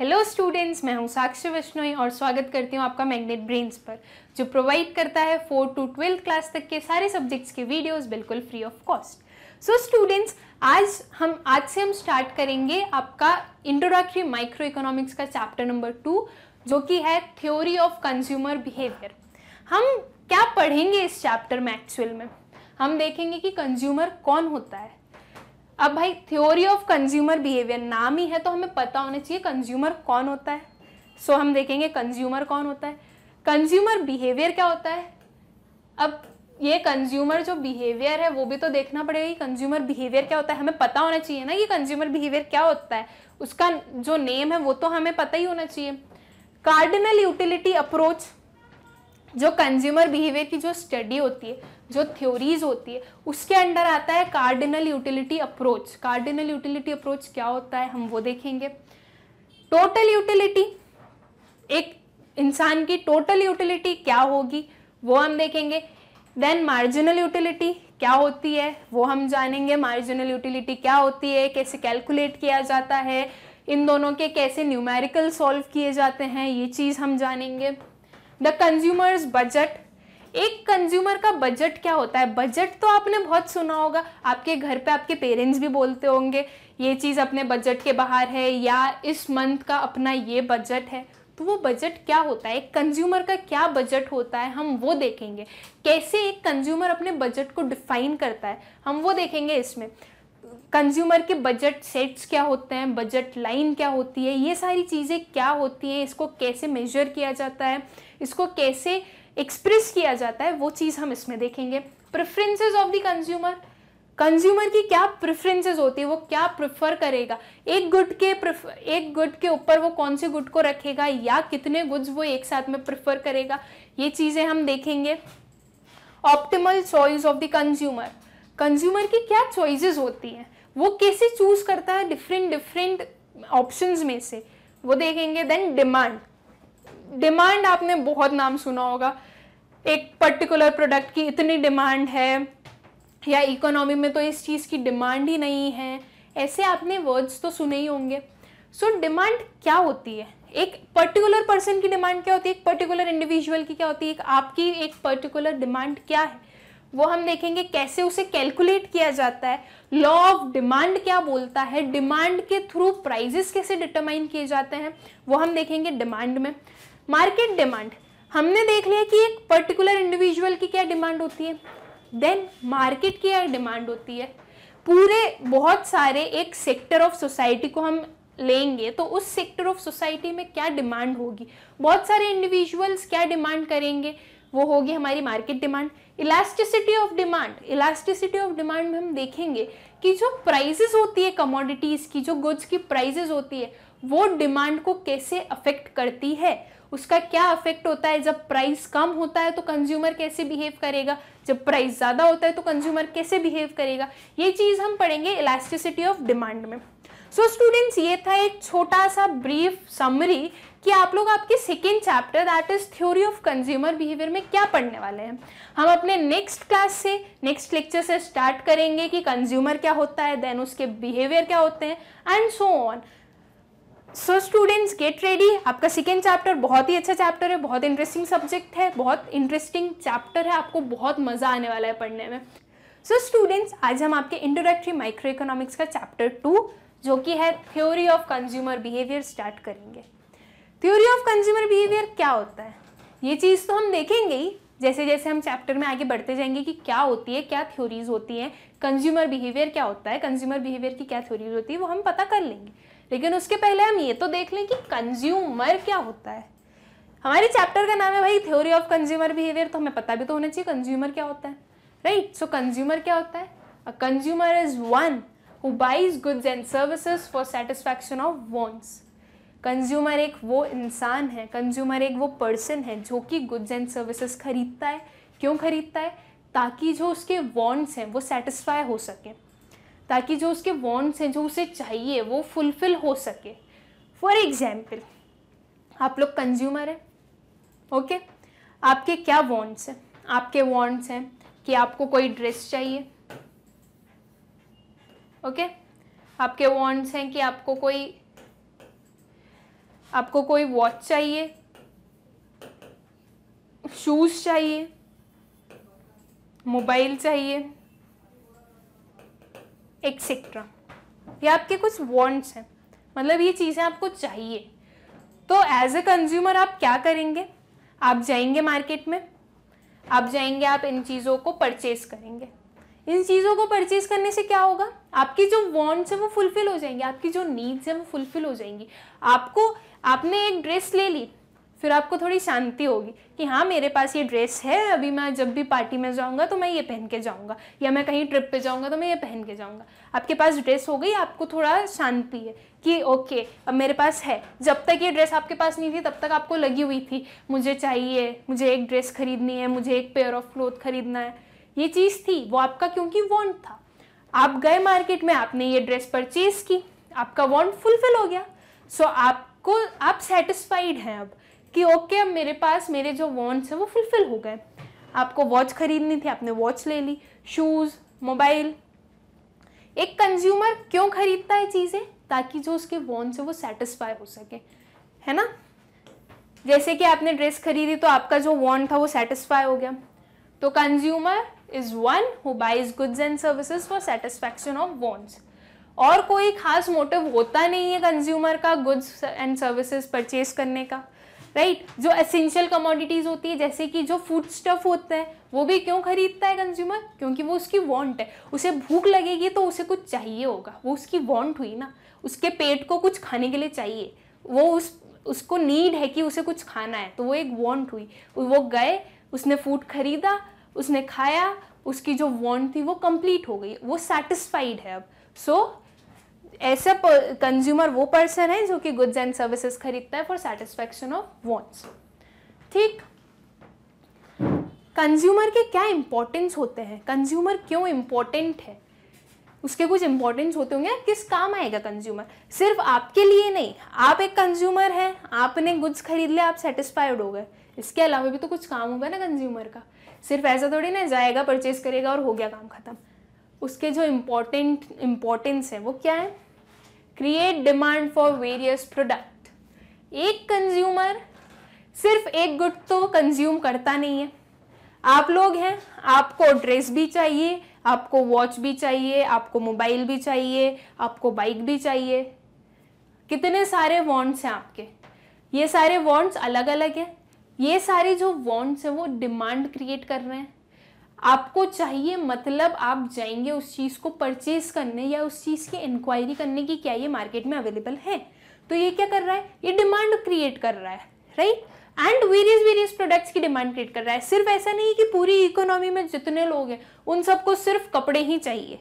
Hello students मैं हूं साक्षी विश्नोई और स्वागत करती हूं आपका मैग्नेट ब्रेन्स पर जो प्रोवाइड करता है फोर टू ट्वेल्थ क्लास तक के सारे सब्जेक्ट्स के वीडियोस बिल्कुल free of cost so students आज हम आज से हम स्टार्ट करेंगे आपका इंट्रोडक्टरी माइक्रो इकोनॉमिक्स का चैप्टर नंबर टू जो कि है थ्योरी ऑफ कंज्यूमर बिहेवियर हम क्या पढ़ेंगे इस चैप्टर में एक्चुअल में हम देखेंगे कि कंज्यूमर कौन होता है अब भाई थ्योरी ऑफ कंज्यूमर बिहेवियर नाम ही है तो हमें पता होना चाहिए कंज्यूमर कौन होता है सो so, हम देखेंगे कंज्यूमर कौन होता है कंज्यूमर बिहेवियर क्या होता है अब ये कंज्यूमर जो बिहेवियर है वो भी तो देखना पड़ेगा कि कंज्यूमर बिहेवियर क्या होता है हमें पता होना चाहिए ना कि कंज्यूमर बिहेवियर क्या होता है उसका जो नेम है वो तो हमें पता ही होना चाहिए कार्डिनल यूटिलिटी अप्रोच जो कंज्यूमर बिहेवियर की जो स्टडी होती है जो थ्योरीज होती है उसके अंडर आता है cardinal utility approach cardinal utility approach क्या होता है हम वो देखेंगे टोटल यूटिलिटी एक इंसान की टोटल यूटिलिटी क्या होगी वो हम देखेंगे देन मार्जिनल यूटिलिटी क्या होती है वो हम जानेंगे मार्जिनल यूटिलिटी क्या होती है कैसे कैलकुलेट किया जाता है इन दोनों के कैसे न्यूमेरिकल सॉल्व किए जाते हैं ये चीज़ हम जानेंगे द कंज्यूमर्स बजट एक कंज्यूमर का बजट क्या होता है बजट तो आपने बहुत सुना होगा आपके घर पे आपके पेरेंट्स भी बोलते होंगे ये चीज़ अपने बजट के बाहर है या इस मंथ का अपना ये बजट है तो वो बजट क्या होता है एक कंज्यूमर का क्या बजट होता है हम वो देखेंगे कैसे एक कंज्यूमर अपने बजट को डिफाइन करता है हम वो देखेंगे इसमें कंज्यूमर के बजट सेट्स क्या होते हैं बजट लाइन क्या होती है ये सारी चीज़ें क्या होती हैं इसको कैसे मेजर किया जाता है इसको कैसे एक्सप्रेस किया जाता है वो चीज़ हम इसमें देखेंगे preferences of the consumer consumer की क्या प्रेफरेंसेस होती है वो क्या प्रेफर करेगा एक गुड के प्रिफर, एक गुड के ऊपर वो कौन से गुड को रखेगा या कितने गुड्स वो एक साथ में प्रेफर करेगा ये चीज़ें हम देखेंगे optimal choice of the consumer consumer की क्या चॉइसेस होती हैं वो कैसे चूज़ करता है डिफरेंट डिफरेंट ऑप्शंस में से वो देखेंगे देन डिमांड डिमांड आपने बहुत नाम सुना होगा एक पर्टिकुलर प्रोडक्ट की इतनी डिमांड है या इकोनॉमी में तो इस चीज़ की डिमांड ही नहीं है ऐसे आपने वर्ड्स तो सुने ही होंगे सो so, डिमांड क्या होती है एक पर्टिकुलर पर्सन की डिमांड क्या होती है एक पर्टिकुलर इंडिविजुअल की क्या होती है एक आपकी एक पर्टिकुलर डिमांड क्या है वो हम देखेंगे कैसे उसे कैलकुलेट किया जाता है लॉ ऑफ डिमांड क्या बोलता है डिमांड के थ्रू प्राइजेस कैसे डिटरमाइन किए जाते हैं वो हम देखेंगे डिमांड में मार्केट डिमांड हमने देख लिया कि एक पर्टिकुलर इंडिविजुअल की क्या डिमांड होती है देन मार्केट की क्या डिमांड होती है पूरे बहुत सारे एक सेक्टर ऑफ सोसाइटी को हम लेंगे तो उस सेक्टर ऑफ सोसाइटी में क्या डिमांड होगी बहुत सारे इंडिविजुअल्स क्या डिमांड करेंगे वो होगी हमारी market demand elasticity of demand elasticity of demand में हम देखेंगे कि जो प्राइजेस होती है कमोडिटीज़ की जो गुड्स की प्राइजेस होती है वो डिमांड को कैसे अफेक्ट करती है उसका क्या अफेक्ट होता है जब प्राइस कम होता है तो कंज्यूमर कैसे बिहेव करेगा जब प्राइस ज़्यादा होता है तो कंज्यूमर कैसे बिहेव करेगा ये चीज़ हम पढ़ेंगे इलास्टिसिटी ऑफ डिमांड में सो so, स्टूडेंट्स ये था एक छोटा सा ब्रीफ समरी कि आप लोग आपके second chapter that is theory of consumer behaviour में क्या पढ़ने वाले हैं हम अपने नेक्स्ट क्लास से नेक्स्ट लेक्चर से स्टार्ट करेंगे कि कंज्यूमर क्या होता है देन उसके बिहेवियर क्या होते हैं and so on so students get ready आपका सेकेंड चैप्टर बहुत ही अच्छा चैप्टर है बहुत इंटरेस्टिंग सब्जेक्ट है बहुत इंटरेस्टिंग चैप्टर है आपको बहुत मज़ा आने वाला है पढ़ने में सो so, स्टूडेंट्स आज हम आपके इंट्रोडक्टरी माइक्रो इकोनॉमिक्स का चैप्टर टू जो कि है theory of consumer behaviour start करेंगे थ्योरी ऑफ कंज्यूमर बिहेवियर क्या होता है ये चीज़ तो हम देखेंगे ही जैसे जैसे हम चैप्टर में आगे बढ़ते जाएंगे कि क्या होती है क्या थ्योरीज होती हैं कंज्यूमर बिहेवियर क्या होता है कंज्यूमर बिहेवियर की क्या थ्योरीज होती है वो हम पता कर लेंगे लेकिन उसके पहले हम ये तो देख लें कि कंज्यूमर क्या होता है हमारे चैप्टर का नाम है भाई थ्योरी ऑफ कंज्यूमर बिहेवियर तो हमें पता भी तो होना चाहिए कंज्यूमर क्या होता है राइट सो कंज्यूमर क्या होता है consumer is one who buys goods and services for satisfaction of wants consumer एक वो इंसान है कंज्यूमर एक वो पर्सन है जो कि गुड्स एंड सर्विसेज खरीदता है क्यों खरीदता है ताकि जो उसके वॉन्ट्स हैं वो सेटिस्फाई हो सकें ताकि जो उसके वॉन्ट्स हैं जो उसे चाहिए वो फुलफ़िल हो सके फॉर एग्ज़ाम्पल आप लोग कंज्यूमर हैं ओके okay? आपके क्या वॉन्ट्स हैं आपके वॉन्ट्स हैं कि आपको कोई ड्रेस चाहिए ओके okay? आपके वॉन्ट्स हैं कि आपको कोई आपको कोई वॉच चाहिए शूज़ चाहिए मोबाइल चाहिए एक्सेट्रा ये आपके कुछ वॉन्ट्स हैं मतलब ये चीज़ें आपको चाहिए तो एज अ कंज्यूमर आप क्या करेंगे आप जाएंगे मार्केट में आप जाएंगे आप इन चीज़ों को परचेज करेंगे इन चीज़ों को परचेज करने से क्या होगा आपकी जो वॉन्ट्स हैं वो फुलफ़िल हो जाएंगी आपकी जो नीड्स हैं वो फुलफ़िल हो जाएंगी आपको आपने एक ड्रेस ले ली फिर आपको थोड़ी शांति होगी कि हाँ मेरे पास ये ड्रेस है अभी मैं जब भी पार्टी में जाऊँगा तो मैं ये पहन के जाऊँगा या मैं कहीं ट्रिप पे जाऊँगा तो मैं ये पहन के जाऊँगा आपके पास ड्रेस हो गई आपको थोड़ा शांति है कि ओके अब मेरे पास है जब तक ये ड्रेस आपके पास नहीं थी तब तक आपको लगी हुई थी मुझे चाहिए मुझे एक ड्रेस खरीदनी है मुझे एक पेयर ऑफ क्लोथ खरीदना है ये चीज़ थी वो आपका क्योंकि वॉन्ट था आप गए मार्केट में आपने ये ड्रेस परचेज की आपका वॉन्ट फुलफिल हो गया सो आपको आप सेटिस्फाइड हैं अब कि ओके अब मेरे पास मेरे जो वॉन्ट्स हैं वो फुलफ़िल हो गए आपको वॉच खरीदनी थी आपने वॉच ले ली शूज़ मोबाइल एक कंज्यूमर क्यों खरीदता है चीज़ें ताकि जो उसके वॉन्ट्स है वो सेटिस्फाई हो सके है ना जैसे कि आपने ड्रेस खरीदी तो आपका जो वॉन्ट था वो सेटिस्फाई हो गया तो consumer is one who buys goods and services for satisfaction of wants और कोई खास मोटिव होता नहीं है कंज्यूमर का गुड्स एंड सर्विसेज परचेज करने का राइट right? जो एसेंशियल कमोडिटीज़ होती है जैसे कि जो फूड स्टफ होते हैं वो भी क्यों खरीदता है कंज्यूमर क्योंकि वो उसकी वांट है उसे भूख लगेगी तो उसे कुछ चाहिए होगा वो उसकी वांट हुई ना उसके पेट को कुछ खाने के लिए चाहिए वो उस उसको नीड है कि उसे कुछ खाना है तो वो एक वांट हुई वो गए उसने फूड खरीदा उसने खाया उसकी जो वांट थी वो कंप्लीट हो गई वो सेटिस्फाइड है अब सो ऐसा कंज्यूमर वो पर्सन है जो कि गुड्स एंड सर्विसेज खरीदता है फॉर सेटिस्फेक्शन ऑफ वॉन्ट्स ठीक कंज्यूमर के क्या इंपॉर्टेंस होते हैं कंज्यूमर क्यों इंपॉर्टेंट है उसके कुछ इंपॉर्टेंस होते होंगे किस काम आएगा कंज्यूमर सिर्फ आपके लिए नहीं आप एक कंज्यूमर हैं आपने गुड्स खरीद लिया आप सेटिस्फाइड हो गए इसके अलावा भी तो कुछ काम होगा ना कंज्यूमर का सिर्फ ऐसा थोड़ी ना जाएगा परचेज करेगा और हो गया काम खत्म उसके जो इम्पोर्टेंट इम्पोर्टेंस है वो क्या है create demand for various product एक कंज्यूमर सिर्फ एक गुड तो कंज्यूम करता नहीं है आप लोग हैं आपको ड्रेस भी चाहिए आपको वॉच भी चाहिए आपको मोबाइल भी चाहिए आपको बाइक भी चाहिए कितने सारे वॉन्ट्स हैं आपके ये सारे वॉन्ट्स अलग अलग हैं ये सारे जो वॉन्ट्स हैं वो डिमांड क्रिएट कर रहे हैं आपको चाहिए मतलब आप जाएंगे उस चीज़ को परचेज करने या उस चीज़ की इंक्वायरी करने की क्या ये मार्केट में अवेलेबल है तो ये क्या कर रहा है ये डिमांड क्रिएट कर रहा है right and various various products की डिमांड क्रिएट कर रहा है सिर्फ ऐसा नहीं कि पूरी इकोनॉमी में जितने लोग हैं उन सबको सिर्फ कपड़े ही चाहिए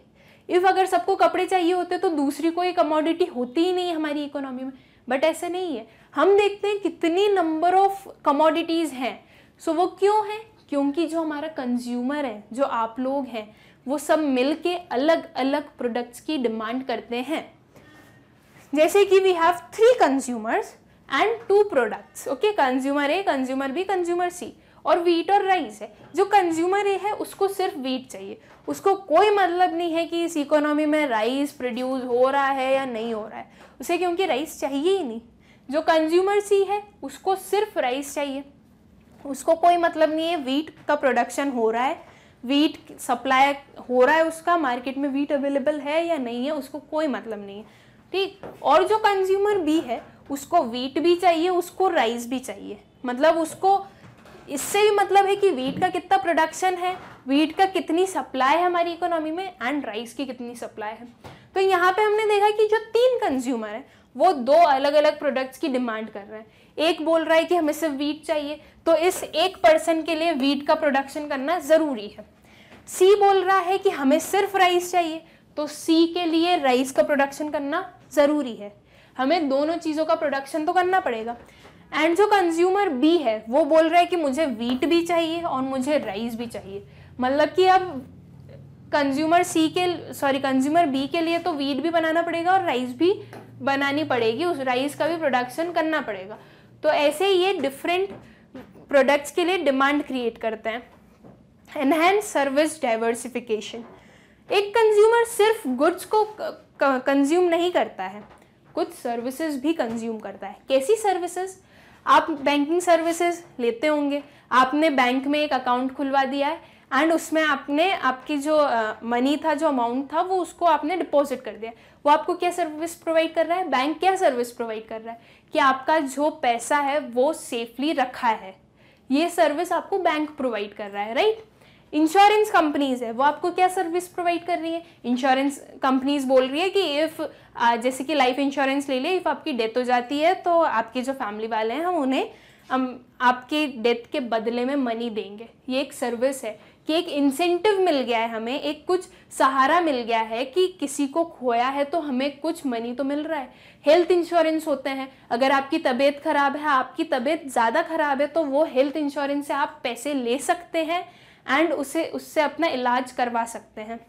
इफ़ अगर सबको कपड़े चाहिए होते तो दूसरी कोई कमोडिटी होती ही नहीं हमारी इकोनॉमी में बट ऐसा नहीं है हम देखते हैं कितनी नंबर ऑफ कमोडिटीज़ हैं सो so, वो क्यों हैं क्योंकि जो हमारा कंज्यूमर है जो आप लोग हैं वो सब मिल के अलग अलग प्रोडक्ट्स की डिमांड करते हैं जैसे कि we have three consumers and two products okay consumer A consumer B consumer C और वीट और राइस है जो कंज्यूमर ए है उसको सिर्फ वीट चाहिए उसको कोई मतलब नहीं है कि इस इकोनॉमी में राइस प्रोड्यूस हो रहा है या नहीं हो रहा है उसे क्योंकि राइस चाहिए ही नहीं जो कंज्यूमर सी है उसको सिर्फ राइस चाहिए उसको कोई मतलब नहीं है वीट का प्रोडक्शन हो रहा है वीट सप्लाई हो रहा है उसका मार्केट में वीट अवेलेबल है या नहीं है उसको कोई मतलब नहीं है ठीक और जो कंज्यूमर भी है उसको वीट भी चाहिए उसको राइस भी चाहिए मतलब उसको इससे भी मतलब है कि वीट का कितना प्रोडक्शन है वीट का कितनी सप्लाई है हमारी इकोनॉमी में एंड राइस की कितनी सप्लाई है तो यहाँ पे हमने देखा कि जो तीन कंज्यूमर हैं वो दो अलग अलग प्रोडक्ट्स की डिमांड कर रहे हैं एक बोल रहा है कि हमें सिर्फ वीट चाहिए तो इस एक पर्सन के लिए वीट का प्रोडक्शन करना ज़रूरी है सी बोल रहा है कि हमें सिर्फ राइस चाहिए तो सी के लिए राइस का प्रोडक्शन करना ज़रूरी है हमें दोनों चीज़ों का प्रोडक्शन तो करना पड़ेगा एंड जो कंज्यूमर बी है वो बोल रहा है कि मुझे वीट भी चाहिए और मुझे राइस भी चाहिए मतलब कि अब कंज्यूमर सी के सॉरी कंज्यूमर बी के लिए तो वीट भी बनाना पड़ेगा और राइस भी बनानी पड़ेगी उस राइस का भी प्रोडक्शन करना पड़ेगा तो ऐसे ये डिफरेंट प्रोडक्ट्स के लिए डिमांड क्रिएट करते हैं एनहेंस सर्विस डाइवर्सिफिकेशन एक कंज्यूमर सिर्फ गुड्स को कंज्यूम नहीं करता है कुछ सर्विसेज भी कंज्यूम करता है कैसी सर्विसेज आप बैंकिंग सर्विसेज लेते होंगे आपने बैंक में एक अकाउंट खुलवा दिया है एंड उसमें आपने आपकी जो मनी uh, था जो अमाउंट था वो उसको आपने डिपॉजिट कर दिया वो आपको क्या सर्विस प्रोवाइड कर रहा है बैंक क्या सर्विस प्रोवाइड कर रहा है कि आपका जो पैसा है वो सेफली रखा है ये सर्विस आपको बैंक प्रोवाइड कर रहा है राइट इंश्योरेंस कंपनीज है वो आपको क्या सर्विस प्रोवाइड कर रही है इंश्योरेंस कंपनीज बोल रही है कि इफ़ जैसे कि लाइफ इंश्योरेंस ले ले इफ़ आपकी डेथ हो जाती है तो आपके जो फैमिली वाले हैं हम उन्हें हम आपकी डेथ के बदले में मनी देंगे ये एक सर्विस है कि एक इंसेंटिव मिल गया है हमें एक कुछ सहारा मिल गया है कि किसी को खोया है तो हमें कुछ मनी तो मिल रहा है हेल्थ इंश्योरेंस होते हैं अगर आपकी तबीयत खराब है आपकी तबीयत ज़्यादा खराब है तो वो हेल्थ इंश्योरेंस से आप पैसे ले सकते हैं एंड उसे उससे अपना इलाज करवा सकते हैं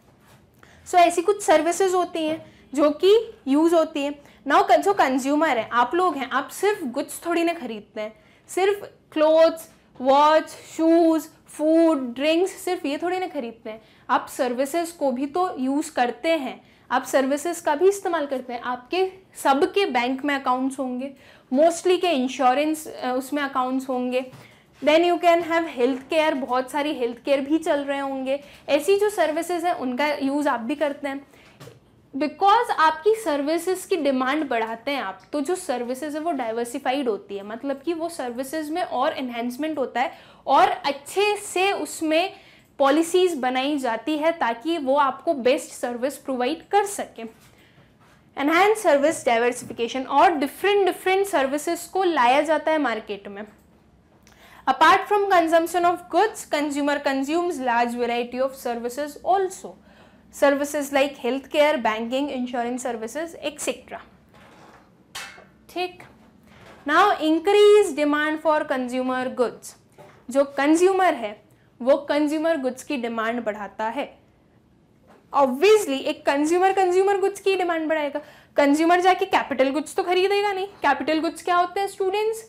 सो so, ऐसी कुछ सर्विसेज होती हैं जो कि यूज़ होती है नाउ जो कंज्यूमर है आप लोग हैं आप सिर्फ गुड्स थोड़ी ना खरीदते हैं सिर्फ clothes watch shoes food drinks सिर्फ ये थोड़ी ना खरीदते हैं आप सर्विसेज को भी तो यूज़ करते हैं आप सर्विसेज का भी इस्तेमाल करते हैं आपके सबके बैंक में अकाउंट्स होंगे मोस्टली के इंश्योरेंस उसमें अकाउंट्स होंगे then you can have health care बहुत सारी हेल्थ केयर भी चल रहे होंगे ऐसी जो सर्विसेज हैं उनका यूज़ आप भी करते हैं बिकॉज आपकी सर्विसेज की डिमांड बढ़ाते हैं आप तो जो सर्विसेज है वो डाइवर्सिफाइड होती है मतलब कि वो सर्विसेज में और इन्हेंसमेंट होता है और अच्छे से उसमें पॉलिसीज बनाई जाती है ताकि वो आपको बेस्ट सर्विस प्रोवाइड कर सकें एनहेंस सर्विस डाइवर्सिफिकेशन और डिफरेंट डिफरेंट सर्विसेज को लाया जाता है मार्केट में apart from consumption of goods consumer consumes large variety of services also services like health care banking insurance services etcetera ठीक now increase demand for consumer goods जो consumer है वो consumer goods की डिमांड बढ़ाता है obviously एक consumer consumer goods की demand बढ़ाएगा कंज्यूमर जाके कैपिटल गुड्स तो खरीदेगा नहीं कैपिटल गुड्स क्या होते हैं स्टूडेंट्स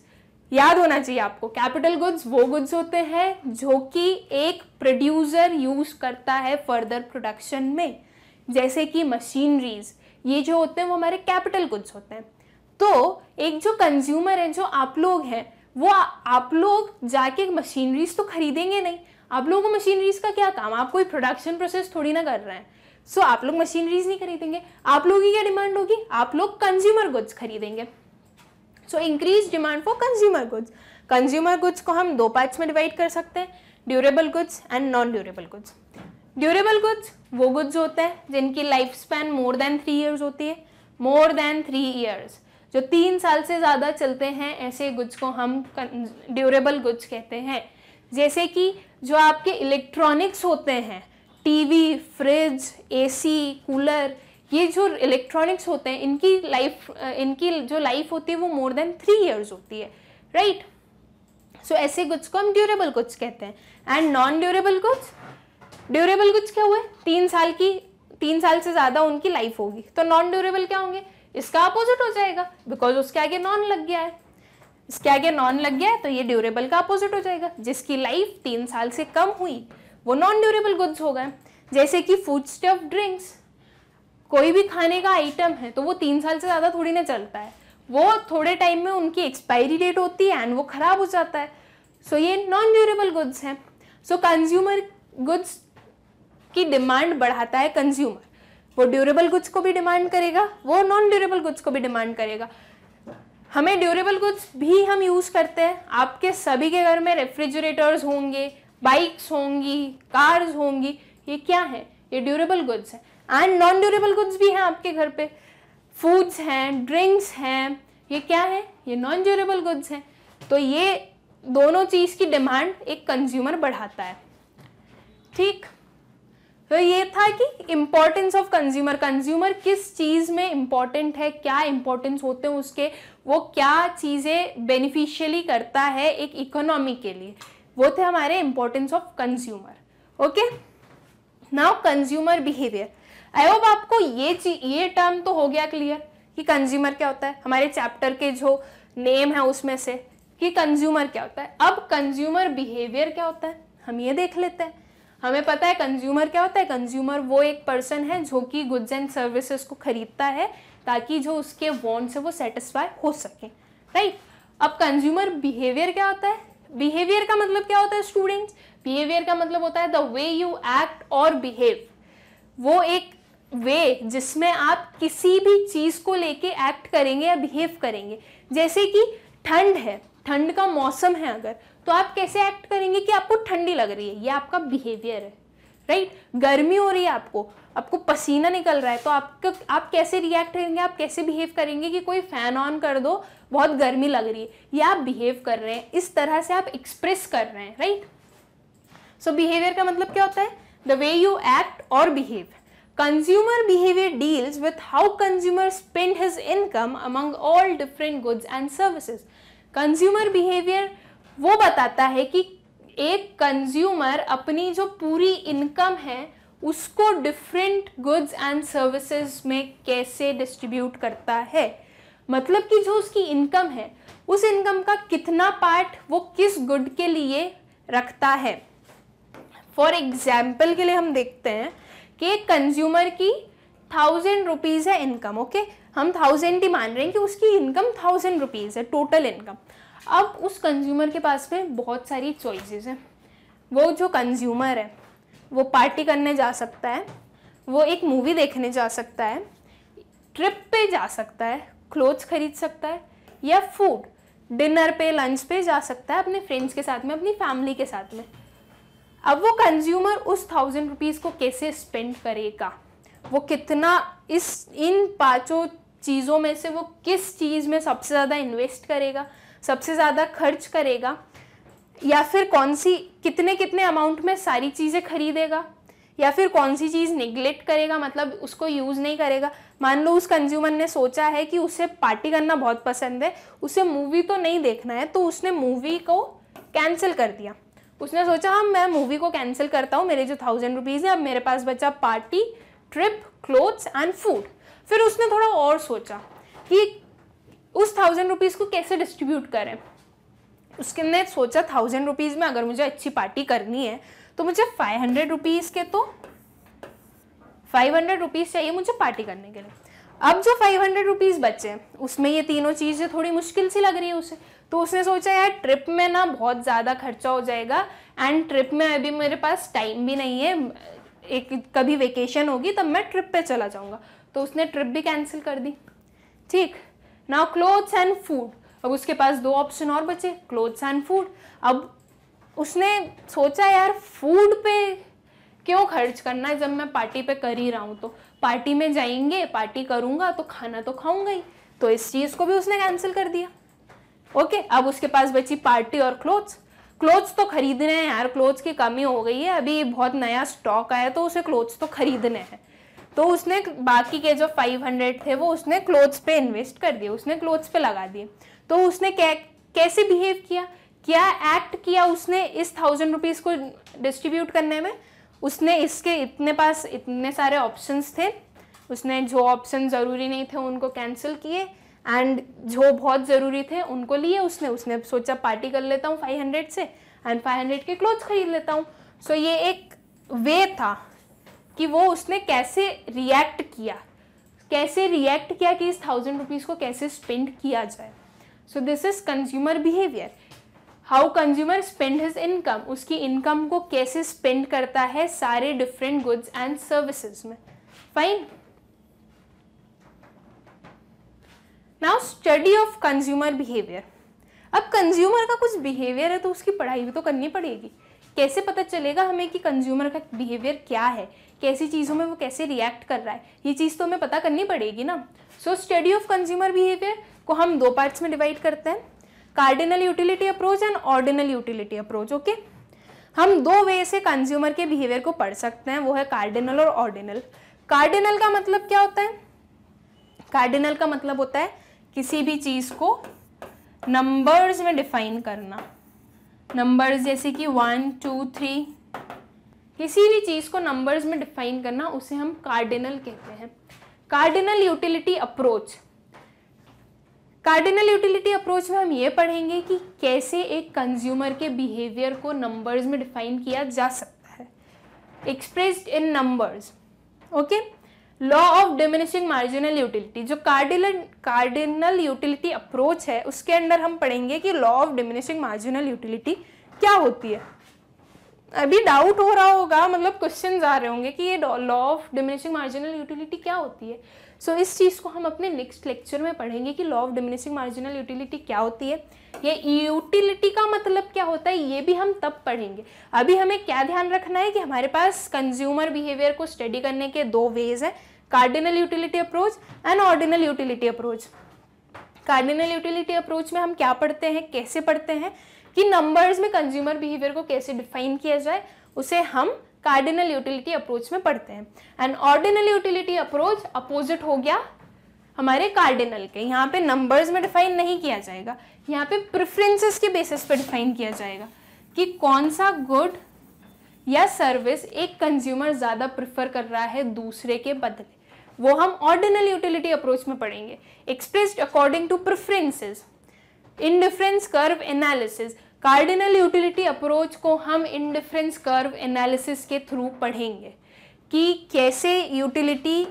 याद होना चाहिए आपको कैपिटल गुड्स वो गुड्स होते हैं जो कि एक प्रोड्यूसर यूज करता है फर्दर प्रोडक्शन में जैसे कि मशीनरीज ये जो होते हैं वो हमारे कैपिटल गुड्स होते हैं तो एक जो कंज्यूमर है जो आप लोग हैं वो आ, आप लोग जाके मशीनरीज तो खरीदेंगे नहीं आप लोगों को मशीनरीज का क्या काम आप कोई प्रोडक्शन प्रोसेस थोड़ी ना कर रहे हैं सो so, आप लोग मशीनरीज नहीं खरीदेंगे आप लोगों की क्या डिमांड होगी आप लोग कंज्यूमर गुड्स खरीदेंगे so increase demand for consumer goods consumer goods को हम दो पार्ट्स में डिवाइड कर सकते हैं durable goods and non durable goods durable goods वो गुड्स होते हैं जिनकी life span more than three years होती है मोर देन थ्री ईयर्स जो तीन साल से ज़्यादा चलते हैं ऐसे गुड्स को हम ड्यूरेबल गुड्स कहते हैं जैसे कि जो आपके इलेक्ट्रॉनिक्स होते हैं टीवी फ्रिज एसी कूलर ये जो इलेक्ट्रॉनिक्स होते हैं इनकी लाइफ इनकी जो लाइफ होती है वो मोर देन थ्री ईयर्स होती है राइट right? सो so, ऐसे गुड्स को हम ड्यूरेबल गुड्स कहते हैं and non durable goods durable goods क्या हुए तीन साल की तीन साल से ज़्यादा उनकी लाइफ होगी तो नॉन ड्यूरेबल क्या होंगे इसका अपोजिट हो जाएगा बिकॉज उसके आगे नॉन लग गया है इसके आगे नॉन लग गया है तो ये ड्यूरेबल का अपोजिट हो जाएगा जिसकी लाइफ तीन साल से कम हुई वो नॉन ड्यूरेबल गुड्स हो गए जैसे कि फूड स्टफ ड्रिंक्स कोई भी खाने का आइटम है तो वो तीन साल से ज़्यादा थोड़ी ना चलता है वो थोड़े टाइम में उनकी एक्सपायरी डेट होती है एंड वो ख़राब हो जाता है सो so, ये नॉन ड्यूरेबल गुड्स हैं सो कंज्यूमर गुड्स की डिमांड बढ़ाता है कंज्यूमर वो ड्यूरेबल गुड्स को भी डिमांड करेगा वो नॉन ड्यूरेबल गुड्स को भी डिमांड करेगा हमें ड्यूरेबल गुड्स भी हम यूज़ करते हैं आपके सभी के घर में रेफ्रिजरेटर्स होंगे बाइक्स होंगी कार्स होंगी ये क्या है ये ड्यूरेबल गुड्स हैं एंड नॉन ड्यूरेबल गुड्स भी हैं आपके घर पे फूड्स हैं ड्रिंक्स हैं ये क्या है ये नॉन ड्यूरेबल गुड्स हैं तो ये दोनों चीज़ की डिमांड एक कंज्यूमर बढ़ाता है ठीक तो ये था कि इम्पोर्टेंस ऑफ कंज्यूमर कंज्यूमर किस चीज़ में इम्पॉर्टेंट है क्या इंपॉर्टेंस होते हैं उसके वो क्या चीज़ें बेनिफिशियली करता है एक इकोनॉमी के लिए वो थे हमारे importance of consumer okay now consumer behaviour I hope आपको ये ये टर्म तो हो गया क्लियर कि कंज्यूमर क्या होता है हमारे चैप्टर के जो नेम है उसमें से कि कंज्यूमर क्या होता है अब कंज्यूमर बिहेवियर क्या होता है हम ये देख लेते हैं हमें पता है कंज्यूमर क्या होता है कंज्यूमर वो एक पर्सन है जो कि गुड्स एंड सर्विसेज को खरीदता है ताकि जो उसके वॉन्ट्स है वो सेटिस्फाई हो सके राइट अब कंज्यूमर बिहेवियर क्या होता है बिहेवियर का मतलब क्या होता है स्टूडेंट्स बिहेवियर का मतलब होता है द वे यू एक्ट और बिहेव वो एक वे जिसमें आप किसी भी चीज़ को लेके एक्ट करेंगे या बिहेव करेंगे जैसे कि ठंड है ठंड का मौसम है अगर तो आप कैसे एक्ट करेंगे कि आपको ठंडी लग रही है ये आपका बिहेवियर है राइट गर्मी हो रही है आपको आपको पसीना निकल रहा है तो आपका आप कैसे रिएक्ट करेंगे आप कैसे बिहेव करेंगे कि कोई फ़ैन ऑन कर दो बहुत गर्मी लग रही है या आप बिहेव कर रहे हैं इस तरह से आप एक्सप्रेस कर रहे हैं राइट सो बिहेवियर का मतलब क्या होता है द वे यू एक्ट और behave Consumer behavior deals with how consumers spend his income among all different goods and services. Consumer behaviour वो बताता है कि एक कंज्यूमर अपनी जो पूरी इनकम है उसको डिफरेंट गुड्स एंड सर्विसेज में कैसे डिस्ट्रीब्यूट करता है मतलब कि जो उसकी इनकम है उस इनकम का कितना पार्ट वो किस गुड के लिए रखता है फॉर एग्जाम्पल के लिए हम देखते हैं कि एक कंज्यूमर की थाउजेंड रुपीज़ है इनकम ओके हम थाउजेंड ही मान रहे हैं कि उसकी इनकम थाउजेंड रुपीज़ है टोटल इनकम अब उस कंज्यूमर के पास में बहुत सारी चॉइसेस हैं वो जो कंज्यूमर है वो पार्टी करने जा सकता है वो एक मूवी देखने जा सकता है ट्रिप पे जा सकता है क्लोथ्स खरीद सकता है या फूड डिनर पे लंच पे जा सकता है अपने फ्रेंड्स के साथ में अपनी फैमिली के साथ में अब वो कंज्यूमर उस थाउजेंड रुपीज़ को कैसे स्पेंड करेगा वो कितना इस इन पांचों चीज़ों में से वो किस चीज़ में सबसे ज़्यादा इन्वेस्ट करेगा सबसे ज़्यादा खर्च करेगा या फिर कौन सी कितने कितने अमाउंट में सारी चीज़ें खरीदेगा या फिर कौन सी चीज़ निगलेक्ट करेगा मतलब उसको यूज़ नहीं करेगा मान लो उस कंज्यूमर ने सोचा है कि उसे पार्टी करना बहुत पसंद है उसे मूवी तो नहीं देखना है तो उसने मूवी को कैंसिल कर दिया उसने सोचा हाँ मैं मूवी को कैंसिल करता हूँ मेरे जो थाउजेंड रुपीज़ है अब मेरे पास बचा party trip clothes and food फिर उसने थोड़ा और सोचा कि उस थाउजेंड रुपीज़ को कैसे डिस्ट्रीब्यूट करें उसके ने सोचा थाउजेंड रुपीज़ में अगर मुझे अच्छी पार्टी करनी है तो मुझे फाइव हंड्रेड रुपीज़ के तो फाइव हंड्रेड रुपीज़ चाहिए मुझे पार्टी करने के लिए अब जो फाइव हंड्रेड रुपीज़ बचे उसमें ये तीनों चीज़ें थोड़ी मुश्किल सी लग रही है उसे तो उसने सोचा यार ट्रिप में ना बहुत ज़्यादा खर्चा हो जाएगा एंड ट्रिप में अभी मेरे पास टाइम भी नहीं है एक कभी वेकेशन होगी तब मैं ट्रिप पे चला जाऊँगा तो उसने ट्रिप भी कैंसिल कर दी ठीक नाउ क्लोथ्स एंड फूड अब उसके पास दो ऑप्शन और बचे क्लोथ्स एंड फूड अब उसने सोचा यार फूड पे क्यों खर्च करना है जब मैं पार्टी पे कर ही रहा हूँ तो पार्टी में जाएंगे पार्टी करूँगा तो खाना तो खाऊंगा ही तो इस चीज़ को भी उसने कैंसिल कर दिया ओके अब उसके पास बची पार्टी और क्लोथ्स क्लोथ्स तो खरीदने हैं यार क्लोथ्स की कमी हो गई है अभी बहुत नया स्टॉक आया तो उसे क्लोथ्स तो खरीदने हैं तो उसने बाकी के जो 500 थे वो उसने क्लोथ्स पे इन्वेस्ट कर दिए उसने क्लोथ्स पे लगा दिए तो उसने कै कैसे बिहेव किया क्या एक्ट किया उसने इस थाउजेंड रुपीज़ को डिस्ट्रीब्यूट करने में उसने इसके इतने पास इतने सारे ऑप्शंस थे उसने जो ऑप्शन ज़रूरी नहीं थे उनको कैंसिल किए एंड जो बहुत ज़रूरी थे उनको लिए उसने उसने सोचा पार्टी कर लेता हूँ फाइव हंड्रेड से एंड फाइव हंड्रेड के क्लोथ्स खरीद लेता हूँ सो so, ये एक वे था कि वो उसने कैसे रिएक्ट किया कैसे रिएक्ट किया कि इस थाउजेंड रुपीज़ को कैसे स्पेंड किया जाए so this is consumer behaviour how consumer spend his income उसकी इनकम को कैसे स्पेंड करता है सारे डिफरेंट गुड्स एंड सर्विसेज में fine now study of consumer behaviour अब कंज्यूमर का कुछ बिहेवियर है तो उसकी पढ़ाई भी तो करनी पड़ेगी कैसे पता चलेगा हमें कि कंज्यूमर का बिहेवियर क्या है कैसी चीज़ों में वो कैसे रिएक्ट कर रहा है ये चीज़ तो हमें पता करनी पड़ेगी ना so study of consumer behaviour को हम दो पार्ट्स में डिवाइड करते हैं cardinal utility approach and ordinal utility approach okay हम दो वे से कंज्यूमर के बिहेवियर को पढ़ सकते हैं वो है कार्डिनल और ऑर्डिनल कार्डिनल का मतलब क्या होता है कार्डिनल का मतलब होता है किसी भी चीज़ को नंबर्स में डिफाइन करना नंबर्स जैसे कि वन टू थ्री किसी भी चीज़ को नंबर्स में डिफाइन करना उसे हम कार्डिनल कहते हैं cardinal utility approach cardinal utility approach में हम ये पढ़ेंगे कि कैसे एक कंज्यूमर के बिहेवियर को नंबर्स में डिफाइन किया जा सकता है expressed in numbers okay law of diminishing marginal utility जो कार्डिनल कार्डिनल यूटिलिटी अप्रोच है उसके अंदर हम पढ़ेंगे कि law of diminishing marginal utility क्या होती है अभी डाउट हो रहा होगा मतलब क्वेश्चन आ रहे होंगे कि ये law of diminishing marginal utility क्या होती है सो so, इस चीज़ को हम अपने नेक्स्ट लेक्चर में पढ़ेंगे कि law of diminishing marginal utility क्या होती है ये यूटिलिटी का मतलब क्या होता है ये भी हम तब पढ़ेंगे अभी हमें क्या ध्यान रखना है कि हमारे पास कंज्यूमर बिहेवियर को स्टडी करने के दो वेज हैं cardinal utility approach and ordinal utility approach cardinal utility approach में हम क्या पढ़ते हैं कैसे पढ़ते हैं कि नंबर्स में कंज्यूमर बिहेवियर को कैसे डिफाइन किया जाए उसे हम कार्डिनल यूटिलिटी अप्रोच में पढ़ते हैं and ordinal utility approach opposite हो गया हमारे कार्डिनल के यहाँ पे नंबर्स में डिफाइन नहीं किया जाएगा यहाँ पे प्रेफरेंसेस के बेसिस पे डिफाइन किया जाएगा कि कौन सा गुड या सर्विस एक कंज्यूमर ज़्यादा प्रेफर कर रहा है दूसरे के बदले वो हम ऑर्डिनल यूटिलिटी अप्रोच में पढ़ेंगे expressed according to preferences indifference curve analysis cardinal utility approach को हम इनडिफरेंस कर्व एनालिसिस के थ्रू पढ़ेंगे कि कैसे यूटिलिटी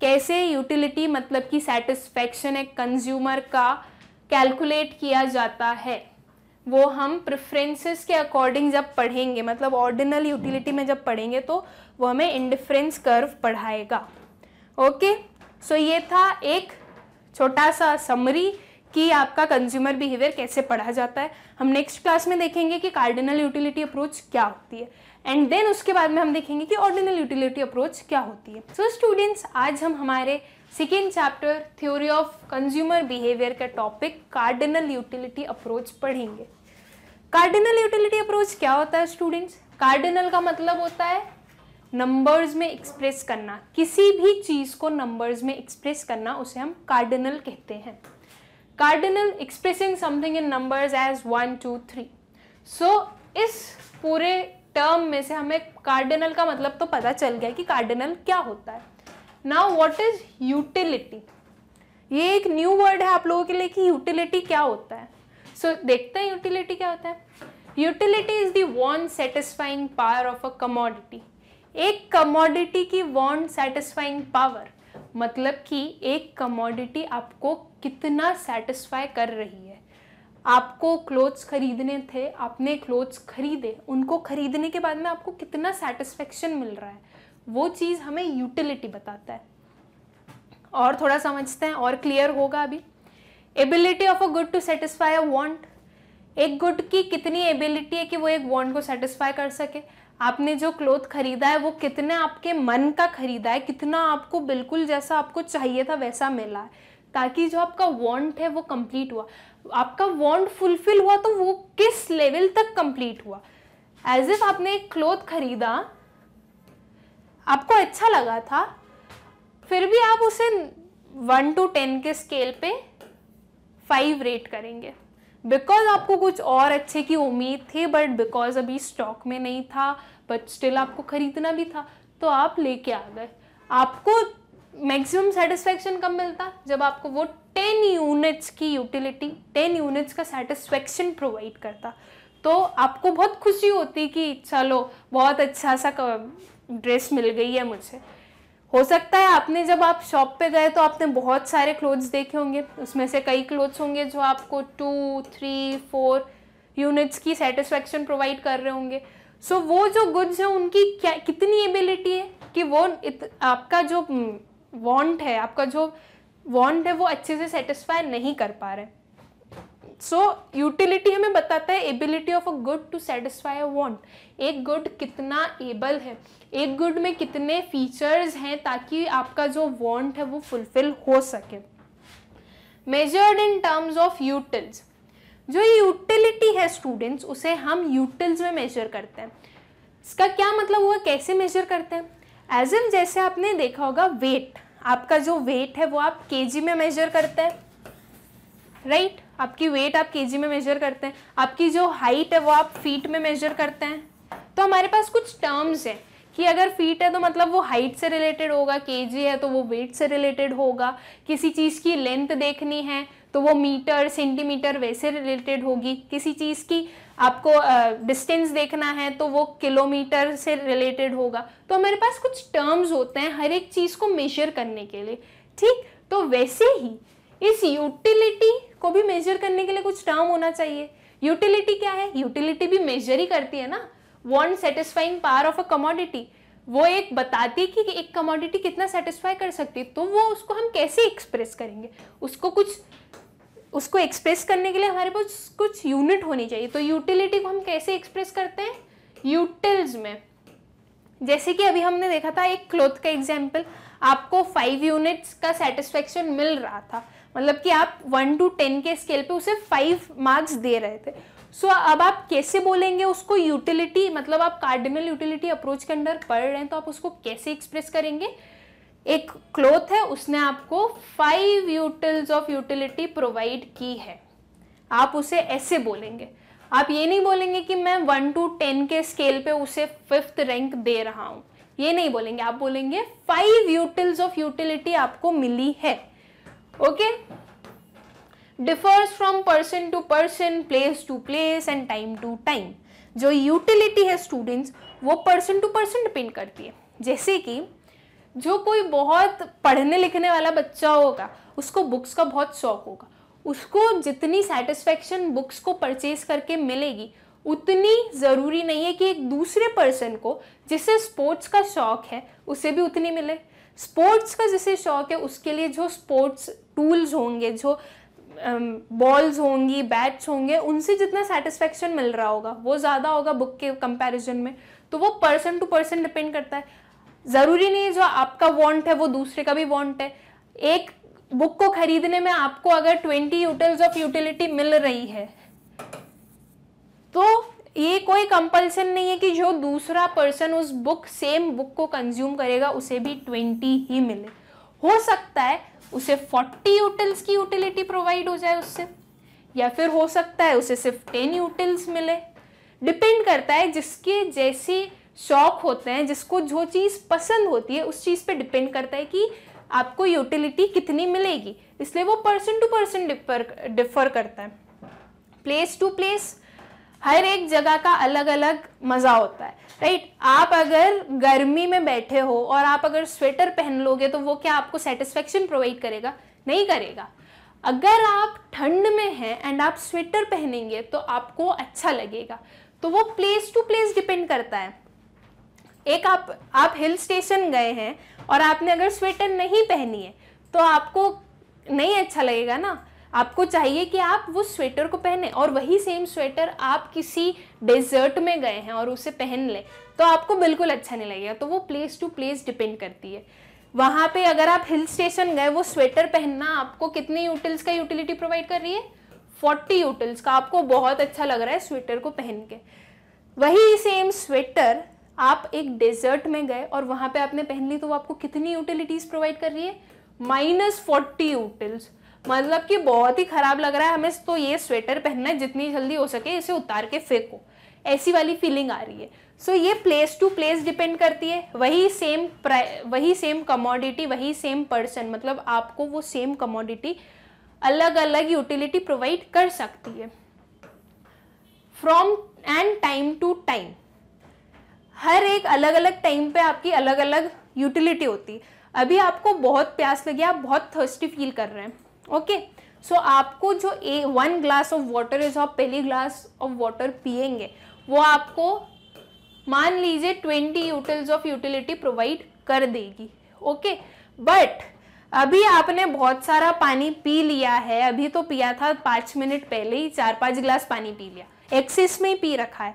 कैसे यूटिलिटी मतलब कि सेटिस्फैक्शन एक कंज्यूमर का कैलकुलेट किया जाता है वो हम प्रेफरेंसेस के अकॉर्डिंग जब पढ़ेंगे मतलब ऑर्डिनल यूटिलिटी में जब पढ़ेंगे तो वो हमें इंडिफरेंस कर्व पढ़ाएगा ओके सो ये था एक छोटा सा समरी कि आपका कंज्यूमर बिहेवियर कैसे पढ़ा जाता है हम नेक्स्ट क्लास में देखेंगे कि कार्डिनल यूटिलिटी अप्रोच क्या होती है एंड देन उसके बाद में हम देखेंगे कि ऑर्डिनल यूटिलिटी अप्रोच क्या होती है सो so, स्टूडेंट्स आज हम हमारे second chapter theory of consumer behaviour का टॉपिक कार्डिनल यूटिलिटी अप्रोच पढ़ेंगे कार्डिनल यूटिलिटी अप्रोच क्या होता है स्टूडेंट्स कार्डिनल का मतलब होता है नंबर्स में एक्सप्रेस करना किसी भी चीज़ को नंबर्स में एक्सप्रेस करना उसे हम कार्डिनल कहते हैं cardinal expressing something in numbers as one two three so इस पूरे टर्म में से हमें कार्डिनल का मतलब तो पता चल गया कि कार्डिनल क्या होता है नाउ वॉट इज यूटिलिटी ये एक न्यू वर्ड है आप लोगों के लिए कि यूटिलिटी क्या होता है सो so, देखते हैं यूटिलिटी क्या होता है utility is the want satisfying power of a commodity एक कमोडिटी की वॉन्ट सेटिस्फाइंग पावर मतलब कि एक कमोडिटी आपको कितना सेटिस्फाई कर रही है आपको क्लोथ्स खरीदने थे आपने क्लोथ्स खरीदे उनको खरीदने के बाद में आपको कितना सेटिस्फेक्शन मिल रहा है वो चीज़ हमें यूटिलिटी बताता है और थोड़ा समझते हैं और क्लियर होगा अभी ability of a good to satisfy a want एक गुड की कितनी एबिलिटी है कि वो एक वॉन्ट को सेटिस्फाई कर सके आपने जो क्लोथ खरीदा है वो कितने आपके मन का खरीदा है कितना आपको बिल्कुल जैसा आपको चाहिए था वैसा मिला है ताकि जो आपका वांट है वो कंप्लीट हुआ आपका वांट फुलफिल हुआ तो वो किस लेवल तक कंप्लीट हुआ एज इफ आपने एक क्लोथ खरीदा आपको अच्छा लगा था फिर भी आप उसे वन टू टेन के स्केल पे फाइव रेट करेंगे बिकॉज आपको कुछ और अच्छे की उम्मीद थी बट बिकॉज अभी स्टॉक में नहीं था बट स्टिल आपको ख़रीदना भी था तो आप लेके आ गए आपको मैक्सिमम सेटिस्फेक्शन कब मिलता जब आपको वो टेन यूनिट्स की यूटिलिटी टेन यूनिट्स का सेटिस्फेक्शन प्रोवाइड करता तो आपको बहुत खुशी होती कि चलो बहुत अच्छा सा ड्रेस मिल गई है मुझे हो सकता है आपने जब आप शॉप पे गए तो आपने बहुत सारे क्लोथ्स देखे होंगे उसमें से कई क्लोथ्स होंगे जो आपको टू थ्री फोर यूनिट्स की सेटिस्फेक्शन प्रोवाइड कर रहे होंगे सो so, वो जो गुड्स हैं उनकी क्या कितनी एबिलिटी है कि वो इत, आपका जो वांट हम्म, है आपका जो वांट है वो अच्छे से सेटिस्फाई नहीं कर पा रहे सो यूटिलिटी हमें बताता है ability of a good to satisfy a want एक गुड कितना एबल है एक गुड में कितने फीचर्स हैं ताकि आपका जो वांट है वो फुलफिल हो सके measured in terms of utils जो यूटिलिटी है स्टूडेंट्स उसे हम यूटिल्स में मेजर करते हैं इसका क्या मतलब हुआ कैसे मेजर करते हैं एज एम जैसे आपने देखा होगा वेट आपका जो वेट है वो आप के में मेजर करते हैं राइट right? आपकी वेट आप के में मेजर करते हैं आपकी जो हाइट है वो आप फीट में मेजर करते हैं तो हमारे पास कुछ टर्म्स हैं कि अगर फीट है तो मतलब वो हाइट से रिलेटेड होगा के है तो वो वेट से रिलेटेड होगा किसी चीज़ की लेंथ देखनी है तो वो मीटर सेंटीमीटर वैसे रिलेटेड होगी किसी चीज़ की आपको डिस्टेंस uh, देखना है तो वो किलोमीटर से रिलेटेड होगा तो हमारे पास कुछ टर्म्स होते हैं हर एक चीज़ को मेजर करने के लिए ठीक तो वैसे ही इस यूटिलिटी को भी मेजर करने के लिए कुछ टर्म होना चाहिए यूटिलिटी क्या है यूटिलिटी भी मेजर ही करती है ना want satisfying power of a commodity वो एक बताती कि एक कमोडिटी कितना सेटिस्फाई कर सकती है तो वो उसको हम कैसे एक्सप्रेस करेंगे उसको कुछ उसको एक्सप्रेस करने के लिए हमारे पास कुछ यूनिट होनी चाहिए तो यूटिलिटी को हम कैसे एक्सप्रेस करते हैं यूटिल्स में जैसे कि अभी हमने देखा था एक क्लोथ का एग्जाम्पल आपको फाइव यूनिट्स का सेटिस्फेक्शन मिल रहा था मतलब कि आप वन टू टेन के स्केल पे उसे फाइव मार्क्स दे रहे थे सो so, अब आप कैसे बोलेंगे उसको यूटिलिटी मतलब आप कार्डिनल यूटिलिटी अप्रोच के अंदर पढ़ रहे हैं तो आप उसको कैसे एक्सप्रेस करेंगे एक क्लोथ है उसने आपको five utils of utility provide की है आप उसे ऐसे बोलेंगे आप ये नहीं बोलेंगे कि मैं वन टू टेन के स्केल पे उसे फिफ्थ रैंक दे रहा हूँ ये नहीं बोलेंगे आप बोलेंगे फाइव यूटिल्स ऑफ यूटिलिटी आपको मिली है okay okay? Differs from person to person place to place and time to time जो यूटिलिटी है स्टूडेंट्स वो पर्सन टू पर्सन डिपेंड करती है जैसे कि जो कोई बहुत पढ़ने लिखने वाला बच्चा होगा उसको बुक्स का बहुत शौक होगा उसको जितनी सेटिस्फेक्शन बुक्स को परचेज करके मिलेगी उतनी ज़रूरी नहीं है कि एक दूसरे पर्सन को जिसे स्पोर्ट्स का शौक है उसे भी उतनी मिले स्पोर्ट्स का जिसे शौक है उसके लिए जो स्पोर्ट्स टूल्स होंगे जो बॉल्स um, होंगी बैट्स होंगे उनसे जितना सेटिस्फेक्शन मिल रहा होगा वो ज़्यादा होगा बुक के कंपैरिजन में तो वो पर्सन टू पर्सन डिपेंड करता है ज़रूरी नहीं जो आपका वांट है वो दूसरे का भी वांट है एक बुक को खरीदने में आपको अगर ट्वेंटी यूटल्स ऑफ यूटिलिटी मिल रही है तो ये कोई कंपल्सन नहीं है कि जो दूसरा पर्सन उस बुक सेम बुक को कंज्यूम करेगा उसे भी ट्वेंटी ही मिले हो सकता है उसे 40 यूटिल्स की यूटिलिटी प्रोवाइड हो जाए उससे या फिर हो सकता है उसे सिर्फ 10 यूटिल्स मिले डिपेंड करता है जिसके जैसे शौक होते हैं जिसको जो चीज़ पसंद होती है उस चीज़ पे डिपेंड करता है कि आपको यूटिलिटी कितनी मिलेगी इसलिए वो person to person differ differ करता है प्लेस टू प्लेस हर एक जगह का अलग अलग मज़ा होता है राइट आप अगर गर्मी में बैठे हो और आप अगर स्वेटर पहन लोगे तो वो क्या आपको सेटिस्फेक्शन प्रोवाइड करेगा नहीं करेगा अगर आप ठंड में हैं एंड आप स्वेटर पहनेंगे तो आपको अच्छा लगेगा तो वो प्लेस टू प्लेस डिपेंड करता है एक आप आप हिल स्टेशन गए हैं और आपने अगर स्वेटर नहीं पहनी है तो आपको नहीं अच्छा लगेगा ना आपको चाहिए कि आप वो स्वेटर को पहने और वही सेम स्वेटर आप किसी डेजर्ट में गए हैं और उसे पहन लें तो आपको बिल्कुल अच्छा नहीं लगेगा तो वो प्लेस टू प्लेस डिपेंड करती है वहाँ पे अगर आप हिल स्टेशन गए वो स्वेटर पहनना आपको कितने यूटिल्स का यूटिलिटी प्रोवाइड कर रही है फोर्टी यूटिल्स का आपको बहुत अच्छा लग रहा है स्वेटर को पहन के वही सेम स्वेटर आप एक डेजर्ट में गए और वहाँ पे आपने पहन ली तो वो आपको कितनी यूटिलिटीज़ प्रोवाइड कर रही है माइनस फोर्टी यूटिल्स मतलब कि बहुत ही ख़राब लग रहा है हमें तो ये स्वेटर पहनना है जितनी जल्दी हो सके इसे उतार के फेंको ऐसी वाली फीलिंग आ रही है सो so, ये प्लेस टू प्लेस डिपेंड करती है वही सेम वही सेम कमोडिटी वही सेम पर्सन मतलब आपको वो सेम कमोडिटी अलग अलग यूटिलिटी प्रोवाइड कर सकती है from and time to time हर एक अलग अलग टाइम पे आपकी अलग अलग यूटिलिटी होती है अभी आपको बहुत प्यास लगी आप बहुत थर्स्टी फील कर रहे हैं ओके सो आपको जो a one glass of water है जो आप पहली ग्लास ऑफ वाटर पियेंगे वो आपको मान लीजिए twenty utils of utility provide कर देगी ओके बट अभी आपने बहुत सारा पानी पी लिया है अभी तो पिया था पाँच मिनट पहले ही चार पाँच ग्लास पानी पी लिया एक्सिस में ही पी रखा है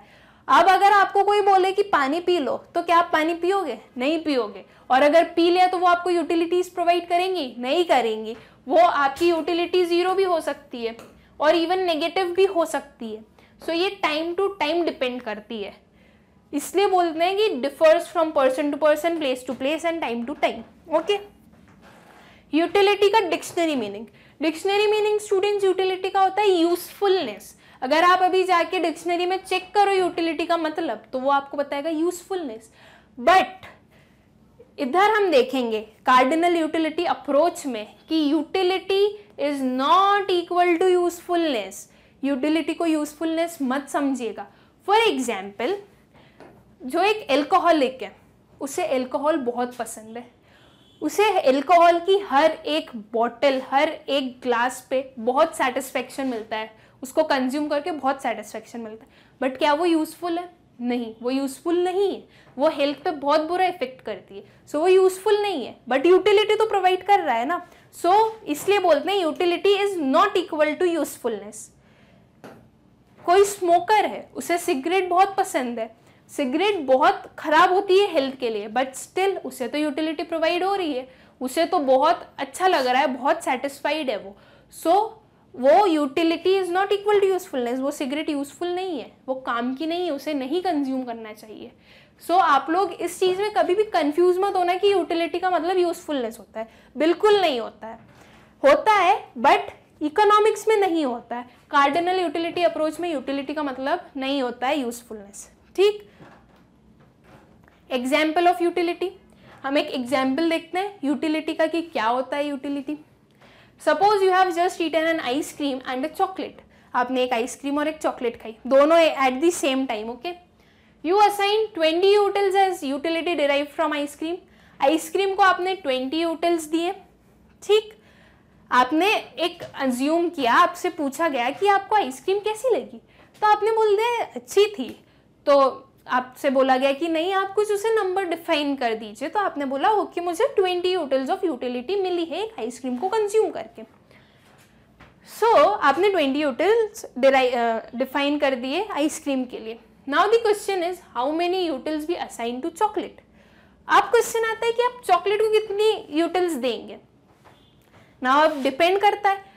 अब अगर आपको कोई बोले कि पानी पी लो तो क्या आप पानी पियोगे नहीं पियोगे और अगर पी लिया तो वो आपको यूटिलिटीज प्रोवाइड करेंगी नहीं करेंगी वो आपकी यूटिलिटी ज़ीरो भी हो सकती है और इवन नेगेटिव भी हो सकती है सो so, ये टाइम टू टाइम डिपेंड करती है इसलिए बोलते हैं कि differs from person to person place to place and time to time okay utility का dictionary meaning dictionary meaning students utility का होता है यूजफुलनेस अगर आप अभी जाके डिक्शनरी में चेक करो यूटिलिटी का मतलब तो वो आपको बताएगा यूजफुलनेस बट इधर हम देखेंगे कार्डिनल यूटिलिटी अप्रोच में कि utility is not equal to usefulness utility को यूजफुलनेस मत समझिएगा फॉर एग्जाम्पल जो एक एल्कोहलिक है उसे एल्कोहल बहुत पसंद है उसे एल्कोहल की हर एक बॉटल हर एक ग्लास पे बहुत सेटिस्फेक्शन मिलता है उसको कंज्यूम करके बहुत सेटिस्फेक्शन मिलता है बट क्या वो यूज़फुल है नहीं वो यूज़फुल नहीं है वो हेल्थ पे बहुत बुरा इफेक्ट करती है सो so, वो यूज़फुल नहीं है बट यूटिलिटी तो प्रोवाइड कर रहा है ना सो so, इसलिए बोलते हैं utility is not equal to usefulness कोई स्मोकर है उसे सिगरेट बहुत पसंद है सिगरेट बहुत ख़राब होती है हेल्थ के लिए बट स्टिल उसे तो यूटिलिटी प्रोवाइड हो रही है उसे तो बहुत अच्छा लग रहा है बहुत सेटिस्फाइड है वो सो so, वो utility is not equal to usefulness वो सिगरेट यूज़फुल नहीं है वो काम की नहीं है उसे नहीं कंज्यूम करना चाहिए सो so, आप लोग इस चीज़ में कभी भी कंफ्यूज मत होना कि यूटिलिटी का मतलब यूज़फुलनेस होता है बिल्कुल नहीं होता है होता है बट इकोनॉमिक्स में नहीं होता है कार्डिनल यूटिलिटी अप्रोच में यूटिलिटी का मतलब नहीं होता है यूज़फुलनेस ठीक एग्जाम्पल ऑफ यूटिलिटी हम एक एग्जाम्पल देखते हैं यूटिलिटी का कि क्या होता है utility suppose you have just eaten an ice cream and a chocolate आपने एक आइसक्रीम और एक चॉकलेट खाई दोनों at the same time okay you assign twenty utils as utility derive from ice cream ice cream को आपने ट्वेंटी यूटिल्स दिए ठीक आपने एक अंज्यूम किया आपसे पूछा गया कि आपको आइसक्रीम कैसी लगी तो आपने बोल दिया अच्छी थी तो आपसे बोला गया कि नहीं आप कुछ उसे नंबर डिफाइन कर दीजिए तो आपने बोला ओके मुझे ट्वेंटी होटल्स ऑफ यूटिलिटी मिली है एक आइसक्रीम को कंज्यूम करके सो so, आपने ट्वेंटी होटल्स डिफाइन कर दिए आइसक्रीम के लिए now the question is how many utils be assign to chocolate आप क्वेश्चन आता है कि आप चॉकलेट को कितनी यूटिल्स देंगे नाउ अब डिपेंड करता है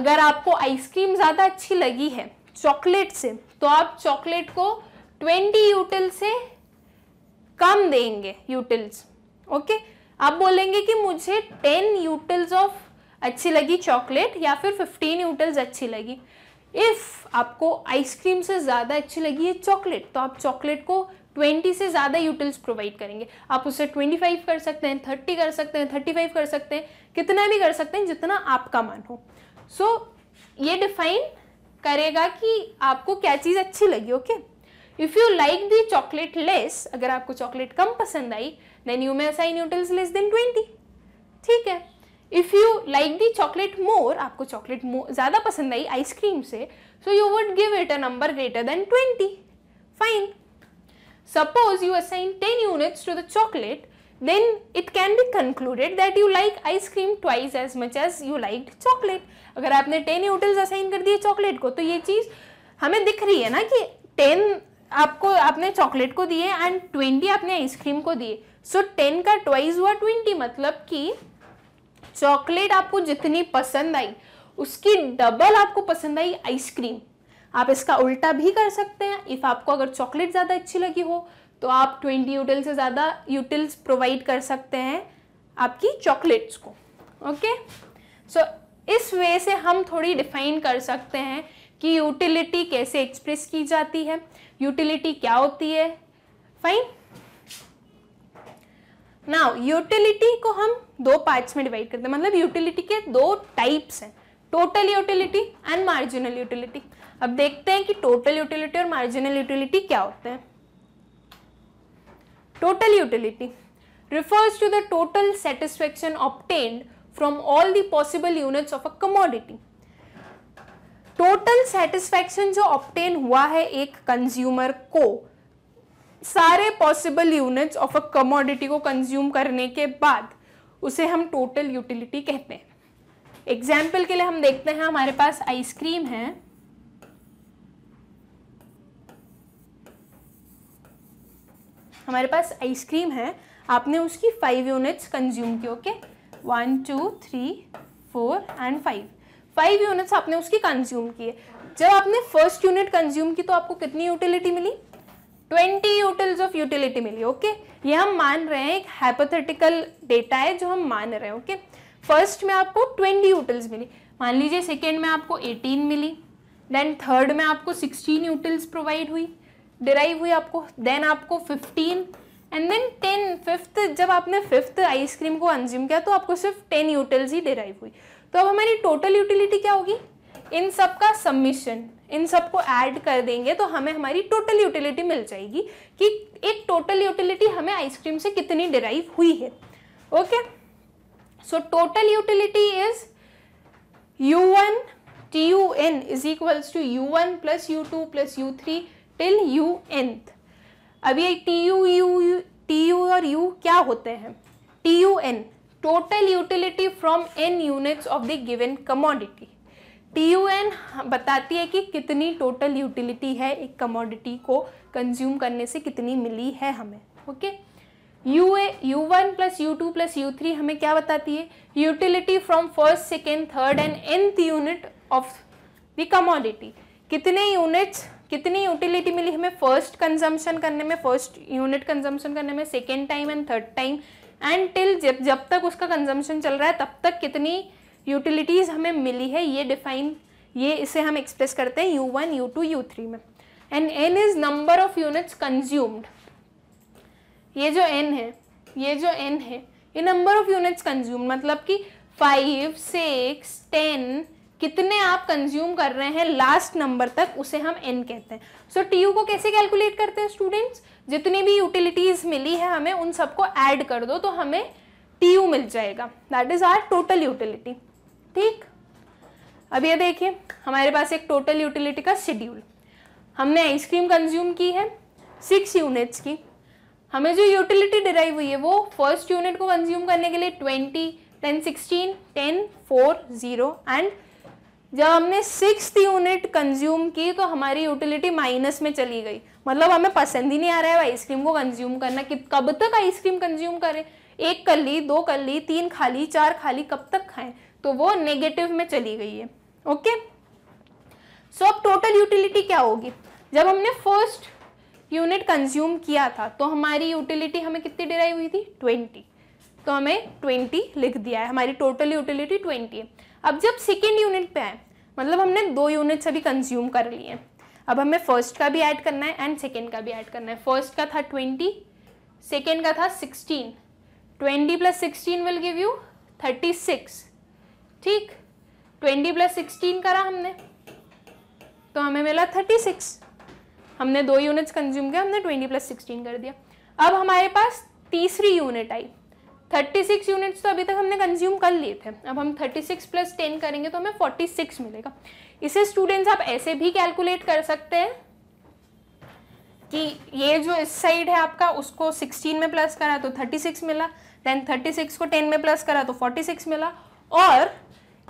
अगर आपको आइसक्रीम ज़्यादा अच्छी लगी है चॉकलेट से तो आप चॉकलेट को ट्वेंटी यूटिल से कम देंगे यूटिल्स ओके आप बोलेंगे कि मुझे टेन यूटिल्स ऑफ अच्छी लगी चॉकलेट या फिर फिफ्टीन यूटिल्स अच्छी लगी इफ़ आपको आइसक्रीम से ज़्यादा अच्छी लगी है चॉकलेट तो आप चॉकलेट को ट्वेंटी से ज़्यादा यूटिल्स प्रोवाइड करेंगे आप उसे ट्वेंटी फाइव कर सकते हैं थर्टी कर सकते हैं थर्टी फाइव कर सकते हैं कितना भी कर सकते हैं जितना आपका मन हो सो so, ये डिफाइन करेगा कि आपको क्या चीज़ अच्छी लगी okay okay? If you like the chocolate less अगर आपको चॉकलेट कम पसंद आई then you may assign utils less than twenty ठीक है if you like the chocolate more आपको चॉकलेट ज़्यादा पसंद आई आइसक्रीम से so you would give it a number greater than twenty fine suppose you assign ten units to the chocolate then it can be concluded that you like ice cream twice as much as you like chocolate अगर आपने ten utils assign कर दिए chocolate को तो ये चीज़ हमें दिख रही है ना कि टेन आपको आपने चॉकलेट को दिए एंड ट्वेंटी आपने आइसक्रीम को दिए सो टेन का ट्वाइस हुआ ट्वेंटी मतलब कि चॉकलेट आपको जितनी पसंद आई उसकी डबल आपको पसंद आई आइसक्रीम आप इसका उल्टा भी कर सकते हैं इफ़ आपको अगर चॉकलेट ज़्यादा अच्छी लगी हो तो आप ट्वेंटी यूटिल से ज़्यादा यूटिल्स प्रोवाइड कर सकते हैं आपकी चॉकलेट्स को ओके okay? सो so, इस वे से हम थोड़ी डिफाइन कर सकते हैं कि यूटिलिटी कैसे एक्सप्रेस की जाती है यूटिलिटी क्या होती है फाइन नाउ यूटिलिटी को हम दो पार्ट्स में डिवाइड करते हैं मतलब यूटिलिटी के दो टाइप्स हैं total utility and marginal utility अब देखते हैं कि टोटल यूटिलिटी और मार्जिनल यूटिलिटी क्या होते हैं total utility refers to the total satisfaction obtained from all the possible units of a commodity total satisfaction जो ऑप्टेन हुआ है एक कंज्यूमर को सारे possible units of a commodity को कंज्यूम करने के बाद उसे हम टोटल यूटिलिटी कहते हैं एग्जाम्पल के लिए हम देखते हैं हमारे पास आइसक्रीम है हमारे पास आइसक्रीम है आपने उसकी फाइव यूनिट्स कंज्यूम की okay one two three four and five five units आपने उसकी कंज्यूम की है जब आपने फर्स्ट यूनिट कंज्यूम की तो आपको कितनी यूटिलिटी मिली ट्वेंटी यूटिल्स ऑफ यूटिलिटी मिली ओके ये हम मान रहे हैं एक हाइपोथेटिकल डेटा है जो हम मान रहे हैं ओके फर्स्ट में आपको ट्वेंटी यूटिल्स मिली मान लीजिए सेकेंड में आपको एटीन मिली देन थर्ड में आपको सिक्सटीन यूटिल्स प्रोवाइड हुई डिराइव हुई आपको देन आपको fifteen and then ten fifth जब आपने फिफ्थ आइसक्रीम को कंज्यूम किया तो आपको सिर्फ टेन यूटिल्स ही डिराइव हुई तो अब हमारी टोटल यूटिलिटी क्या होगी इन सब का सबमिशन इन सब को ऐड कर देंगे तो हमें हमारी टोटल यूटिलिटी मिल जाएगी कि एक टोटल यूटिलिटी हमें आइसक्रीम से कितनी डिराइव हुई है okay so total utility is U one T U N is equals to U one plus U two plus U three till U N अब ये T U U T U और U क्या होते हैं T U N total utility from N units of the given commodity T U N बताती है कि कितनी टोटल यूटिलिटी है एक कमोडिटी को कंज्यूम करने से कितनी मिली है हमें okay U A U one plus U two plus U three हमें क्या बताती है utility from first second third and nth unit of the commodity कितने यूनिट्स कितनी यूटिलिटी मिली हमें फर्स्ट कंजम्पशन करने में फर्स्ट यूनिट कंजम्पशन करने में second time and third time and till जब जब तक उसका कंजम्पशन चल रहा है तब तक कितनी यूटिलिटीज़ हमें मिली है ये डिफाइन ये इसे हम एक्सप्रेस करते हैं U one U two U three में and N is number of units consumed ये जो एन है ये जो एन है ये नंबर ऑफ यूनिट्स कंज्यूम मतलब कि फाइव सिक्स टेन कितने आप कंज्यूम कर रहे हैं लास्ट नंबर तक उसे हम एन कहते हैं सो so, टी को कैसे कैलकुलेट करते हैं स्टूडेंट्स जितनी भी यूटिलिटीज़ मिली है हमें उन सबको ऐड कर दो तो हमें टी यू मिल जाएगा that is our total utility ठीक अब ये देखिए हमारे पास एक टोटल यूटिलिटी का शेड्यूल हमने आइसक्रीम कंज्यूम की है सिक्स यूनिट्स की हमें जो यूटिलिटी डिराइव हुई है वो फर्स्ट यूनिट को कंज्यूम करने के लिए twenty ten sixteen ten four zero and जब हमने सिक्स यूनिट कंज्यूम की तो हमारी यूटिलिटी माइनस में चली गई मतलब हमें पसंद ही नहीं आ रहा है आइसक्रीम को कंज्यूम करना कि कब तक आइसक्रीम कंज्यूम करें एक कर ली दो कर ली तीन खाली चार खाली कब तक खाएं तो वो नेगेटिव में चली गई है ओके सो अब टोटल यूटिलिटी क्या होगी जब हमने फर्स्ट यूनिट कंज्यूम किया था तो हमारी यूटिलिटी हमें कितनी डिराइव हुई थी ट्वेंटी तो हमें ट्वेंटी लिख दिया है हमारी टोटल यूटिलिटी ट्वेंटी है अब जब सेकेंड यूनिट पे आए मतलब हमने दो यूनिट्स अभी कंज्यूम कर लिए हैं अब हमें फर्स्ट का भी ऐड करना है एंड सेकेंड का भी ऐड करना है फर्स्ट का था ट्वेंटी सेकेंड का था sixteen twenty plus sixteen will give you thirty six ठीक ट्वेंटी प्लस सिक्सटीन करा हमने तो हमें मिला थर्टी सिक्स हमने दो यूनिट्स कंज्यूम किया हमने ट्वेंटी प्लस सिक्सटीन कर दिया अब हमारे पास तीसरी यूनिट आई थर्टी सिक्स यूनिट्स तो अभी तक हमने कंज्यूम कर लिए थे अब हम थर्टी सिक्स प्लस टेन करेंगे तो हमें फोर्टी सिक्स मिलेगा इसे स्टूडेंट्स आप ऐसे भी कैलकुलेट कर सकते हैं कि ये जो इस साइड है आपका उसको 16 में प्लस करा तो 36 मिला देन 36 को 10 में प्लस करा तो 46 मिला और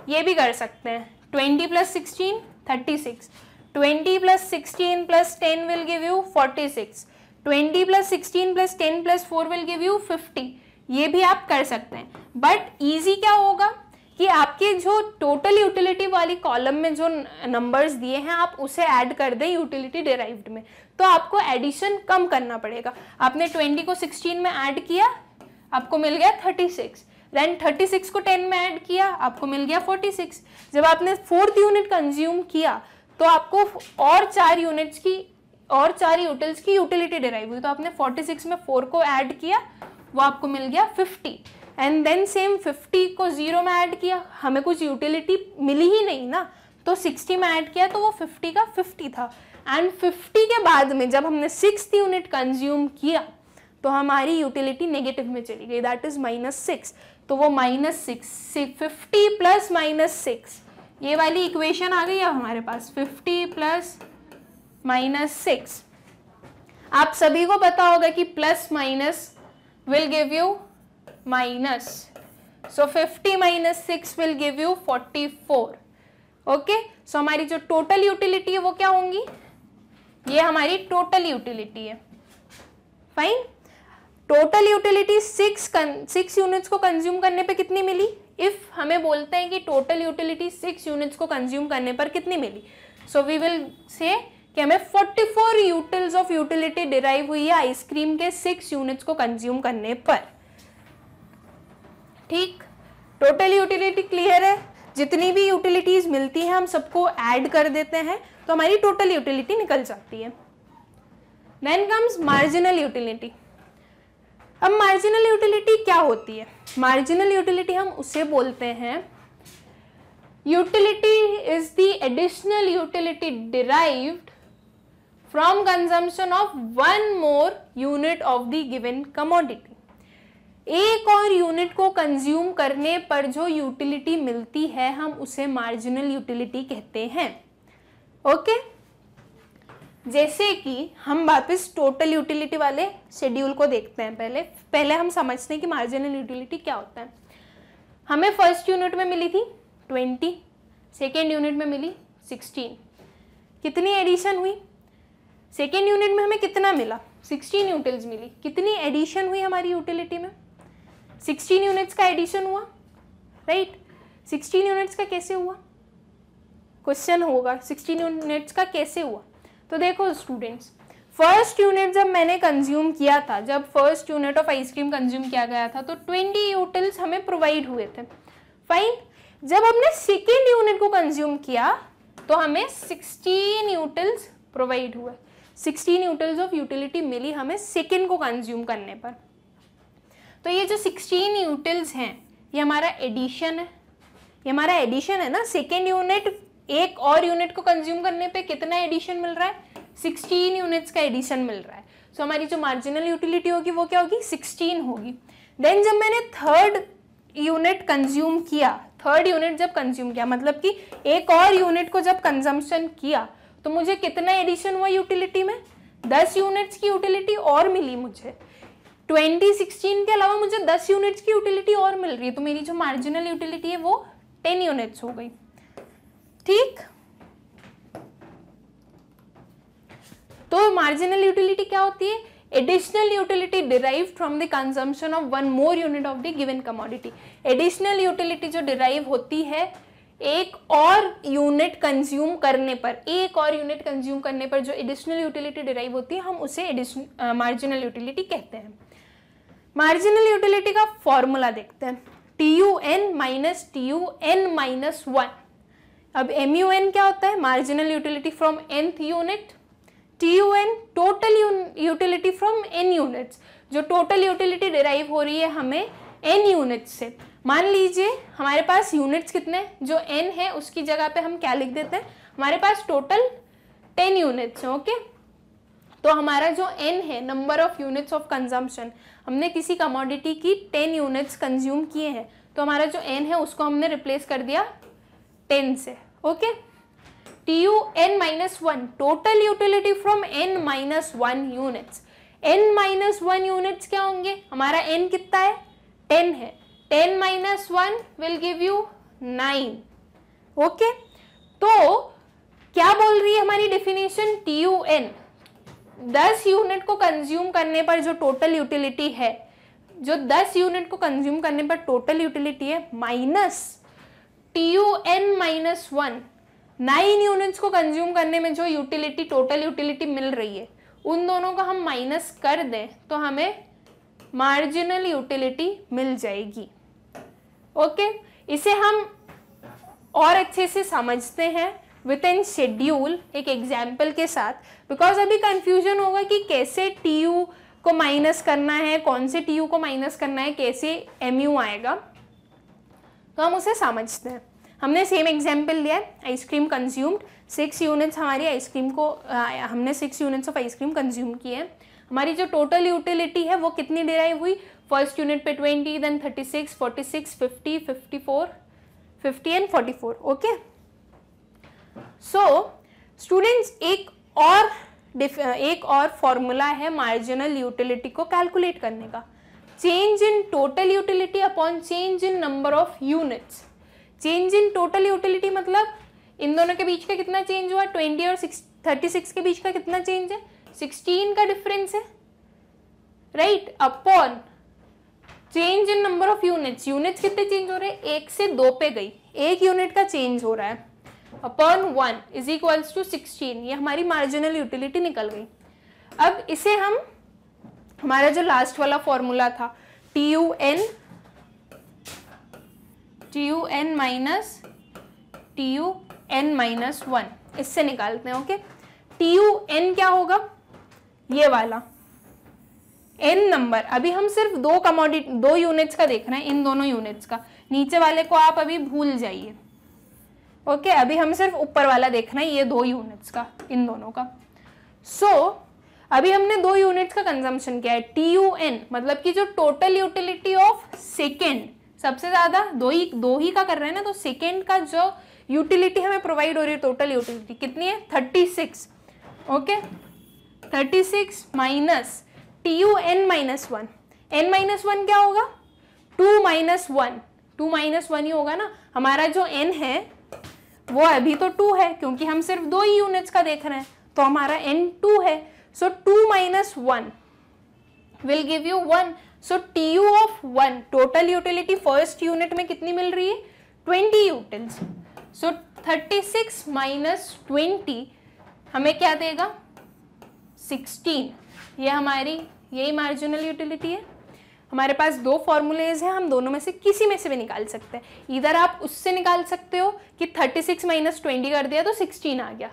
ये भी कर सकते हैं 20 plus sixteen thirty six twenty plus sixteen plus ten will give you forty six twenty plus sixteen plus ten plus four will give you fifty ये भी आप कर सकते हैं बट ईजी क्या होगा कि आपके जो टोटल यूटिलिटी वाली कॉलम में जो नंबर्स दिए हैं आप उसे ऐड कर दें यूटिलिटी डिराइव्ड में तो आपको एडिशन कम करना पड़ेगा आपने 20 को 16 में ऐड किया आपको मिल गया 36 देन 36 को 10 में ऐड किया आपको मिल गया 46 जब आपने फोर्थ यूनिट कंज्यूम किया तो आपको और चार यूनिट्स की और चार यूटिल्स की यूटिलिटी डेराइव हुई तो आपने 46 में 4 को ऐड किया वो आपको मिल गया 50 एंड देन सेम 50 को ज़ीरो में ऐड किया हमें कुछ यूटिलिटी मिली ही नहीं ना तो 60 में ऐड किया तो वो 50 का 50 था एंड 50 के बाद में जब हमने सिक्स यूनिट कंज्यूम किया तो हमारी यूटिलिटी नेगेटिव में चली गई दैट इज़ माइनस सिक्स तो वो minus six fifty plus minus six ये वाली इक्वेशन आ गई है हमारे पास फिफ्टी प्लस माइनस सिक्स आप सभी को पता होगा कि plus minus will give you minus. So 50 minus 6 will give you 44. Okay okay? So so, हमारी जो टोटल यूटिलिटी है वो क्या होंगी ये हमारी टोटल यूटिलिटी है fine total utility six six units को कंज्यूम करने पर कितनी मिली इफ हमें बोलते हैं कि टोटल यूटिलिटी सिक्स यूनिट्स को कंज्यूम करने पर कितनी मिली सो वी विल से कि हमें 44 यूटिल्स ऑफ यूटिलिटी डिराइव हुई है आइसक्रीम के सिक्स यूनिट्स को कंज्यूम करने पर ठीक टोटल यूटिलिटी क्लियर है जितनी भी यूटिलिटीज मिलती हैं हम सबको ऐड कर देते हैं तो हमारी टोटल यूटिलिटी निकल जाती है देन कम्स मार्जिनल यूटिलिटी अब मार्जिनल यूटिलिटी क्या होती है मार्जिनल यूटिलिटी हम उसे बोलते हैं utility is the additional utility derived from consumption of one more unit of the given commodity एक और यूनिट को कंज्यूम करने पर जो यूटिलिटी मिलती है हम उसे मार्जिनल यूटिलिटी कहते हैं ओके जैसे कि हम वापस टोटल यूटिलिटी वाले शेड्यूल को देखते हैं पहले पहले हम समझते हैं कि मार्जिनल यूटिलिटी क्या होता है हमें फर्स्ट यूनिट में मिली थी ट्वेंटी सेकेंड यूनिट में मिली सिक्सटीन कितनी एडिशन हुई सेकेंड यूनिट में हमें कितना मिला सिक्सटीन यूटिल्स मिली कितनी एडिशन हुई हमारी यूटिलिटी में सिक्सटीन यूनिट्स का एडिशन हुआ राइट सिक्सटीन यूनिट्स का कैसे हुआ क्वेश्चन होगा सिक्सटीन यूनिट्स का कैसे हुआ तो देखो स्टूडेंट्स फर्स्ट यूनिट जब मैंने कंज्यूम किया था जब first unit of ice cream consume किया गया था तो ट्वेंटी यूटिल्स हमें प्रोवाइड हुए थे फाइन जब हमने सेकेंड यूनिट को कंज्यूम किया तो हमें सिक्सटीन यूटिल्स प्रोवाइड हुआ सिक्सटीन यूटिल्स ऑफ यूटिलिटी मिली हमें सेकेंड को कंज्यूम करने पर तो ये जो सिक्सटीन यूटिल्स हैं ये हमारा एडिशन है ये हमारा एडिशन है ना सेकेंड यूनिट एक और यूनिट को कंज्यूम करने पे कितना एडिशन मिल रहा है 16 यूनिट्स का एडिशन मिल रहा है सो so, हमारी जो मार्जिनल यूटिलिटी होगी वो क्या होगी 16 होगी देन जब मैंने थर्ड यूनिट कंज्यूम किया थर्ड यूनिट जब कंज्यूम किया मतलब कि एक और यूनिट को जब कंजम्पन किया तो मुझे कितना एडिशन हुआ यूटिलिटी में 10 यूनिट्स की यूटिलिटी और मिली मुझे 2016 के अलावा मुझे 10 यूनिट्स की यूटिलिटी और मिल रही है तो मेरी जो मार्जिनल यूटिलिटी है वो 10 यूनिट्स हो गई ठीक तो मार्जिनल यूटिलिटी क्या होती है additional utility derive from the consumption of one more unit of the given commodity additional utility जो डिराइव होती है एक और यूनिट कंज्यूम करने पर एक और यूनिट कंज्यूम करने पर जो एडिशनल यूटिलिटी डिराइव होती है हम उसे मार्जिनल यूटिलिटी कहते हैं मार्जिनल यूटिलिटी का फॉर्मूला देखते हैं T U N minus T U N minus one अब एम यू एन क्या होता है marginal utility from nth unit T U N total utility from N units जो टोटल यूटिलिटी डिराइव हो रही है हमें एन यूनिट्स से मान लीजिए हमारे पास यूनिट्स कितने जो एन है उसकी जगह पे हम क्या लिख देते हैं हमारे पास टोटल टेन यूनिट्स हैं ओके तो हमारा जो एन है number of units of consumption हमने किसी कमोडिटी की टेन यूनिट्स कंज्यूम किए हैं तो हमारा जो एन है उसको हमने रिप्लेस कर दिया टेन से okay T U N minus one total utility from N minus one units N minus one units क्या होंगे हमारा एन कितना है टेन है ten minus one will give you nine okay तो क्या बोल रही है हमारी definition T U N 10 unit को कंज्यूम करने पर जो टोटल यूटिलिटी है जो 10 यूनिट को कंज्यूम करने पर टोटल यूटिलिटी है minus T U N minus one nine units को कंज्यूम करने में जो यूटिलिटी टोटल यूटिलिटी मिल रही है उन दोनों का हम माइनस कर दें तो हमें मार्जिनल यूटिलिटी मिल जाएगी ओके इसे हम और अच्छे से समझते हैं विथ इन शेड्यूल एक एग्जाम्पल के साथ बिकॉज अभी कन्फ्यूजन होगा कि कैसे टी यू को माइनस करना है कौन से टी यू को माइनस करना है कैसे एम यू आएगा तो हम उसे समझते हैं हमने सेम एग्जाम्पल लिया है आइसक्रीम कंज्यूम्ड सिक्स यूनिट्स हमारी आइसक्रीम को आ, हमने six units of ice cream consume किए हैं हमारी जो टोटल यूटिलिटी है वो कितनी डिराइव हुई फर्स्ट यूनिट पे twenty then thirty six forty six fifty fifty four fifty and forty four okay so so, students एक और एक और फॉर्मूला है मार्जिनल यूटिलिटी को कैलकुलेट करने का change in total utility upon change in number of units change in total utility मतलब इन दोनों के बीच का कितना चेंज हुआ 20 और थर्टी 36 के बीच का कितना चेंज है 16 का डिफरेंस है right upon change in number of units units कितने चेंज हो रहे हैं एक से दो पे गई एक यूनिट का चेंज हो रहा है upon one is equals to sixteen ये हमारी मार्जिनल यूटिलिटी निकल गई अब इसे हम हमारा जो लास्ट वाला फॉर्मूला था T U N T U N minus T U N minus one इससे निकालते हैं ओके टी यू एन क्या होगा ये वाला एन नंबर अभी हम सिर्फ दो कमोडिटी दो यूनिट्स का देख रहे हैं इन दोनों यूनिट्स का नीचे वाले को आप अभी भूल जाइए ओके अभी हम सिर्फ ऊपर वाला देखना है ये दो यूनिट्स का इन दोनों का सो so, अभी हमने दो यूनिट्स का कंजम्पशन किया है टी यू एन मतलब कि जो टोटल यूटिलिटी ऑफ सेकेंड सबसे ज़्यादा दो ही दो ही का कर रहे हैं ना तो सेकेंड का जो यूटिलिटी हमें प्रोवाइड हो रही है टोटल यूटिलिटी कितनी है thirty six okay thirty six minus T U N minus one N minus one क्या होगा two minus one two minus one ही होगा ना हमारा जो एन है वो अभी तो टू है क्योंकि हम सिर्फ दो ही यूनिट्स का देख रहे हैं तो हमारा एन टू है so two minus one will give you one so T U of one total utility first unit में कितनी मिल रही है twenty utils so thirty six minus twenty हमें क्या देगा सिक्सटीन ये हमारी यही मार्जिनल यूटिलिटी है हमारे पास दो फॉर्मूलेज हैं हम दोनों में से किसी में से भी निकाल सकते हैं इधर आप उससे निकाल सकते हो कि थर्टी सिक्स माइनस ट्वेंटी कर दिया तो सिक्सटीन आ गया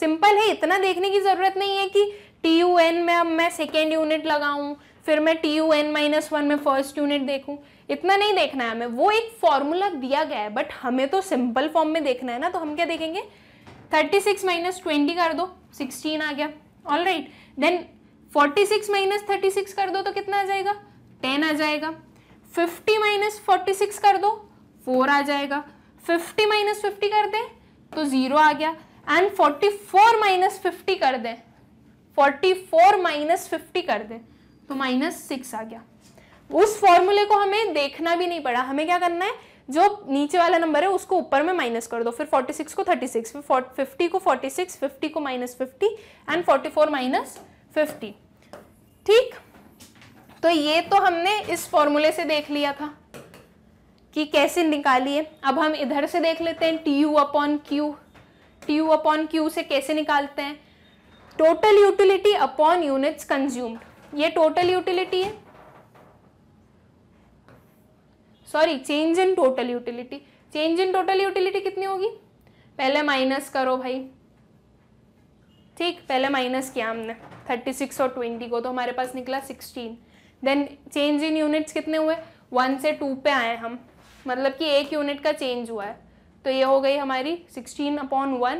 सिंपल है इतना देखने की ज़रूरत नहीं है कि टी यू एन में अब मैं सेकेंड यूनिट लगाऊँ फिर मैं T U N minus one में फर्स्ट यूनिट देखूँ इतना नहीं देखना है हमें वो एक फॉर्मूला दिया गया है बट हमें तो सिंपल फॉर्म में देखना है ना तो हम क्या देखेंगे थर्टी सिक्स माइनस ट्वेंटी कर दो सिक्सटीन आ गया all right then forty six minus thirty six कर दो तो कितना आ जाएगा टेन आ जाएगा फिफ्टी माइनस फोर्टी सिक्स कर दो फोर आ जाएगा फिफ्टी माइनस फिफ्टी कर दें तो ज़ीरो आ गया and forty four minus fifty कर दें फोर्टी फोर माइनस फिफ्टी कर दें तो माइनस सिक्स आ गया उस फॉर्मूले को हमें देखना भी नहीं पड़ा हमें क्या करना है जो नीचे वाला नंबर है उसको ऊपर में माइनस कर दो फिर 46 को 36 फिर 50 को 46 50 को minus fifty and 44 minus fifty ठीक तो ये तो हमने इस फॉर्मूले से देख लिया था कि कैसे निकालिए अब हम इधर से देख लेते हैं T U upon Q T U upon Q से कैसे निकालते हैं total utility upon units consumed ये टोटल यूटिलिटी है sorry change in total utility change in total utility कितनी होगी पहले माइनस करो भाई ठीक पहले माइनस किया हमने थर्टी सिक्स और ट्वेंटी को तो हमारे पास निकला sixteen then change in units कितने हुए वन से टू पे आए हम मतलब कि एक यूनिट का चेंज हुआ है तो ये हो गई हमारी sixteen upon one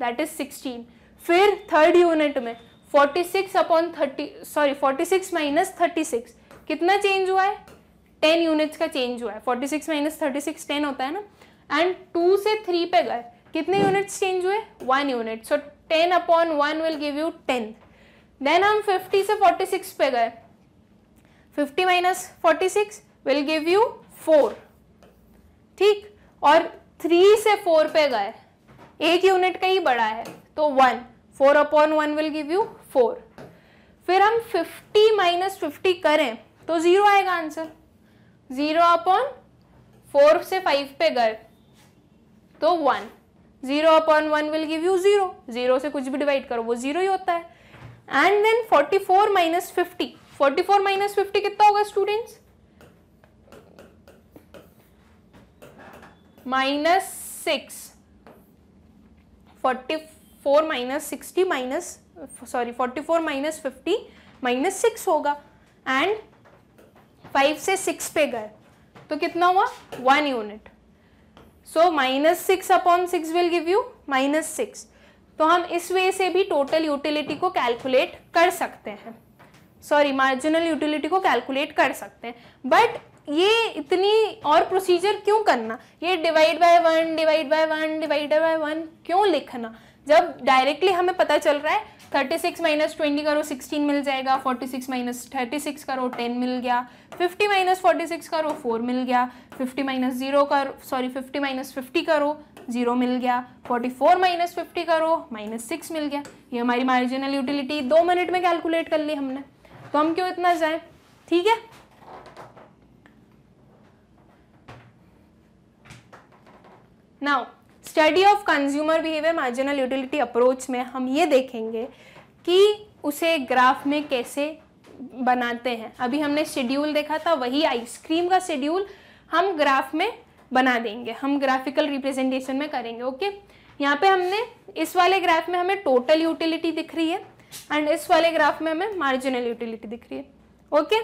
that is sixteen फिर थर्ड यूनिट में forty six upon thirty sorry forty six minus thirty six कितना चेंज हुआ है टेन यूनिट्स का चेंज हुआ है forty six minus thirty six ten होता है ना एंड टू से थ्री पे गए कितने यूनिट्स चेंज हुए one unit so ten upon one will give you ten then हम फिफ्टी से फोर्टी सिक्स पे गए 50 minus six will give you 4 ठीक और 3 से 4 पे गए एक यूनिट का ही बड़ा है तो 1 4 अपॉन 1 विल गिव यू 4 फिर हम 50 माइनस फिफ्टी करें तो ज़ीरो आएगा आंसर ज़ीरो अपॉन फोर से फाइव पे गए तो one zero upon one will give you zero zero से कुछ भी डिवाइड करो वो ज़ीरो ही होता है and then forty four minus fifty forty four minus fifty कितना होगा students minus six forty four minus sixty minus sorry forty four minus fifty minus six होगा एंड फाइव से सिक्स पे गए तो कितना हुआ one unit so minus six upon six will give you minus six तो हम इस वे से भी टोटल यूटिलिटी को कैलकुलेट कर सकते हैं सॉरी मार्जिनल यूटिलिटी को कैलकुलेट कर सकते हैं बट ये इतनी और प्रोसीजर क्यों करना ये divide by one divide by one divide by one क्यों लिखना जब डायरेक्टली हमें पता चल रहा है थर्टी सिक्स माइनस ट्वेंटी करो सिक्सटीन मिल जाएगा forty six minus thirty six करो टेन मिल गया फिफ्टी माइनस फोर्टी सिक्स करो फोर मिल गया फिफ्टी माइनस जीरो कर सॉरी फिफ्टी माइनस फिफ्टी करो जीरो मिल गया फोर्टी फोर माइनस फिफ्टी करो माइनस सिक्स मिल गया ये हमारी मार्जिनल यूटिलिटी दो मिनट में कैलकुलेट कर ली हमने तो हम क्यों इतना जाए ठीक है now study of consumer behaviour marginal utility approach में हम ये देखेंगे कि उसे ग्राफ में कैसे बनाते हैं अभी हमने शेड्यूल देखा था वही आइसक्रीम का शेड्यूल हम ग्राफ में बना देंगे हम ग्राफिकल रिप्रेजेंटेशन में करेंगे ओके यहाँ पे हमने इस वाले ग्राफ में हमें टोटल यूटिलिटी दिख रही है एंड इस वाले ग्राफ में हमें मार्जिनल यूटिलिटी दिख रही है okay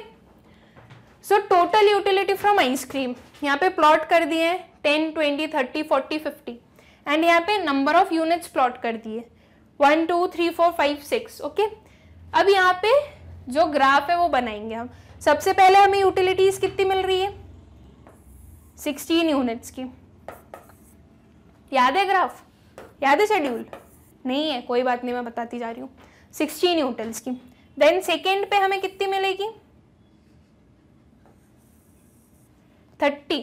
so total utility from ice cream यहाँ पे प्लॉट कर दिए ten twenty thirty forty fifty and यहाँ पे नंबर ऑफ यूनिट्स प्लॉट कर दिए one two three four five six okay अब यहाँ पे जो ग्राफ है वो बनाएंगे हम सबसे पहले हमें यूटिलिटीज कितनी मिल रही है सिक्सटीन यूनिट्स की याद है ग्राफ याद है शेड्यूल नहीं है कोई बात नहीं मैं बताती जा रही हूँ सिक्सटी न्यूटन्स की देन सेकेंड पे हमें कितनी मिलेगी थर्टी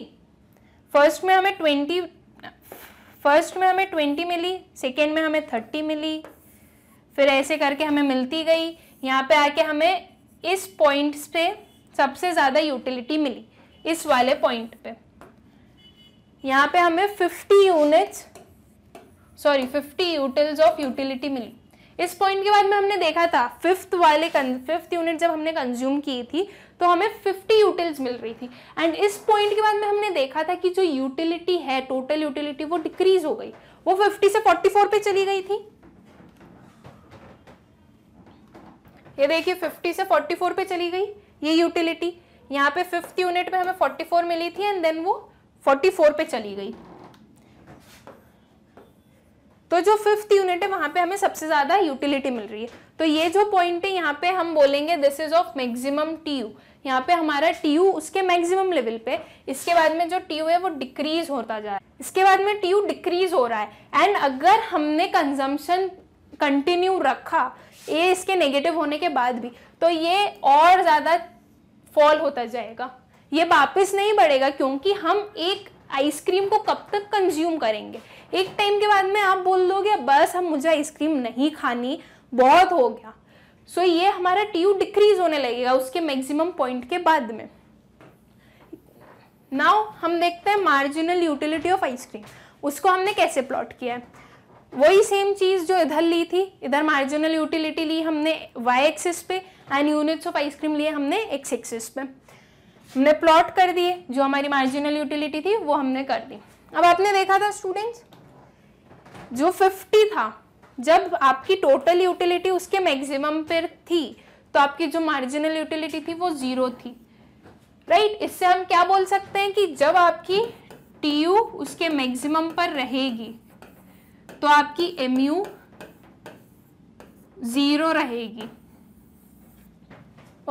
फर्स्ट में हमें ट्वेंटी फर्स्ट में हमें ट्वेंटी मिली सेकेंड में हमें थर्टी मिली फिर ऐसे करके हमें मिलती गई यहाँ पे आके हमें इस पॉइंट पे सबसे ज़्यादा यूटिलिटी मिली इस वाले पॉइंट पे यहाँ पे हमें 50 units sorry 50 utils of utility मिली इस पॉइंट के बाद में हमने देखा था फिफ्थ वाले फिफ्थ यूनिट जब हमने कंज्यूम की थी तो हमें 50 यूटिल्स मिल रही थी एंड इस पॉइंट के बाद में हमने देखा था कि जो यूटिलिटी है टोटल यूटिलिटी वो डिक्रीज हो गई वो 50 से 44 पे चली गई थी ये देखिए 50 से 44 पे चली गई ये यूटिलिटी यहाँ पे फिफ्थ यूनिट में हमें 44 मिली थी एंड देन वो 44 पे चली गई तो जो फिफ्थ यूनिट है वहां पे हमें सबसे ज़्यादा यूटिलिटी मिल रही है तो ये जो पॉइंट है यहाँ पे हम बोलेंगे this is of maximum T U यहाँ पे हमारा टी यू उसके मैक्सिमम लेवल पे इसके बाद में जो टी यू है वो डिक्रीज होता जा रहा है इसके बाद में टी यू डिक्रीज हो रहा है एंड अगर हमने कंजम्पशन कंटिन्यू रखा ये इसके नेगेटिव होने के बाद भी तो ये और ज़्यादा फॉल होता जाएगा ये वापस नहीं बढ़ेगा क्योंकि हम एक आइसक्रीम को कब तक कंज्यूम करेंगे एक टाइम के बाद में आप बोल दोगे बस हम मुझे आइसक्रीम नहीं खानी बहुत हो गया सो so, ये हमारा टी डिक्रीज होने लगेगा उसके मैक्सिमम पॉइंट के बाद में नाउ हम देखते हैं मार्जिनल यूटिलिटी ऑफ आइसक्रीम उसको हमने कैसे प्लॉट किया है वही सेम चीज़ जो इधर ली थी इधर मार्जिनल यूटिलिटी ली हमने वाई एक्सिस पे एंड यूनिट्स ऑफ आइसक्रीम लिए हमने एक्स एक्सिस पे हमने प्लॉट कर दिए जो हमारी मार्जिनल यूटिलिटी थी वो हमने कर दी अब आपने देखा था स्टूडेंट्स जो 50 था जब आपकी टोटल यूटिलिटी उसके मैक्सिमम पर थी तो आपकी जो मार्जिनल यूटिलिटी थी वो ज़ीरो थी राइट right? इससे हम क्या बोल सकते हैं कि जब आपकी टी उसके मैक्सिमम पर रहेगी तो आपकी एम यू ज़ीरो रहेगी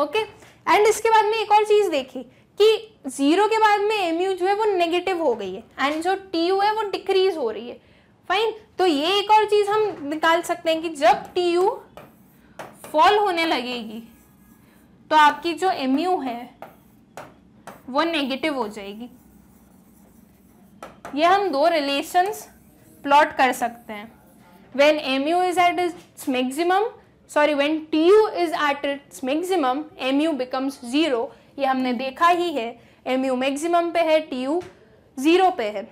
ओके okay? एंड इसके बाद में एक और चीज़ देखी कि जीरो के बाद में एमयू जो है वो नेगेटिव हो गई है एंड जो टी है वो डिक्रीज हो रही है फाइन तो ये एक और चीज़ हम निकाल सकते हैं कि जब टी यू फॉल होने लगेगी तो आपकी जो एमयू है वो नेगेटिव हो जाएगी ये हम दो रिलेशंस प्लॉट कर सकते हैं when MU is at its maximum sorry when tu is at its maximum mu becomes zero ये हमने देखा ही है mu maximum पे है tu zero पे है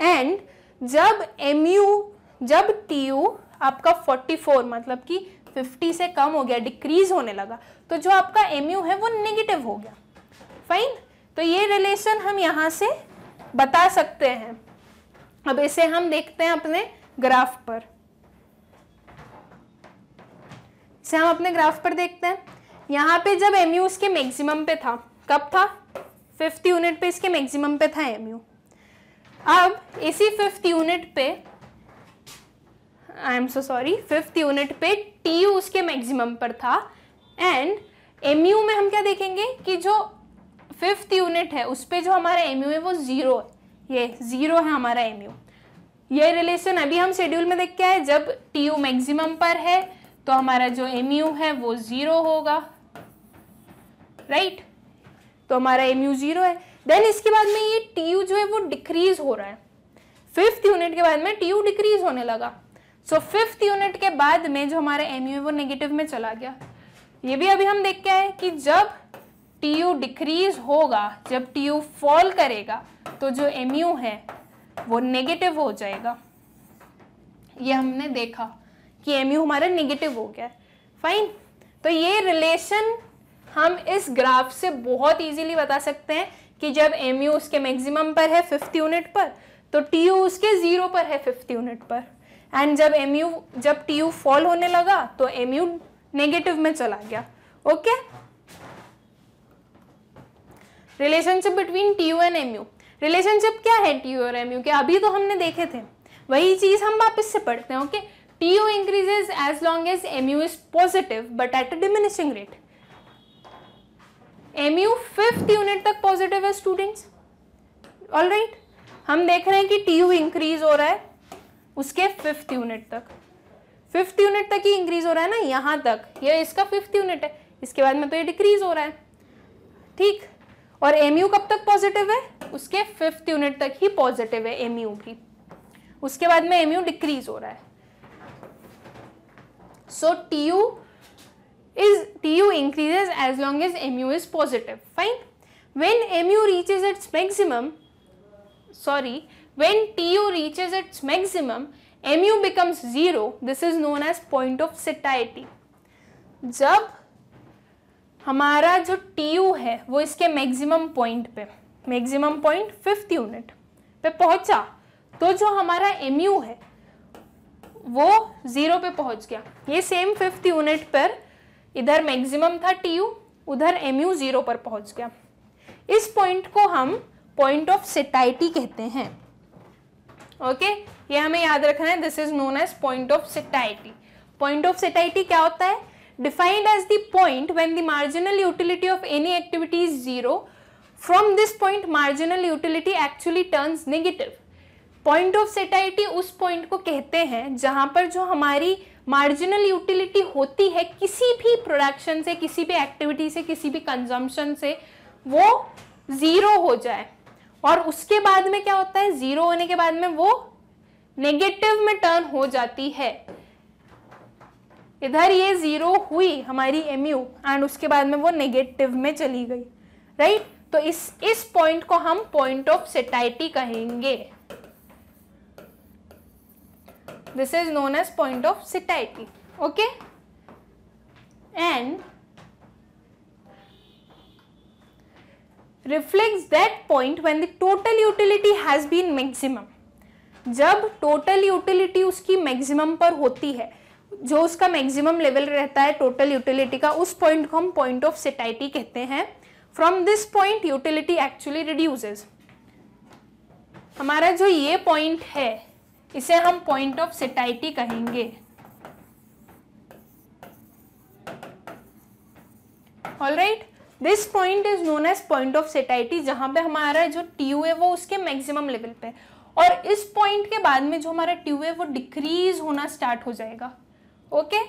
and जब mu जब tu आपका 44 मतलब कि 50 से कम हो गया डिक्रीज होने लगा तो जो आपका mu है वो नेगेटिव हो गया फाइन तो ये रिलेशन हम यहाँ से बता सकते हैं अब इसे हम देखते हैं अपने ग्राफ पर से हम अपने ग्राफ पर देखते हैं यहाँ पे जब एम यू इसके मैक्सिमम पे था कब था फिफ्थ यूनिट पे इसके मैक्सिमम पे था एम यू अब इसी फिफ्थ यूनिट पे I am so sorry fifth unit पे टी यू उसके मैक्सिमम पर था एंड एम यू में हम क्या देखेंगे कि जो फिफ्थ यूनिट है उस पर जो हमारा एम यू है वो ज़ीरो है ये ज़ीरो है हमारा एम यू ये रिलेशन अभी हम शेड्यूल में देख के आए जब टी यू मैक्सिमम पर है तो हमारा जो एम यू है वो ज़ीरो होगा राइट right? तो हमारा एम यू ज़ीरो है देन इसके बाद में ये टी यू जो है वो डिक्रीज़ हो रहा है फिफ्थ यूनिट के बाद में टी यू डिक्रीज़ होने लगा सो फिफ्थ यूनिट के बाद में जो हमारा एम यू है वो नेगेटिव में चला गया ये भी अभी हम देख के आए कि जब टी यू डिक्रीज होगा जब टी यू फॉल करेगा तो जो एम यू है वो नेगेटिव हो जाएगा ये हमने देखा कि एम यू हमारा नेगेटिव हो गया फाइन तो ये रिलेशन हम इस ग्राफ से बहुत इजीली बता सकते हैं कि जब एम यू उसके मैक्सिमम पर है फिफ्थ यूनिट पर तो टी यू उसके ज़ीरो पर है फिफ्थ यूनिट पर एंड जब एम यू जब टी यू फॉल होने लगा तो एम यू नेगेटिव में चला गया okay relationship between T U and M U relationship क्या है टी यू और एम यू के अभी तो हमने देखे थे वही चीज़ हम वापस से पढ़ते हैं okay okay? TU increases as long as MU is positive but at a diminishing rate. MU fifth unit तक पॉजिटिव है students. ऑल राइट हम देख रहे हैं कि TU इंक्रीज हो रहा है उसके फिफ्थ यूनिट तक फिफ्थ यूनिट तक ही इंक्रीज हो रहा है ना यहाँ तक ये इसका फिफ्थ यूनिट है इसके बाद में तो ये डिक्रीज हो रहा है ठीक और एम कब तक पॉजिटिव है उसके फिफ्थ यूनिट तक ही पॉजिटिव है एम भी उसके बाद में एम डिक्रीज हो रहा है so tu is tu increases as long as mu is positive fine when mu reaches its maximum sorry when tu reaches its maximum mu becomes zero this is known as point of satiety jab hamara jo TU hai wo iske maximum point pe maximum point fifth unit pe pahuncha to jo hamara MU hai वो zero पे पहुंच गया ये same fifth unit पर इधर maximum था T U उधर M U zero पर पहुंच गया इस पॉइंट को हम पॉइंट ऑफ सिटाइटी कहते हैं ओके ये हमें याद रखना है this is known as point of satiety point of satiety क्या होता है defined as the point when the marginal utility of any activity is zero from this point marginal utility actually turns negative point of satiety उस पॉइंट को कहते हैं जहां पर जो हमारी मार्जिनल यूटिलिटी होती है किसी भी प्रोडक्शन से किसी भी एक्टिविटी से किसी भी कंजम्पशन से वो ज़ीरो हो जाए और उसके बाद में क्या होता है ज़ीरो होने के बाद में वो नेगेटिव में टर्न हो जाती है इधर ये ज़ीरो हुई हमारी एम यू एंड उसके बाद में वो नेगेटिव में चली गई राइट right? तो इस इस पॉइंट को हम पॉइंट ऑफ सेटाइटी कहेंगे this is known as point of satiety okay and reflects that point when the total utility has been maximum जब टोटल यूटिलिटी उसकी मैक्सिमम पर होती है जो उसका मैक्सिमम लेवल रहता है टोटल यूटिलिटी का उस पॉइंट को हम पॉइंट ऑफ सिटाइटी कहते हैं from this point utility actually reduces. हमारा जो ये पॉइंट है इसे हम पॉइंट ऑफ सेटाइटी कहेंगे all right this point is known as point of satiety जहां पे हमारा जो ट्यू है वो उसके मैक्सिमम लेवल पे और इस पॉइंट के बाद में जो हमारा ट्यू है वो डिक्रीज होना स्टार्ट हो जाएगा okay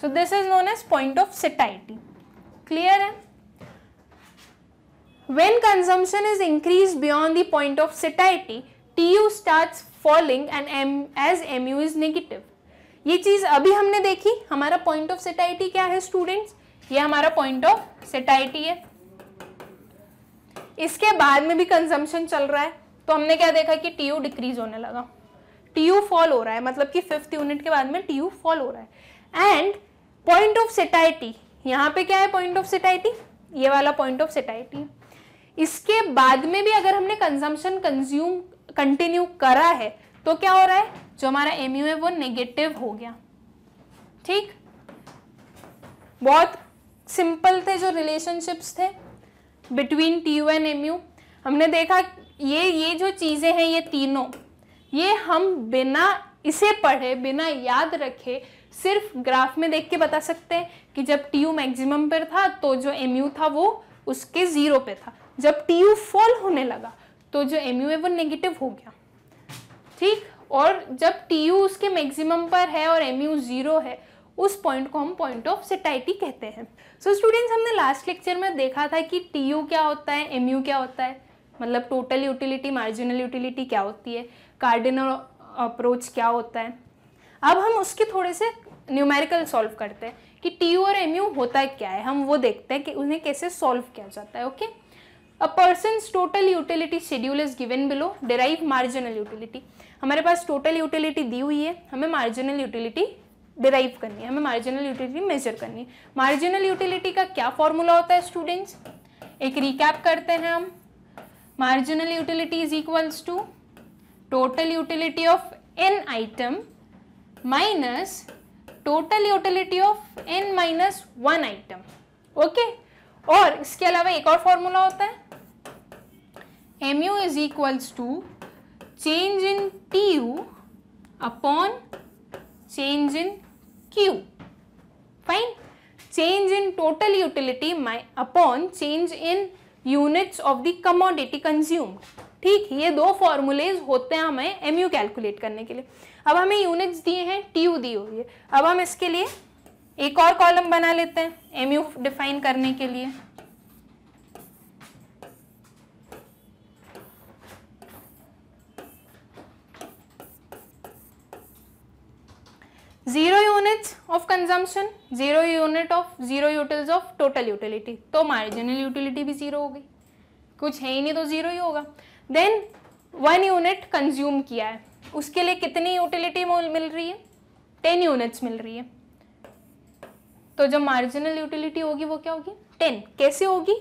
so this is known as point of satiety clear है when consumption is increased beyond the point of satiety TU starts falling and M as MU is negative. ये चीज़ अभी हमने देखी हमारा पॉइंट ऑफ सेटाइटी क्या है स्टूडेंट्स ये हमारा पॉइंट ऑफ सेटाइटी है इसके बाद में भी कंजम्पन चल रहा है तो हमने क्या देखा कि टी डिक्रीज होने लगा टी फॉल हो रहा है मतलब कि फिफ्थ यूनिट के बाद में टी फॉल हो रहा है एंड पॉइंट ऑफ सेटाइटी यहाँ पे क्या है पॉइंट ऑफ सेटाइटी ये वाला पॉइंट ऑफ सेटाइटी इसके बाद में भी अगर हमने कंजम्पन कंज्यूम कंटिन्यू करा है तो क्या हो रहा है जो हमारा एमयू है वो नेगेटिव हो गया ठीक बहुत सिंपल थे जो रिलेशनशिप्स थे between T U and MU हमने देखा ये ये जो चीज़ें हैं ये तीनों ये हम बिना इसे पढ़े बिना याद रखे सिर्फ ग्राफ में देख के बता सकते हैं कि जब टी यू मैक्सिमम पर था तो जो एमयू था वो उसके ज़ीरो पे था जब टी यू फॉल होने लगा तो जो एम यू है वो नेगेटिव हो गया ठीक और जब टी यू उसके मैक्सिमम पर है और एम यू ज़ीरो है उस पॉइंट को हम पॉइंट ऑफ सेटाइटी कहते हैं सो so, स्टूडेंट्स हमने लास्ट लेक्चर में देखा था कि टी यू क्या होता है एम क्या होता है मतलब टोटल यूटिलिटी मार्जिनल यूटिलिटी क्या होती है कार्डिनल अप्रोच क्या होता है अब हम उसके थोड़े से न्यूमेरिकल सॉल्व करते हैं कि टी यू और एम होता है क्या है हम वो देखते हैं कि उन्हें कैसे सॉल्व किया जाता है okay okay? A person's total utility schedule is given below derive marginal utility हमारे पास टोटल यूटिलिटी दी हुई है हमें मार्जिनल यूटिलिटी डिराइव करनी है हमें मार्जिनल यूटिलिटी मेजर करनी है मार्जिनल यूटिलिटी का क्या फॉर्मूला होता है स्टूडेंट्स एक रिकैप करते हैं हम marginal utility is equals to total utility of N item minus total utility of N minus one item okay और इसके अलावा एक और फॉर्मूला होता है mu is equals to change in tu upon change in q. Fine. Change in total utility my, upon change in units of the commodity consume ठीक ये दो फॉर्मूलेज होते हैं हमें एम यू कैलकुलेट करने के लिए अब हमें यूनिट्स दिए हैं टी यू दी हुई है अब हम इसके लिए एक और कॉलम बना लेते हैं एम यू डिफाइन करने के लिए zero units of consumption zero unit of zero utils of total utility तो मार्जिनल यूटिलिटी भी जीरो हो गई कुछ है ही नहीं तो जीरो ही होगा देन वन यूनिट कंज्यूम किया है उसके लिए कितनी यूटिलिटी मिल रही है टेन यूनिट्स मिल रही है तो जो मार्जिनल यूटिलिटी होगी वो क्या होगी टेन कैसे होगी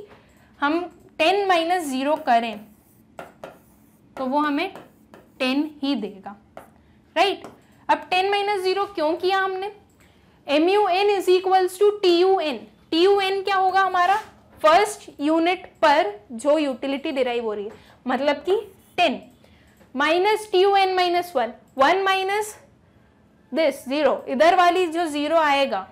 हम टेन माइनस ज़ीरो करें तो वो हमें टेन ही देगा राइट right? अब टेन माइनस जीरो क्यों किया हमने M U N is equals to T U N T U N क्या होगा हमारा फर्स्ट यूनिट पर जो यूटिलिटी डिराइव हो रही है मतलब कि ten minus T U N minus one one minus this zero इधर वाली जो जीरो आएगा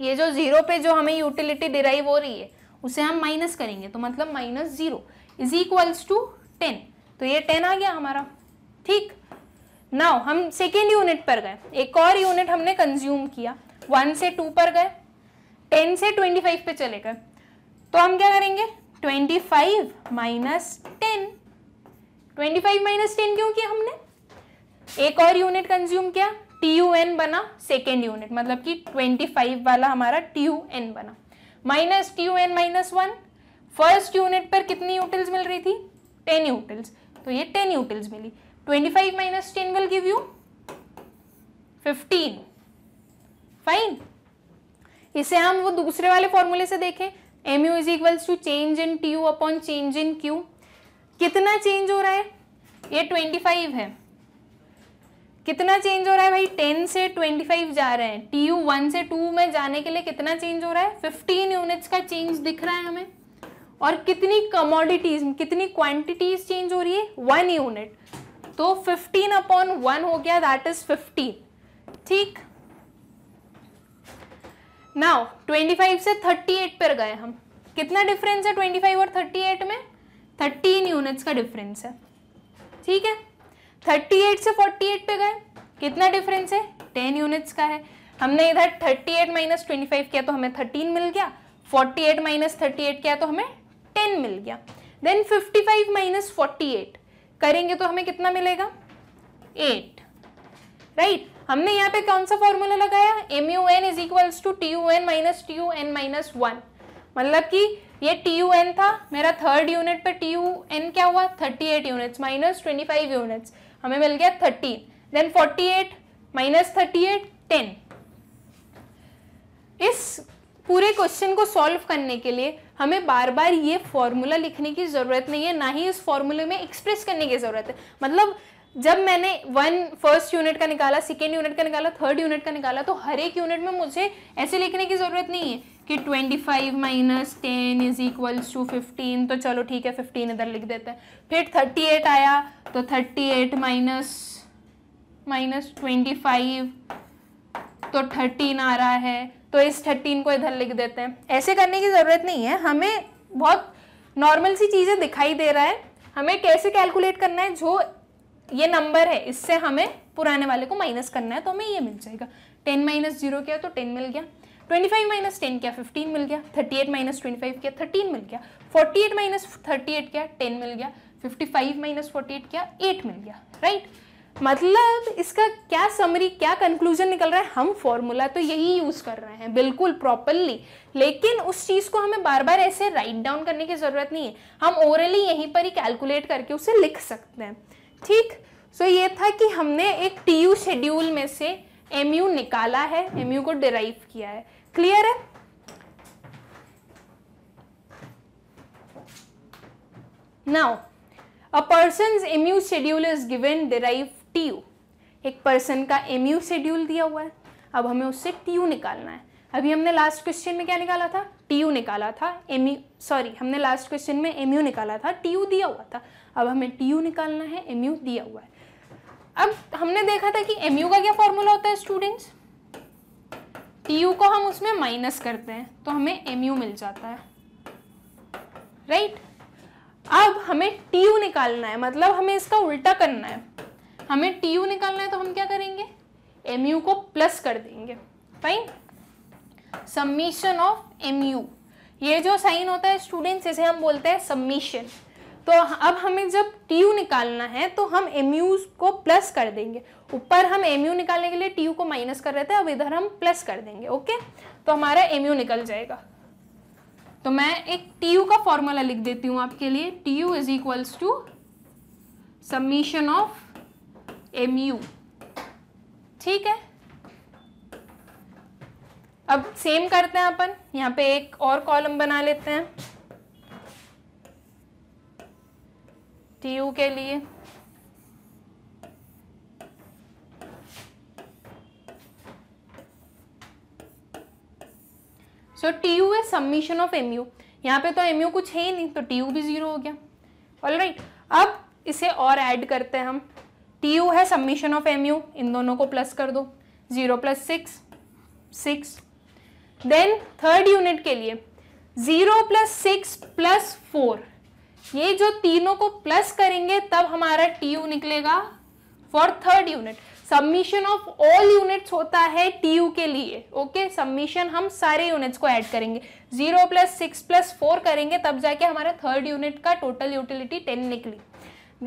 ये जो जीरो पे जो हमें यूटिलिटी डिराइव हो रही है उसे हम माइनस करेंगे तो मतलब minus zero is equals to ten तो ये टेन आ गया हमारा ठीक नाउ हम सेकेंड यूनिट पर गए एक और यूनिट हमने कंज्यूम किया वन से टू पर गए टेन से ट्वेंटी फाइव पे चले गए तो हम क्या करेंगे twenty five minus ten twenty five minus ten क्यों किया हमने एक और यूनिट कंज्यूम किया टी यू एन बना सेकेंड यूनिट मतलब कि ट्वेंटी फाइव वाला हमारा टी यू एन बना minus T U N minus one first unit पर कितनी यूटिल्स मिल रही थी टेन यूटिल्स तो ये टेन यूटिल्स मिली 25 minus 10 will give you 15 fine इसे हम वो दूसरे वाले फॉर्मूले से देखें M U is equals to change in T U upon change in Q कितना चेंज हो रहा है ये 25 है कितना चेंज हो रहा है भाई 10 से 25 जा रहे हैं टी यू वन से टू में जाने के लिए कितना चेंज हो रहा है 15 यूनिट्स का चेंज दिख रहा है हमें और कितनी कमोडिटीज कितनी क्वांटिटीज चेंज हो रही है वन यूनिट तो 15 अपॉन वन हो गया दैट इज 15 ठीक नाउ 25 से 38 पर गए हम कितना डिफरेंस है 25 और 38 में 13 यूनिट्स का डिफरेंस है ठीक है 38 से 48 पे गए कितना डिफरेंस है 10 यूनिट्स का है हमने इधर 38 एट माइनस ट्वेंटी किया तो हमें 13 मिल गया 48 एट माइनस थर्टी किया तो हमें 10 मिल गया then 55 five minus forty eight करेंगे तो हमें कितना मिलेगा एट राइट right? हमने यहाँ पे कौन सा फॉर्मूला लगाया M U N is equals to T U N minus T U N minus one मतलब कि ये टी यू एन था मेरा थर्ड यूनिट पे टी यू एन क्या हुआ thirty eight units minus twenty five units हमें मिल गया thirteen then forty eight minus thirty eight ten इस पूरे क्वेश्चन को सॉल्व करने के लिए हमें बार बार ये फॉर्मूला लिखने की ज़रूरत नहीं है ना ही इस फॉर्मूले में एक्सप्रेस करने की ज़रूरत है मतलब जब मैंने वन फर्स्ट यूनिट का निकाला सेकेंड यूनिट का निकाला थर्ड यूनिट का निकाला तो हर एक यूनिट में मुझे ऐसे लिखने की ज़रूरत नहीं है कि twenty five minus ten is equals to fifteen तो चलो ठीक है फिफ्टीन इधर लिख देते हैं फिर थर्टी एट आया तो thirty eight minus minus twenty five तो थर्टीन आ रहा है तो इस थर्टीन को इधर लिख देते हैं ऐसे करने की ज़रूरत नहीं है हमें बहुत नॉर्मल सी चीज़ें दिखाई दे रहा है हमें कैसे कैलकुलेट करना है जो ये नंबर है इससे हमें पुराने वाले को माइनस करना है तो हमें ये मिल जाएगा टेन माइनस जीरो किया तो टेन मिल गया ट्वेंटी फाइव माइनस टेन किया फिफ्टीन मिल गया thirty eight minus twenty five किया थर्टीन मिल गया forty eight minus thirty eight किया टेन मिल गया fifty five minus forty eight किया एट मिल गया राइट right? मतलब इसका क्या समरी क्या कंक्लूजन निकल रहा है हम फॉर्मूला तो यही यूज़ कर रहे हैं बिल्कुल प्रॉपरली लेकिन उस चीज़ को हमें बार बार ऐसे राइट डाउन करने की ज़रूरत नहीं है हम ओवरली यहीं पर ही कैलकुलेट करके उसे लिख सकते हैं ठीक सो so ये था कि हमने एक टी यू शेड्यूल में से एम यू निकाला है एम यू को डिराइव किया है क्लियर है now a person M U schedule is given derive T U एक पर्सन का एम यू शेड्यूल दिया हुआ है अब हमें उससे टी यू निकालना है अभी हमने लास्ट क्वेश्चन में क्या निकाला था टी यू निकाला था एम यू सॉरी हमने लास्ट क्वेश्चन में एम यू निकाला था टी यू दिया हुआ था अब हमें टी यू निकालना है एम यू दिया हुआ है अब हमने देखा था कि एम यू का क्या फॉर्मूला होता है स्टूडेंट्स टी यू को हम उसमें माइनस करते हैं तो हमें एम यू मिल जाता है राइट right? अब हमें टी यू निकालना है मतलब हमें इसका उल्टा करना है हमें टी यू निकालना है तो हम क्या करेंगे एम यू को प्लस कर देंगे fine summation of M U ये जो साइन होता है स्टूडेंट्स इसे हम बोलते हैं सम्मीशन तो अब हमें जब टी यू निकालना है तो हम एम यू को प्लस कर देंगे ऊपर हम एम यू निकालने के लिए टी यू को माइनस कर रहे थे अब इधर हम प्लस कर देंगे ओके तो हमारा एम यू निकल जाएगा तो मैं एक टी यू का फॉर्मूला लिख देती हूँ आपके लिए T U is equals to summation of M U ठीक है अब सेम करते हैं अपन यहां पे एक और कॉलम बना लेते हैं टी यू के लिए सो टी यू है सबमिशन ऑफ एम यू यहाँ पे तो एम यू कुछ है ही नहीं तो टी यू भी ज़ीरो हो गया ऑल right. अब इसे और ऐड करते हैं हम टी यू है सबमिशन ऑफ एम यू इन दोनों को प्लस कर दो zero plus six six then third unit के लिए zero plus six plus four ये जो तीनों को प्लस करेंगे तब हमारा टी यू निकलेगा for third unit submission of all units होता है टी यू के लिए ओके okay? सबमिशन हम सारे यूनिट्स को ऐड करेंगे zero plus six plus four करेंगे तब जाके हमारा थर्ड यूनिट का टोटल यूटिलिटी टेन निकली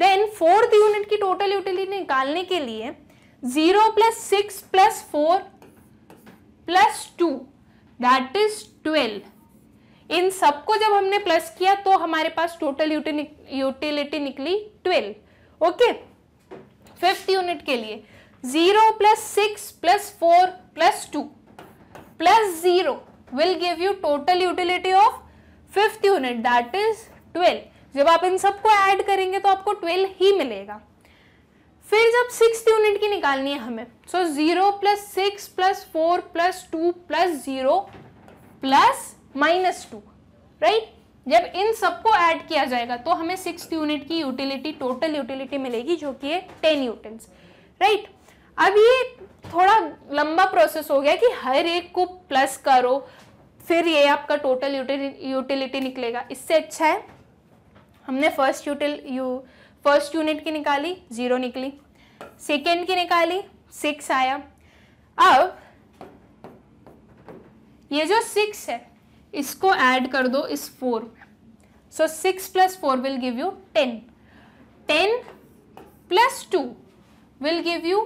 देन फोर्थ यूनिट की टोटल यूटिलिटी निकालने के लिए zero plus six plus four plus two that is twelve इन सबको जब हमने प्लस किया तो हमारे पास टोटल यूटिलिटी निकली ट्वेल्व ओके फिफ्थ यूनिट के लिए zero plus six plus four plus two plus zero will give you total utility of fifth unit that is twelve जब आप इन सबको ऐड करेंगे तो आपको ट्वेल्व ही मिलेगा फिर जब सिक्स यूनिट की निकालनी है हमें so zero plus six plus four plus two plus zero plus minus two right जब इन सबको ऐड किया जाएगा तो हमें सिक्स यूनिट की यूटिलिटी टोटल यूटिलिटी मिलेगी जो कि है टेन यूटिल्स राइट अब ये थोड़ा लंबा प्रोसेस हो गया कि हर एक को प्लस करो फिर ये आपका टोटल यूटिलिटी निकलेगा इससे अच्छा है हमने first util you first unit की निकाली ज़ीरो निकली सेकेंड की निकाली सिक्स आया अब ये जो सिक्स है इसको ऐड कर दो इस फोर में so six plus four will give you ten ten plus two will give you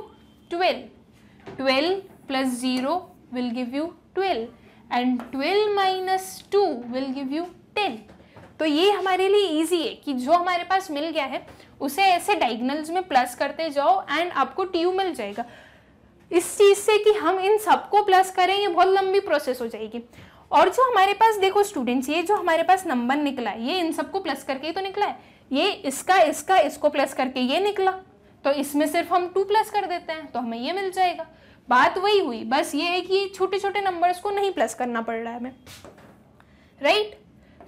twelve twelve plus zero will give you twelve and twelve minus two will give you ten तो ये हमारे लिए easy है कि जो हमारे पास मिल गया है उसे ऐसे डाइगनल्स में प्लस करते जाओ एंड आपको ट्यू मिल जाएगा इस चीज़ से कि हम इन सबको प्लस करें ये बहुत लंबी प्रोसेस हो जाएगी और जो हमारे पास देखो स्टूडेंट्स ये जो हमारे पास नंबर निकला है ये इन सबको प्लस करके ही तो निकला है ये इसका इसका इसको प्लस करके ये निकला तो इसमें सिर्फ हम टू प्लस कर देते हैं तो हमें ये मिल जाएगा बात वही हुई बस ये है कि छोटे छोटे नंबर्स को नहीं प्लस करना पड़ रहा है हमें राइट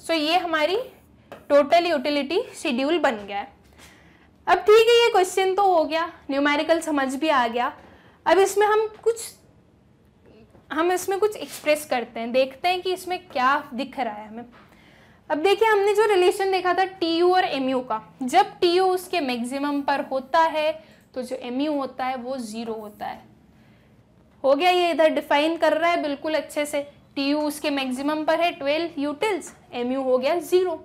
सो ये हमारी टोटल यूटिलिटी शेड्यूल बन गया है अब ठीक है ये क्वेश्चन तो हो गया न्यूमेरिकल समझ भी आ गया अब इसमें हम कुछ हम इसमें कुछ एक्सप्रेस करते हैं देखते हैं कि इसमें क्या दिख रहा है हमें अब देखिए हमने जो रिलेशन देखा था टी यू और एम यू का जब टी यू उसके मैक्सिमम पर होता है तो जो एम यू होता है वो ज़ीरो होता है हो गया ये इधर डिफाइन कर रहा है बिल्कुल अच्छे से टी यू उसके मैक्सिमम पर है ट्वेल्व यूटिल्स एम यू हो गया ज़ीरो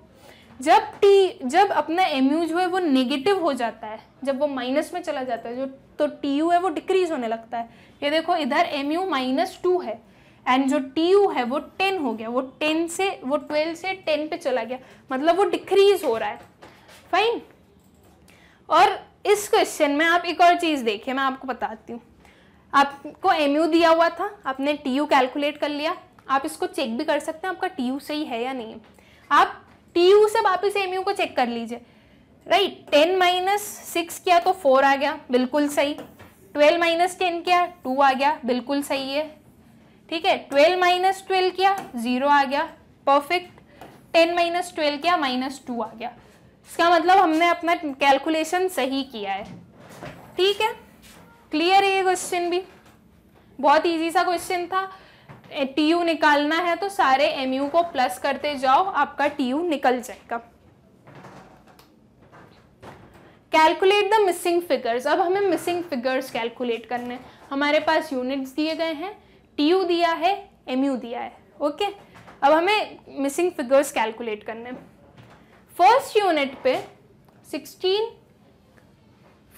जब टी जब अपना एम यू जो है वो नेगेटिव हो जाता है जब वो माइनस में चला जाता है जो तो टी यू है वो डिक्रीज होने लगता है ये देखो इधर एम यू माइनस टू है एंड जो टी यू है वो टेन हो गया वो टेन से वो ट्वेल्व से टेन पे चला गया मतलब वो डिक्रीज हो रहा है फाइन और इस क्वेश्चन में आप एक और चीज़ देखिए मैं आपको बताती हूँ आपको एम यू दिया हुआ था आपने टी यू कैलकुलेट कर लिया आप इसको चेक भी कर सकते हैं आपका टी यू सही है या नहीं आप टी यू से वापिस एम यू को चेक कर लीजिए राइट टेन माइनस सिक्स किया तो फोर आ गया बिल्कुल सही ट्वेल्व माइनस टेन किया टू आ गया बिल्कुल सही है ठीक है ट्वेल्व माइनस ट्वेल्व किया ज़ीरो आ गया परफेक्ट टेन माइनस ट्वेल्व किया माइनस टू आ गया इसका मतलब हमने अपना कैलकुलेशन सही किया है ठीक है क्लियर है ये क्वेश्चन भी बहुत इजी सा क्वेश्चन था टी यू निकालना है तो सारे एम यू को प्लस करते जाओ आपका टी यू निकल जाएगा कैलकुलेट द मिसिंग फिगर्स अब हमें मिसिंग फिगर्स कैलकुलेट करने हैं हमारे पास यूनिट्स दिए गए हैं टी यू दिया है एम यू दिया है ओके अब हमें मिसिंग फिगर्स कैलकुलेट करने हैं फर्स्ट यूनिट पे सिक्सटीन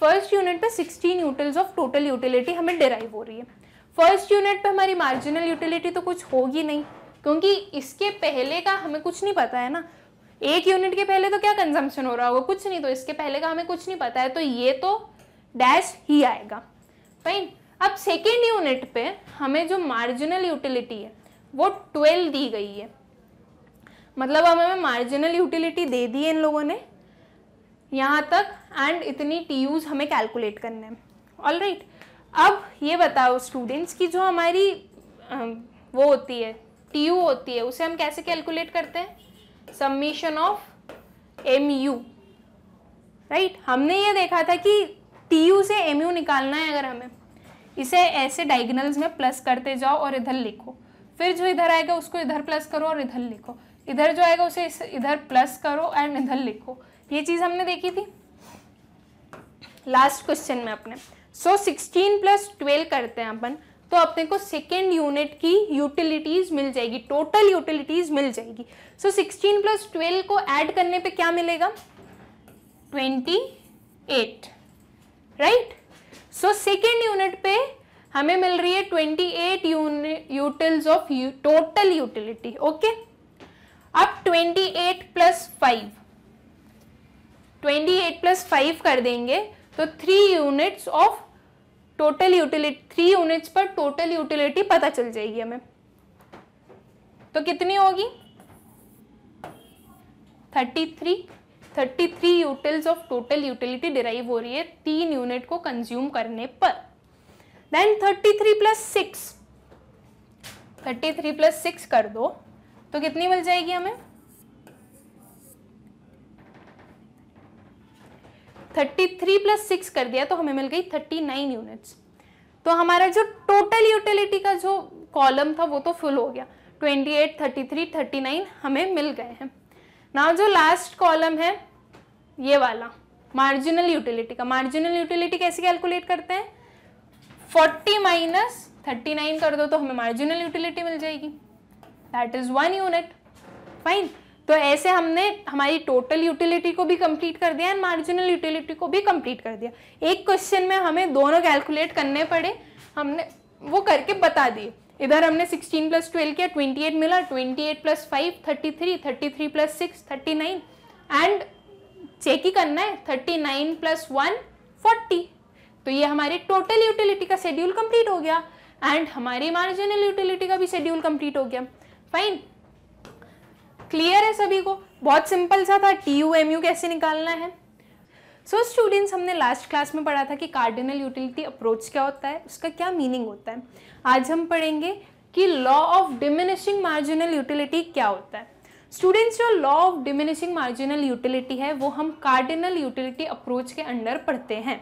फर्स्ट यूनिट पे sixteen utils of total utility हमें डिराइव हो रही है फर्स्ट यूनिट पे हमारी मार्जिनल यूटिलिटी तो कुछ होगी नहीं क्योंकि इसके पहले का हमें कुछ नहीं पता है ना एक यूनिट के पहले तो क्या कंजम्पशन हो रहा होगा कुछ नहीं तो इसके पहले का हमें कुछ नहीं पता है तो ये तो डैश ही आएगा फाइन अब सेकेंड यूनिट पे हमें जो मार्जिनल यूटिलिटी है वो ट्वेल्व दी गई है मतलब अब हमें मार्जिनल यूटिलिटी दे दी है इन लोगों ने यहाँ तक एंड इतनी टी यूज़ हमें कैलकुलेट करने हैं ऑल राइट अब ये बताओ स्टूडेंट्स की जो हमारी वो होती है टी यू होती है उसे हम कैसे कैलकुलेट करते हैं summation of M U right हमने ये देखा था कि टी यू से एम यू निकालना है अगर हमें इसे ऐसे डायगनल्स में प्लस करते जाओ और इधर लिखो फिर जो इधर आएगा उसको इधर प्लस करो और इधर लिखो इधर जो आएगा उसे इधर प्लस करो एंड इधर लिखो ये चीज़ हमने देखी थी लास्ट क्वेश्चन में अपने सो सिक्सटीन प्लस ट्वेल्व करते हैं अपन तो अपने को सेकेंड यूनिट की यूटिलिटीज़ मिल जाएगी टोटल यूटिलिटीज़ मिल जाएगी सो सिक्सटीन प्लस ट्वेल्व को ऐड करने पे क्या मिलेगा twenty eight right so second unit पे हमें मिल रही है twenty eight utils of total utility okay अब twenty eight plus five twenty eight plus five कर देंगे तो three units of total utility three units पर टोटल यूटिलिटी पता चल जाएगी हमें तो कितनी होगी thirty three thirty three utils of total utility derive हो रही है तीन यूनिट को कंज्यूम करने पर then thirty three plus six thirty three plus six कर दो तो कितनी मिल जाएगी हमें थर्टी थ्री प्लस सिक्स कर दिया तो हमें मिल गई थर्टी नाइन यूनिट्स तो हमारा जो टोटल यूटिलिटी का जो कॉलम था वो तो फुल हो गया twenty eight thirty three thirty nine हमें मिल गए हैं ना जो लास्ट कॉलम है ये वाला मार्जिनल यूटिलिटी का मार्जिनल यूटिलिटी कैसे कैलकुलेट करते हैं फोर्टी माइनस थर्टी नाइन कर दो तो हमें मार्जिनल यूटिलिटी मिल जाएगी that is one unit fine तो ऐसे हमने हमारी टोटल यूटिलिटी को भी कंप्लीट कर दिया एंड मार्जिनल यूटिलिटी को भी कंप्लीट कर दिया एक क्वेश्चन में हमें दोनों कैलकुलेट करने पड़े हमने वो करके बता दिए इधर हमने 16 प्लस ट्वेल्व किया 28 मिला 28 plus five thirty three thirty three plus six thirty nine and check ही करना है thirty nine plus one forty तो ये हमारे टोटल यूटिलिटी का शेड्यूल कंप्लीट हो गया एंड हमारी मार्जिनल यूटिलिटी का भी शेड्यूल कंप्लीट हो गया फाइन क्लियर है सभी को बहुत सिंपल सा था टी यू एम यू कैसे निकालना है सो so, स्टूडेंट्स हमने लास्ट क्लास में पढ़ा था कि कार्डिनल यूटिलिटी अप्रोच क्या होता है उसका क्या मीनिंग होता है आज हम पढ़ेंगे कि law of diminishing marginal utility क्या होता है स्टूडेंट्स जो law of diminishing marginal utility है वो हम कार्डिनल यूटिलिटी अप्रोच के अंडर पढ़ते हैं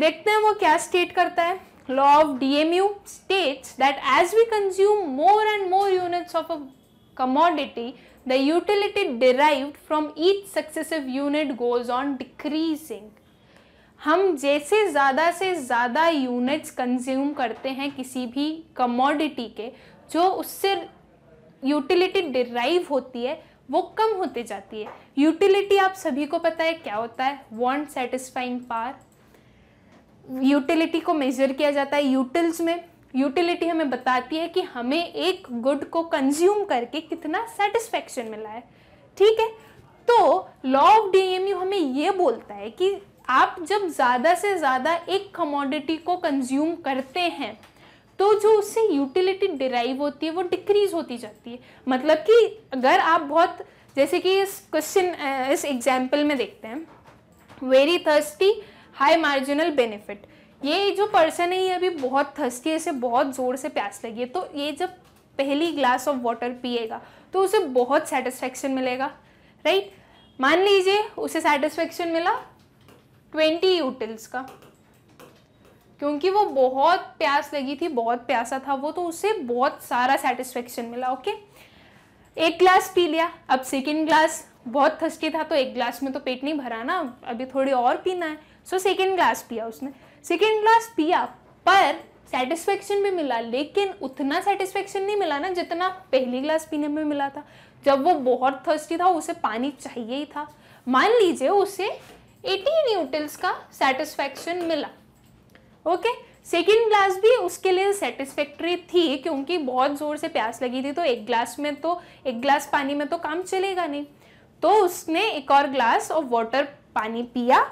देखते हैं वो क्या स्टेट करता है law of DMU states that as we consume more and more units of a commodity, the utility derived from each successive unit goes on decreasing. हम जैसे ज़्यादा से ज़्यादा यूनिट्स कंज्यूम करते हैं किसी भी कमोडिटी के जो उससे यूटिलिटी डिराइव होती है वो कम होते जाती है यूटिलिटी आप सभी को पता है क्या होता है वॉन्ट सेटिस्फाइंग पार यूटिलिटी को मेजर किया जाता है यूटिल्स में यूटिलिटी हमें बताती है कि हमें एक गुड को कंज्यूम करके कितना सेटिस्फेक्शन मिला है ठीक है तो लॉ ऑफ डीएमयू हमें ये बोलता है कि आप जब ज़्यादा से ज़्यादा एक कमोडिटी को कंज्यूम करते हैं तो जो उससे यूटिलिटी डिराइव होती है वो डिक्रीज होती जाती है मतलब कि अगर आप बहुत जैसे कि इस क्वेश्चन इस एग्जाम्पल में देखते हैं very thirsty high marginal benefit ये जो पर्सन है ये अभी बहुत थस्ती है इसे बहुत ज़ोर से प्यास लगी है तो ये जब पहली ग्लास ऑफ वाटर पिएगा तो उसे बहुत सेटिस्फेक्शन मिलेगा राइट मान लीजिए उसे सेटिस्फेक्शन मिला ट्वेंटी यूटिल्स का क्योंकि वो बहुत प्यास लगी थी बहुत प्यासा था वो तो उसे बहुत सारा सेटिस्फेक्शन मिला ओके एक ग्लास पी लिया अब सेकेंड ग्लास बहुत थस्की था तो एक ग्लास में तो पेट नहीं भरा ना अभी थोड़ी और पीना है सो सेकेंड ग्लास पिया उसने सेकेंड ग्लास पिया पर सेटिस्फेक्शन भी मिला लेकिन उतना सेटिस्फेक्शन नहीं मिला ना जितना पहली ग्लास पीने में मिला था जब वो बहुत थर्स्टी था उसे पानी चाहिए ही था मान लीजिए उसे 80 न्यूटल्स का सेटिस्फेक्शन मिला ओके सेकेंड ग्लास भी उसके लिए सेटिस्फेक्ट्री थी क्योंकि बहुत ज़ोर से प्यास लगी थी तो एक ग्लास में तो एक ग्लास पानी में तो काम चलेगा नहीं तो उसने एक और ग्लास ऑफ वाटर पानी पिया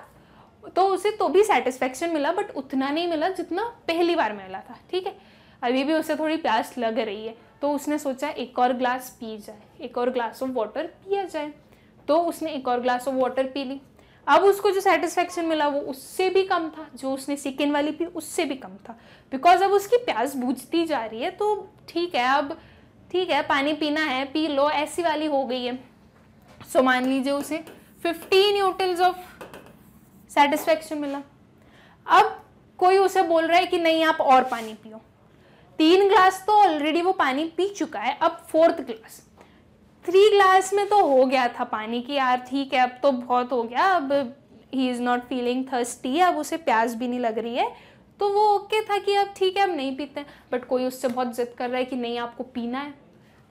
तो उसे तो भी सेटिस्फेक्शन मिला बट उतना नहीं मिला जितना पहली बार मिला था ठीक है अभी भी उसे थोड़ी प्यास लग रही है तो उसने सोचा एक और ग्लास पी जाए एक और ग्लास ऑफ वाटर पिया जाए तो उसने एक और ग्लास ऑफ वाटर पी ली अब उसको जो सेटिस्फेक्शन मिला वो उससे भी कम था जो उसने सिकिन वाली पी उससे भी कम था बिकॉज अब उसकी प्यास बूझती जा रही है तो ठीक है अब ठीक है पानी पीना है पी लो ऐसी वाली हो गई है सो so, मान लीजिए उसे फिफ्टीन यूटिल्स ऑफ सेटिस्फेक्शन मिला अब कोई उसे बोल रहा है कि नहीं आप और पानी पियो तीन ग्लास तो ऑलरेडी वो पानी पी चुका है अब फोर्थ ग्लास थ्री ग्लास में तो हो गया था पानी की यार ठीक है अब तो बहुत हो गया अब he is not feeling thirsty अब उसे प्यास भी नहीं लग रही है तो वो ओके था कि अब ठीक है अब नहीं पीते बट कोई उससे बहुत ज़िद कर रहा है कि नहीं आपको पीना है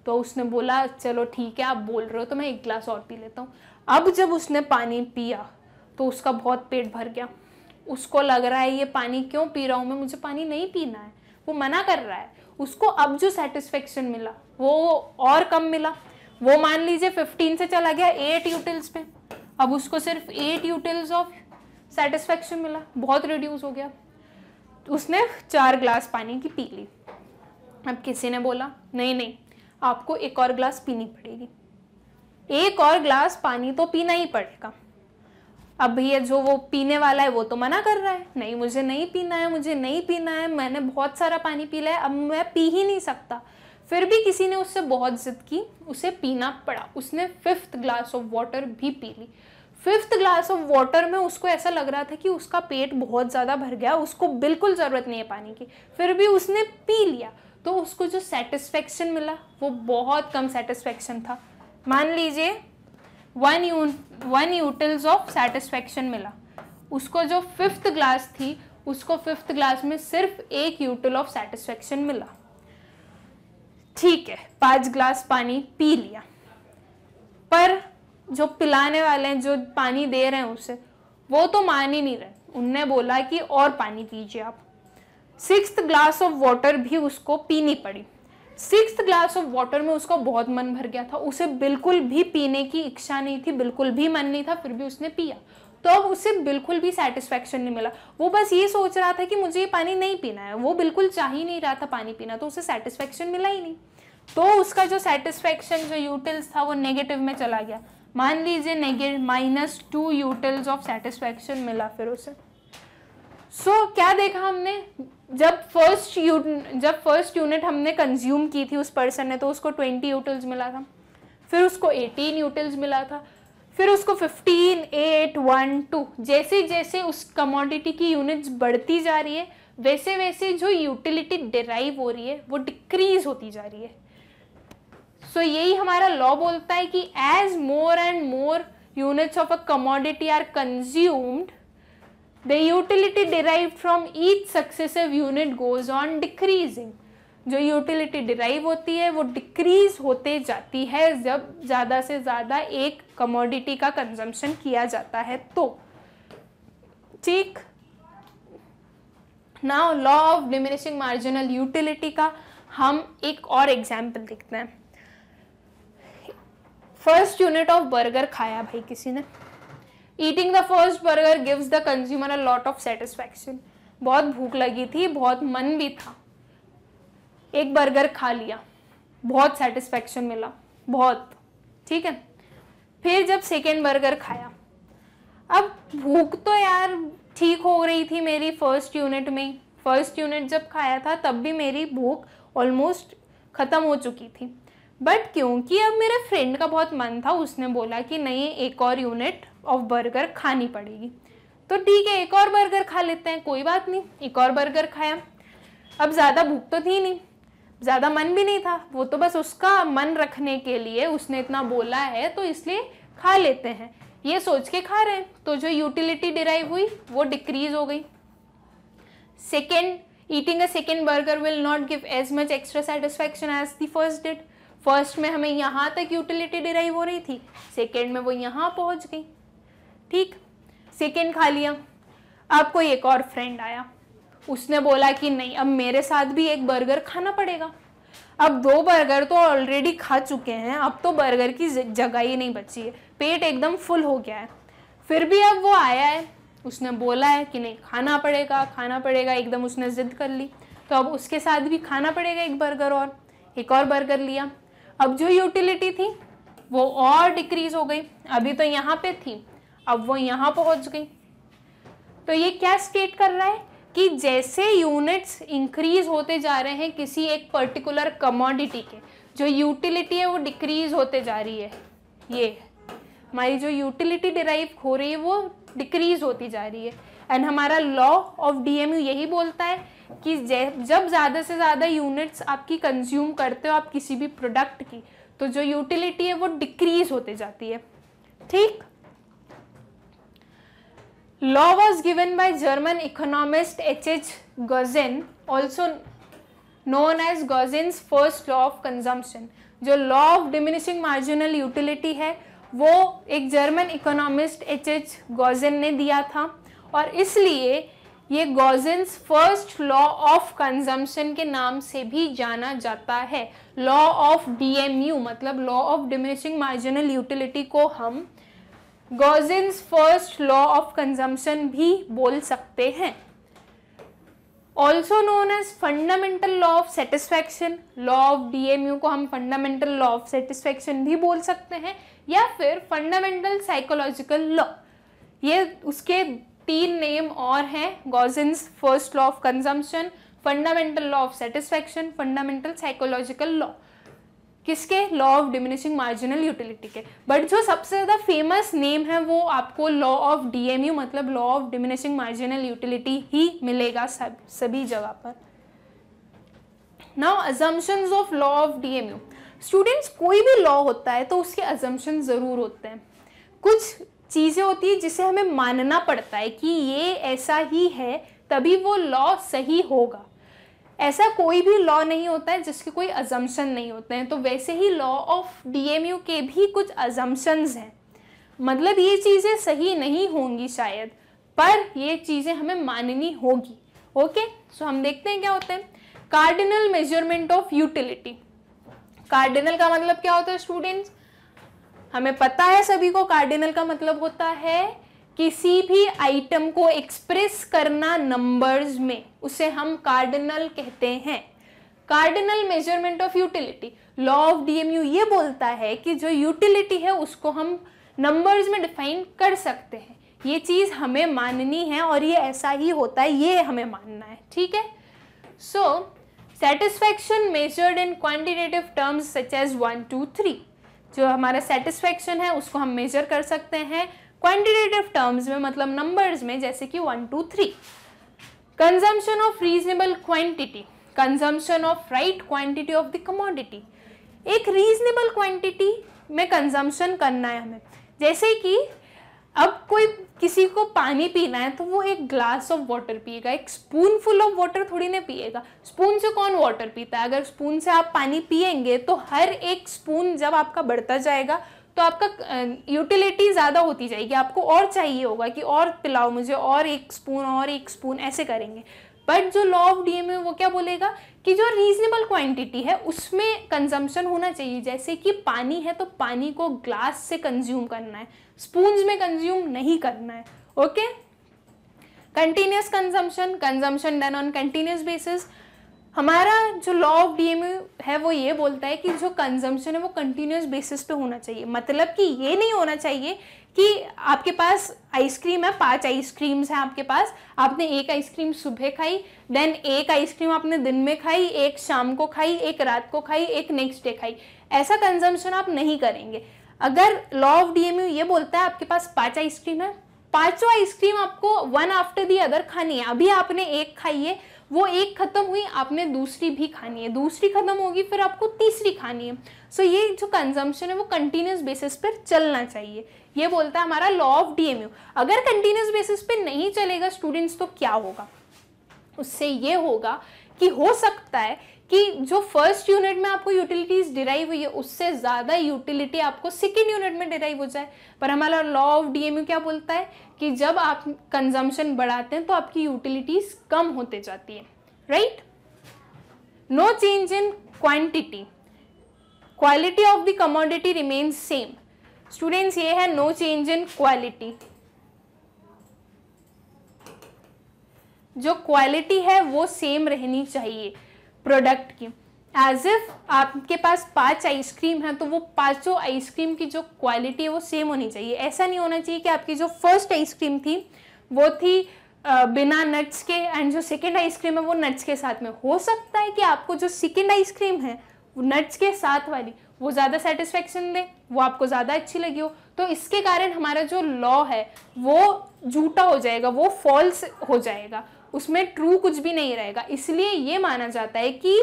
तो उसने बोला चलो ठीक है आप बोल रहे हो तो मैं एक ग्लास और पी लेता हूँ अब जब उसने पानी पिया तो उसका बहुत पेट भर गया उसको लग रहा है ये पानी क्यों पी रहा हूँ मैं मुझे पानी नहीं पीना है वो मना कर रहा है उसको अब जो सेटिस्फेक्शन मिला वो और कम मिला वो मान लीजिए फिफ्टीन से चला गया एट यूटिल्स पे अब उसको सिर्फ एट यूटिल्स ऑफ सेटिस्फेक्शन मिला बहुत रिड्यूस हो गया उसने चार ग्लास पानी की पी ली अब किसी ने बोला नहीं नहीं आपको एक और ग्लास पीनी पड़ेगी एक और ग्लास पानी तो पीना ही पड़ेगा अब भैया जो वो पीने वाला है वो तो मना कर रहा है नहीं मुझे नहीं पीना है मुझे नहीं पीना है मैंने बहुत सारा पानी पी लिया है अब मैं पी ही नहीं सकता फिर भी किसी ने उससे बहुत ज़िद की उसे पीना पड़ा उसने फिफ्थ ग्लास ऑफ वाटर भी पी ली फिफ्थ ग्लास ऑफ वाटर में उसको ऐसा लग रहा था कि उसका पेट बहुत ज़्यादा भर गया उसको बिल्कुल ज़रूरत नहीं है पानी की फिर भी उसने पी लिया तो उसको जो सेटिस्फेक्शन मिला वो बहुत कम सेटिस्फेक्शन था मान लीजिए one U one utils of satisfaction मिला उसको जो फिफ्थ ग्लास थी उसको फिफ्थ ग्लास में सिर्फ एक यूटल ऑफ सेटिस्फेक्शन मिला ठीक है पाँच ग्लास पानी पी लिया पर जो पिलाने वाले हैं जो पानी दे रहे हैं उसे वो तो मान ही नहीं रहे उनने बोला कि और पानी पीजिए आप सिक्स ग्लास ऑफ वाटर भी उसको पीनी पड़ी सिक्स ग्लास ऑफ वाटर में उसका बहुत मन भर गया था उसे बिल्कुल भी पीने की इच्छा नहीं थी बिल्कुल भी मन नहीं था फिर भी उसने पिया तो अब उसे बिल्कुल भी सेटिस्फेक्शन नहीं मिला वो बस ये सोच रहा था कि मुझे ये पानी नहीं पीना है वो बिल्कुल चाह ही नहीं रहा था पानी पीना तो उसे सेटिस्फेक्शन मिला ही नहीं तो उसका जो सेटिस्फेक्शन जो यूटिल्स था वो नेगेटिव में चला गया मान लीजिए negative minus two utils of satisfaction मिला फिर उसे सो so, क्या देखा हमने जब फर्स्ट जब फर्स्ट यूनिट हमने कंज्यूम की थी उस पर्सन ने तो उसको ट्वेंटी यूटिल्स मिला था फिर उसको एटीन यूटिल्स मिला था फिर उसको फिफ्टीन एट वन टू जैसे जैसे उस कमोडिटी की यूनिट्स बढ़ती जा रही है वैसे वैसे जो यूटिलिटी डिराइव हो रही है वो डिक्रीज होती जा रही है सो so, यही हमारा लॉ बोलता है कि as more and more units of a commodity are consumed The utility derived from each successive unit goes on decreasing. जो यूटिलिटी डिराइव होती है वो डिक्रीज होते जाती है जब ज़्यादा से ज़्यादा एक कमोडिटी का कंजम्पशन किया जाता है तो ठीक now law of diminishing marginal utility का हम एक और एग्जाम्पल देखते हैं फर्स्ट यूनिट ऑफ बर्गर खाया भाई किसी ने eating the first burger gives the consumer a lot of satisfaction बहुत भूख लगी थी बहुत मन भी था एक बर्गर खा लिया बहुत सेटिस्फेक्शन मिला बहुत ठीक है फिर जब सेकेंड बर्गर खाया अब भूख तो यार ठीक हो रही थी मेरी फर्स्ट यूनिट में फर्स्ट यूनिट जब खाया था तब भी मेरी भूख ऑलमोस्ट ख़त्म हो चुकी थी बट क्योंकि अब मेरे फ्रेंड का बहुत मन था उसने बोला कि नहीं एक और यूनिट ऑफ बर्गर खानी पड़ेगी तो ठीक है एक और बर्गर खा लेते हैं कोई बात नहीं एक और बर्गर खाया अब ज़्यादा भूख तो थी नहीं ज़्यादा मन भी नहीं था वो तो बस उसका मन रखने के लिए उसने इतना बोला है तो इसलिए खा लेते हैं ये सोच के खा रहे हैं तो जो यूटिलिटी डिराइव हुई वो डिक्रीज हो गई second eating a second burger will not give as much extra satisfaction as the first did first में हमें यहाँ तक यूटिलिटी डिराइव हो रही थी सेकेंड में वो यहाँ पहुँच गई ठीक सेकेंड खा लिया अब कोई एक और फ्रेंड आया उसने बोला कि नहीं अब मेरे साथ भी एक बर्गर खाना पड़ेगा अब दो बर्गर तो ऑलरेडी खा चुके हैं अब तो बर्गर की जगह ही नहीं बची है पेट एकदम फुल हो गया है फिर भी अब वो आया है उसने बोला है कि नहीं खाना पड़ेगा खाना पड़ेगा एकदम उसने ज़िद कर ली तो अब उसके साथ भी खाना पड़ेगा एक बर्गर और एक और बर्गर लिया अब जो यूटिलिटी थी वो और डिक्रीज़ हो गई अभी तो यहाँ पे थी अब वो यहाँ पहुँच गई तो ये क्या स्टेट कर रहा है कि जैसे यूनिट्स इंक्रीज होते जा रहे हैं किसी एक पर्टिकुलर कमोडिटी के जो यूटिलिटी है वो डिक्रीज होते जा रही है ये हमारी जो यूटिलिटी डिराइव हो रही है वो डिक्रीज होती जा रही है एंड हमारा लॉ ऑफ डीएमयू यही बोलता है कि जब ज़्यादा से ज़्यादा यूनिट्स आपकी कंज्यूम करते हो आप किसी भी प्रोडक्ट की तो जो यूटिलिटी है वो डिक्रीज होते जाती है ठीक law was given by german economist H gozen also known as gozen's first law of consumption जो law of diminishing marginal utility है वो एक German economist H H Gossen ने दिया था और इसलिए ये Gossen's first law of consumption के नाम से भी जाना जाता है लॉ ऑफ डीएमयू मतलब law of diminishing marginal utility को हम Gossen's first law of consumption भी बोल सकते हैं also known as fundamental law of satisfaction law of DMU को हम फंडामेंटल लॉ ऑफ सेटिस्फैक्शन भी बोल सकते हैं या फिर फंडामेंटल साइकोलॉजिकल लॉ ये उसके तीन नेम और हैं Gossen's first law of consumption fundamental law of satisfaction fundamental psychological law किसके law of diminishing marginal utility के बट जो सबसे ज़्यादा फेमस नेम है वो आपको लॉ ऑफ डीएमयू मतलब law of diminishing marginal utility ही मिलेगा सब सभी जगह पर now assumption of law of DMU students कोई भी लॉ होता है तो उसके अजम्पन ज़रूर होते हैं कुछ चीज़ें होती है जिसे हमें मानना पड़ता है कि ये ऐसा ही है तभी वो लॉ सही होगा ऐसा कोई भी लॉ नहीं होता है जिसके कोई अजम्पन नहीं होते हैं तो वैसे ही लॉ ऑफ डीएमयू के भी कुछ अजम्पन्स हैं मतलब ये चीज़ें सही नहीं होंगी शायद पर ये चीज़ें हमें माननी होगी ओके सो हम देखते हैं क्या होते हैं cardinal measurement of utility cardinal का मतलब क्या होता है स्टूडेंट्स हमें पता है सभी को कार्डिनल का मतलब होता है किसी भी आइटम को एक्सप्रेस करना नंबर्स में उसे हम कार्डिनल कहते हैं cardinal measurement of utility law of DMU ये बोलता है कि जो यूटिलिटी है उसको हम नंबर्स में डिफाइन कर सकते हैं ये चीज़ हमें माननी है और ये ऐसा ही होता है ये हमें मानना है ठीक है so satisfaction measured in quantitative terms such as one two three जो हमारा सेटिस्फैक्शन है उसको हम मेजर कर सकते हैं क्वान्टिटेटिव टर्म्स में मतलब नंबर्स में जैसे कि one two three consumption of reasonable quantity consumption of right quantity of the commodity एक रीजनेबल क्वान्टिटी में कंजम्पशन करना है हमें जैसे कि अब कोई किसी को पानी पीना है तो वो एक ग्लास ऑफ वाटर पिएगा एक स्पूनफुल ऑफ वाटर थोड़ी ना पिएगा स्पून से कौन वाटर पीता है अगर स्पून से आप पानी पिएंगे तो हर एक स्पून जब आपका बढ़ता जाएगा तो आपका यूटिलिटी ज़्यादा होती जाएगी आपको और चाहिए होगा कि और पिलाओ मुझे और एक स्पून और एक स्पून ऐसे करेंगे बट जो लॉ ऑफ एम वो क्या बोलेगा कि जो रीजनेबल क्वांटिटी है उसमें कंजम्पशन होना चाहिए जैसे कि पानी है तो पानी को ग्लास से कंज्यूम करना है स्पून में कंज्यूम नहीं करना है okay continuous consumption consumption done on continuous basis हमारा जो लॉ ऑफ डीएमयू है वो ये बोलता है कि जो कंजम्पशन है वो कंटिन्यूस बेसिस पे होना चाहिए मतलब कि ये नहीं होना चाहिए कि आपके पास आइसक्रीम है पांच आइसक्रीम्स हैं आपके पास आपने एक आइसक्रीम सुबह खाई देन एक आइसक्रीम आपने दिन में खाई एक शाम को खाई एक रात को खाई एक नेक्स्ट डे खाई ऐसा कंजम्पशन आप नहीं करेंगे अगर लॉ ऑफ डीएमयू ये बोलता है आपके पास पांच आइसक्रीम है पांचों आइसक्रीम आपको वन आफ्टर दी अदर खानी है अभी आपने एक खाई है वो एक ख़त्म हुई आपने दूसरी भी खानी है दूसरी ख़त्म होगी फिर आपको तीसरी खानी है सो so, ये जो कंजम्पशन है वो कंटिन्यूस बेसिस पर चलना चाहिए ये बोलता है हमारा लॉ ऑफ डीएमयू अगर कंटिन्यूस बेसिस पर नहीं चलेगा स्टूडेंट्स तो क्या होगा उससे ये होगा कि हो सकता है कि जो फर्स्ट यूनिट में आपको यूटिलिटीज डिराइव हुई है उससे ज़्यादा यूटिलिटी आपको सेकेंड यूनिट में डिराइव हो जाए पर हमारा लॉ ऑफ डीएमयू क्या बोलता है कि जब आप कंजम्पशन बढ़ाते हैं तो आपकी यूटिलिटीज कम होते जाती है right no change in quantity quality of the commodity remains same students ये है नो चेंज इन क्वालिटी जो क्वालिटी है वो सेम रहनी चाहिए प्रोडक्ट की एज इफ आपके पास पांच आइसक्रीम है तो वो पांचों आइसक्रीम की जो क्वालिटी है वो सेम होनी चाहिए ऐसा नहीं होना चाहिए कि आपकी जो फर्स्ट आइसक्रीम थी वो थी बिना नट्स के एंड जो सेकेंड आइसक्रीम है वो नट्स के साथ में हो सकता है कि आपको जो सेकेंड आइसक्रीम है वो नट्स के साथ वाली वो ज़्यादा सेटिस्फेक्शन दे वो आपको ज़्यादा अच्छी लगी हो तो इसके कारण हमारा जो लॉ है वो झूठा हो जाएगा वो फॉल्स हो जाएगा उसमें ट्रू कुछ भी नहीं रहेगा इसलिए ये माना जाता है कि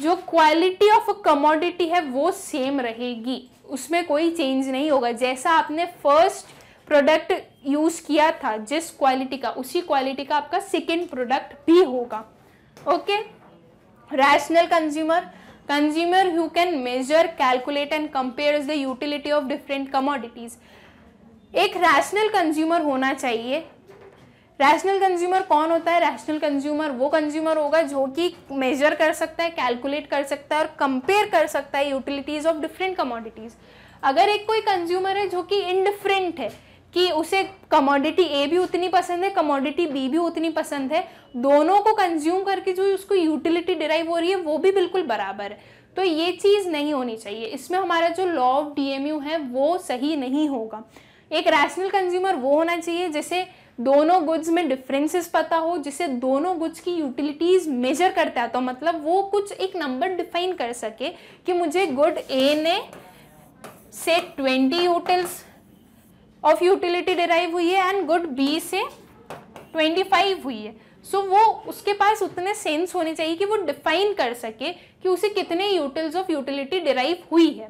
जो क्वालिटी ऑफ अ कमोडिटी है वो सेम रहेगी उसमें कोई चेंज नहीं होगा जैसा आपने फर्स्ट प्रोडक्ट यूज़ किया था जिस क्वालिटी का उसी क्वालिटी का आपका सेकेंड प्रोडक्ट भी होगा okay rational consumer consumer who can measure calculate and compare the utility of different commodities एक रैशनल कंज्यूमर होना चाहिए रैशनल कंज्यूमर कौन होता है रैशनल कंज्यूमर वो कंज्यूमर होगा जो कि मेजर कर सकता है कैलकुलेट कर सकता है और कंपेयर कर सकता है यूटिलिटीज़ ऑफ डिफरेंट कमोडिटीज़ अगर एक कोई कंज्यूमर है जो कि इनडिफरेंट है कि उसे कमोडिटी ए भी उतनी पसंद है कमोडिटी बी भी उतनी पसंद है दोनों को कंज्यूम करके जो उसको यूटिलिटी डिराइव हो रही है वो भी बिल्कुल बराबर है तो ये चीज़ नहीं होनी चाहिए इसमें हमारा जो लॉ ऑफ डीएमयू है वो सही नहीं होगा एक रैशनल कंज्यूमर वो होना चाहिए जैसे दोनों गुड्स में डिफरेंसेस पता हो जिसे दोनों गुड्स की यूटिलिटीज मेजर करते आता हो मतलब वो कुछ एक नंबर डिफाइन कर सके कि मुझे गुड ए ने से twenty utils of utility derive हुई है एंड गुड बी से ट्वेंटी फाइव हुई है सो so, वो उसके पास उतने सेंस होने चाहिए कि वो डिफाइन कर सके कि उसे कितने यूटिल्स ऑफ यूटिलिटी डिराइव हुई है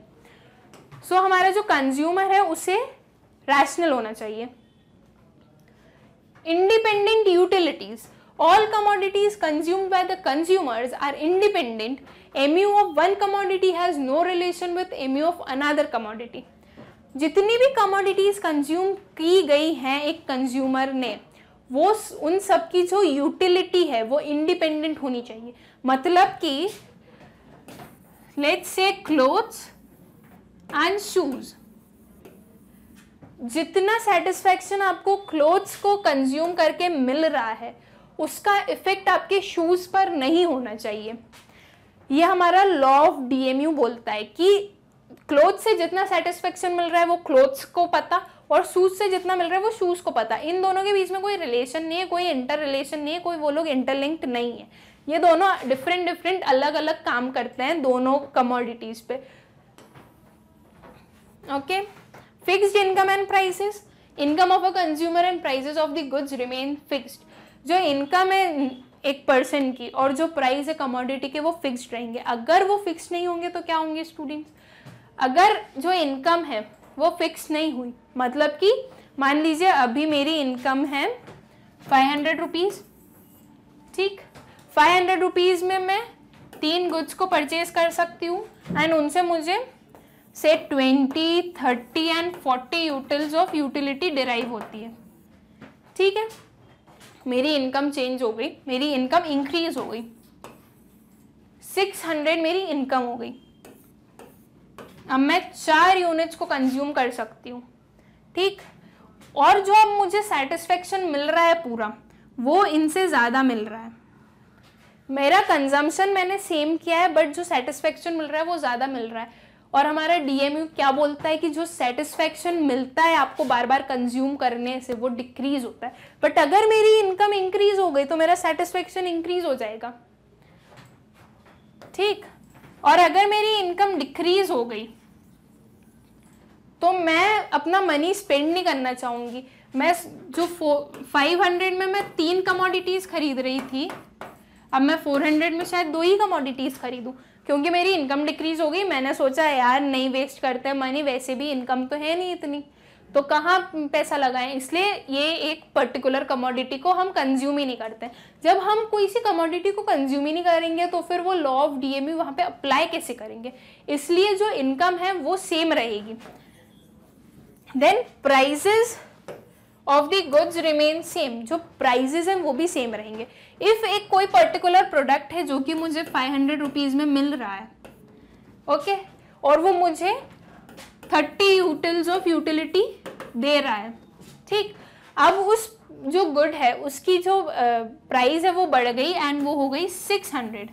सो so, हमारा जो कंज्यूमर है उसे रैशनल होना चाहिए Independent utilities. All commodities consumed by the consumers are independent. MU of one commodity has no relation with MU of another commodity. जितनी भी कमोडिटीज कंज्यूम की गई हैं एक कंज्यूमर ने वो उन सब की जो यूटिलिटी है वो इंडिपेंडेंट होनी चाहिए मतलब कि let's say clothes and shoes जितना सेटिस्फेक्शन आपको क्लोथ्स को कंज्यूम करके मिल रहा है उसका इफ़ेक्ट आपके शूज़ पर नहीं होना चाहिए यह हमारा लॉ ऑफ डीएमयू बोलता है कि क्लोथ से जितना सेटिस्फेक्शन मिल रहा है वो क्लोथ्स को पता और शूज़ से जितना मिल रहा है वो शूज़ को पता इन दोनों के बीच में कोई रिलेशन नहीं है कोई इंटर रिलेशन नहीं है कोई वो लोग इंटरलिंक्ड नहीं है ये दोनों डिफरेंट डिफरेंट अलग अलग काम करते हैं दोनों कमोडिटीज़ पे okay okay? Fixed income and prices income of a consumer and prices of the goods remain fixed जो इनकम है एक पर्सन की और जो प्राइस है कमोडिटी के वो फिक्स्ड रहेंगे अगर वो फिक्स नहीं होंगे तो क्या होंगे स्टूडेंट्स अगर जो इनकम है वो फिक्स नहीं हुई मतलब कि मान लीजिए अभी मेरी इनकम है फाइव हंड्रेड रुपीज़ ठीक फाइव हंड्रेड रुपीज़ में मैं तीन गुड्स को परचेज कर सकती हूँ एंड उनसे मुझे से 20, 30 and 40 utils of utility derive होती है ठीक है मेरी इनकम चेंज हो गई मेरी इनकम इंक्रीज हो गई 600 मेरी इनकम हो गई अब मैं चार यूनिट्स को कंज्यूम कर सकती हूँ ठीक और जो अब मुझे सेटिस्फेक्शन मिल रहा है पूरा वो इनसे ज़्यादा मिल रहा है मेरा कंजम्पशन मैंने सेम किया है बट जो सेटिस्फेक्शन मिल रहा है वो ज़्यादा मिल रहा है और हमारा डीएमयू क्या बोलता है कि जो सेटिस्फेक्शन मिलता है आपको बार बार कंज्यूम करने से वो डिक्रीज होता है बट अगर मेरी इनकम इंक्रीज हो गई तो मेरा सेटिस्फेक्शन इंक्रीज हो जाएगा ठीक और अगर मेरी इनकम डिक्रीज हो गई तो मैं अपना मनी स्पेंड नहीं करना चाहूंगी मैं जो फाइव हंड्रेड में मैं तीन कमोडिटीज़ खरीद रही थी अब मैं फोर हंड्रेड में शायद दो ही कमोडिटीज़ खरीदूँ क्योंकि मेरी इनकम डिक्रीज हो गई मैंने सोचा यार नहीं वेस्ट करते हैं मनी वैसे भी इनकम तो है नहीं इतनी तो कहाँ पैसा लगाएं इसलिए ये एक पर्टिकुलर कमोडिटी को हम कंज्यूम ही नहीं करते जब हम कोई सी कमोडिटी को कंज्यूम ही नहीं करेंगे तो फिर वो लॉ ऑफ डीएमयू वहाँ पर अप्लाई कैसे करेंगे इसलिए जो इनकम है वो सेम रहेगी then prices of the goods remain same जो प्राइजेज हैं वो भी सेम रहेंगे इफ़ एक कोई पर्टिकुलर प्रोडक्ट है जो कि मुझे फाइव हंड्रेड रुपीज़ में मिल रहा है ओके okay? और वो मुझे थर्टी यूटिल्स ऑफ यूटिलिटी दे रहा है ठीक अब उस जो गुड है उसकी जो प्राइस uh, है वो बढ़ गई एंड वो हो गई सिक्स हंड्रेड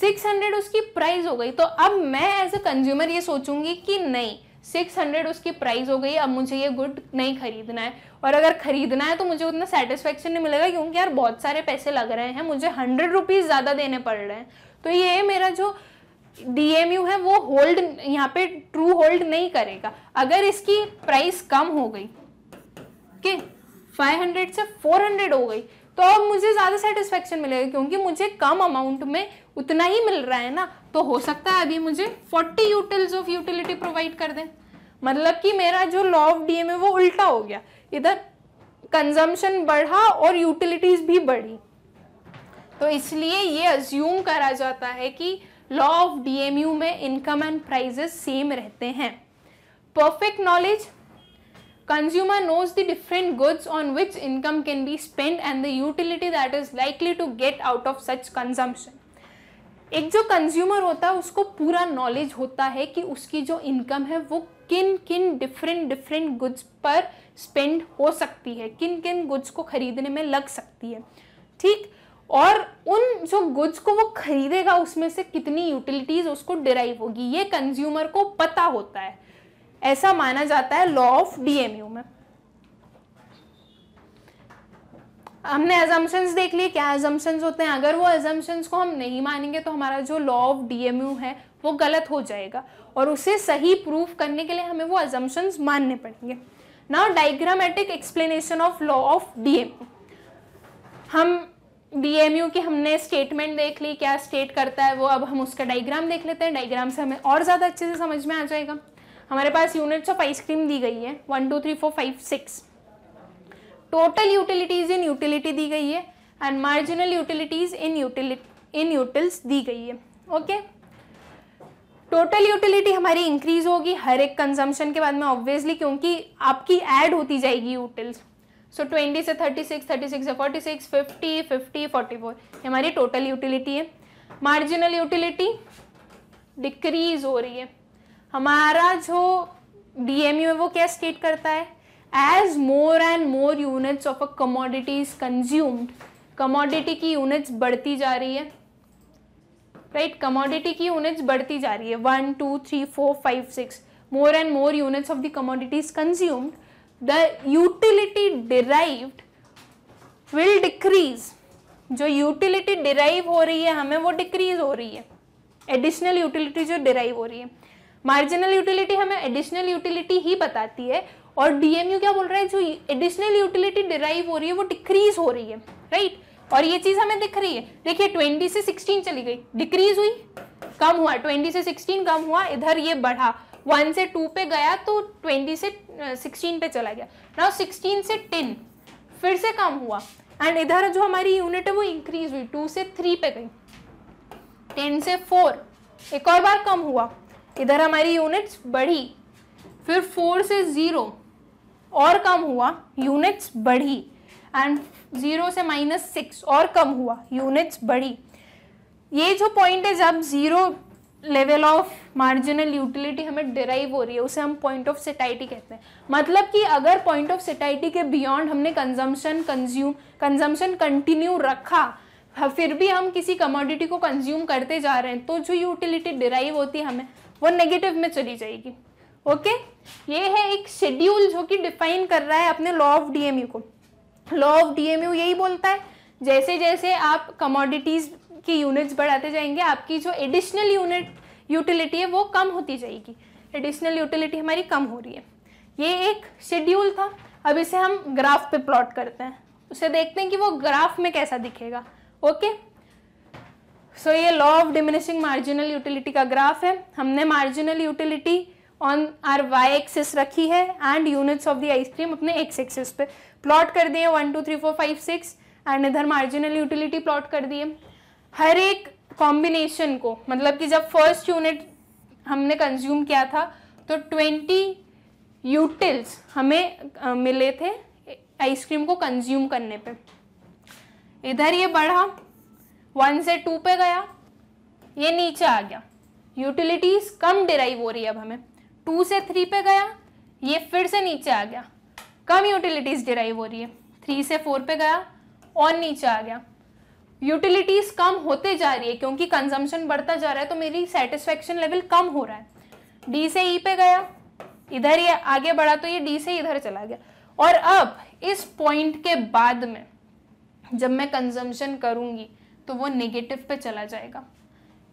सिक्स हंड्रेड उसकी प्राइस हो गई तो अब मैं एज अ कंज्यूमर ये सोचूंगी कि नहीं सिक्स हंड्रेड उसकी प्राइस हो गई अब मुझे ये गुड नहीं खरीदना है और अगर खरीदना है तो मुझे उतना सेटिस्फेक्शन नहीं मिलेगा क्योंकि यार बहुत सारे पैसे लग रहे हैं मुझे हंड्रेड रुपीज़ ज़्यादा देने पड़ रहे हैं तो ये मेरा जो डी एम यू है वो होल्ड यहाँ पे ट्रू होल्ड नहीं करेगा अगर इसकी प्राइस कम हो गई के फाइव हंड्रेड से फोर हंड्रेड हो गई तो अब मुझे ज़्यादा सेटिस्फेक्शन मिलेगा क्योंकि मुझे कम अमाउंट में उतना ही मिल रहा है ना तो हो सकता है अभी मुझे 40 यूटिल्स ऑफ यूटिलिटी प्रोवाइड कर दें मतलब कि मेरा जो लॉ ऑफ डीएमए वो उल्टा हो गया इधर कंजम्पशन बढ़ा और यूटिलिटीज भी बढ़ी तो इसलिए ये अज्यूम करा जाता है कि लॉ ऑफ डीएमयू में इनकम एंड प्राइजेस सेम रहते हैं perfect knowledge consumer knows the different goods on which income can be spend and the utility that is likely to get out of such consumption एक जो consumer होता है उसको पूरा knowledge होता है कि उसकी जो इनकम है वो किन किन डिफरेंट डिफरेंट गुड्स पर स्पेंड हो सकती है किन किन गुड्स को खरीदने में लग सकती है ठीक और उन जो गुड्स को वो खरीदेगा उसमें से कितनी यूटिलिटीज़ उसको डिराइव होगी ये कंज्यूमर को पता होता है ऐसा माना जाता है लॉ ऑफ डीएमयू में हमने एजम्पन्स देख लिए क्या एजम्पन्स होते हैं अगर वो एजम्पन्स को हम नहीं मानेंगे तो हमारा जो लॉ ऑफ डीएमयू है वो गलत हो जाएगा और उसे सही प्रूफ करने के लिए हमें वो एजम्पन्स मानने पड़ेंगे now diagrammatic explanation of law of DMU हम डीएमयू की हमने स्टेटमेंट देख ली क्या स्टेट करता है वो अब हम उसका डाइग्राम देख लेते हैं डाइग्राम से हमें और ज़्यादा अच्छे से समझ में आ जाएगा हमारे पास यूनिट्स ऑफ आइसक्रीम दी गई है one two three four five six total utilities in utility दी गई है and marginal utilities in utility in utils दी गई है ओके टोटल यूटिलिटी हमारी इंक्रीज होगी हर एक कंजम्पशन के बाद में ऑब्वियसली क्योंकि आपकी ऐड होती जाएगी यूटिल्स सो so, 20 से 36, 36 से 46, 50, 50, 44 ये हमारी टोटल यूटिलिटी है मार्जिनल यूटिलिटी डिक्रीज हो रही है हमारा जो डीएमयू है वो क्या स्टेट करता है as more and more units of a commodity is consumed commodity की यूनिट्स बढ़ती जा रही है राइट कमोडिटी की यूनिट्स बढ़ती जा रही है one two three four five six more and more units of the commodity is consumed the utility derived will decrease जो यूटिलिटी डिराइव हो रही है हमें वो डिक्रीज हो रही है एडिशनल यूटिलिटी जो डिराइव हो रही है मार्जिनल यूटिलिटी हमें एडिशनल यूटिलिटी ही बताती है और डीएमयू क्या बोल रहा है जो एडिशनल यूटिलिटी डिराइव हो रही है वो डिक्रीज हो रही है राइट और ये चीज़ हमें दिख रही है देखिए 20 से 16 चली गई डिक्रीज हुई कम हुआ 20 से 16 कम हुआ इधर ये बढ़ा 1 से 2 पे गया तो 20 से 16 पे चला गया नाउ 16 से 10 फिर से कम हुआ एंड इधर जो हमारी यूनिट है वो इंक्रीज हुई टू से थ्री पे गई टेन से फोर एक और बार कम हुआ इधर हमारी यूनिट्स बढ़ी फिर फोर से जीरो और कम हुआ यूनिट्स बढ़ी एंड ज़ीरो से माइनस सिक्स और कम हुआ यूनिट्स बढ़ी ये जो पॉइंट है जब zero level of marginal utility हमें डिराइव हो रही है उसे हम पॉइंट ऑफ सिटाइटी कहते हैं मतलब कि अगर पॉइंट ऑफ सिटाइटी के बियॉन्ड हमने कंजम्पशन कंज्यूम कंजम्पशन कंटिन्यू रखा हाँ, फिर भी हम किसी कमोडिटी को कंज्यूम करते जा रहे हैं तो जो यूटिलिटी डिराइव होती है हमें वो नेगेटिव में चली जाएगी ओके ये है एक शेड्यूल जो कि डिफाइन कर रहा है अपने लॉ ऑफ डीएमयू को लॉ ऑफ डीएमयू यही बोलता है जैसे जैसे आप कमोडिटीज़ के यूनिट्स बढ़ाते जाएंगे आपकी जो एडिशनल यूनिट यूटिलिटी है वो कम होती जाएगी एडिशनल यूटिलिटी हमारी कम हो रही है ये एक शेड्यूल था अब इसे हम ग्राफ पे प्लॉट करते हैं उसे देखते हैं कि वो ग्राफ में कैसा दिखेगा ओके सो so, ये law of diminishing marginal utility का ग्राफ है हमने marginal utility on our Y axis रखी है and units of the ice cream अपने एक्स एक्सेस पे प्लॉट कर दिए one two three four five six and इधर मार्जिनल यूटिलिटी प्लॉट कर दिए हर एक कॉम्बिनेशन को मतलब कि जब फर्स्ट यूनिट हमने कंज्यूम किया था तो ट्वेंटी यूटिल्स हमें आ, मिले थे आइसक्रीम को कंज्यूम करने पे इधर ये बढ़ा वन से टू पे गया ये नीचे आ गया यूटिलिटीज़ कम डिराइव हो रही है अब हमें टू से थ्री पे गया ये फिर से नीचे आ गया कम यूटिलिटीज़ डिराइव हो रही है थ्री से फोर पे गया और नीचे आ गया यूटिलिटीज़ कम होते जा रही है क्योंकि कंजम्पशन बढ़ता जा रहा है तो मेरी सेटिस्फेक्शन लेवल कम हो रहा है डी से ई e पे गया इधर ये आगे बढ़ा तो ये डी से इधर चला गया और अब इस पॉइंट के बाद में जब मैं कंजम्पशन करूंगी तो वो नेगेटिव पे चला जाएगा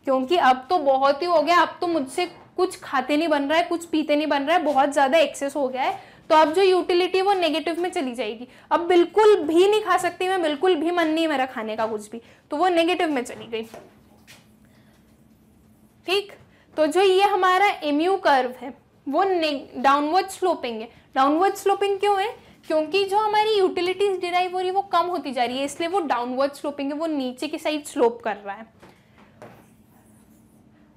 क्योंकि अब तो बहुत ही हो गया अब तो मुझसे कुछ खाते नहीं बन रहा है कुछ पीते नहीं बन रहा है बहुत ज़्यादा एक्सेस हो गया है तो अब जो यूटिलिटी है वो नेगेटिव में चली जाएगी अब बिल्कुल भी नहीं खा सकती मैं बिल्कुल भी मन नहीं मेरा खाने का कुछ भी तो वो नेगेटिव में चली गई ठीक तो जो ये हमारा एम्यू कर्व है वो डाउनवर्ड स्लोपिंग है डाउनवर्ड स्लोपिंग क्यों है क्योंकि जो हमारी यूटिलिटीज डिराइव हो रही है वो कम होती जा रही है इसलिए वो डाउनवर्ड स्लोपिंग है वो नीचे की साइड स्लोप कर रहा है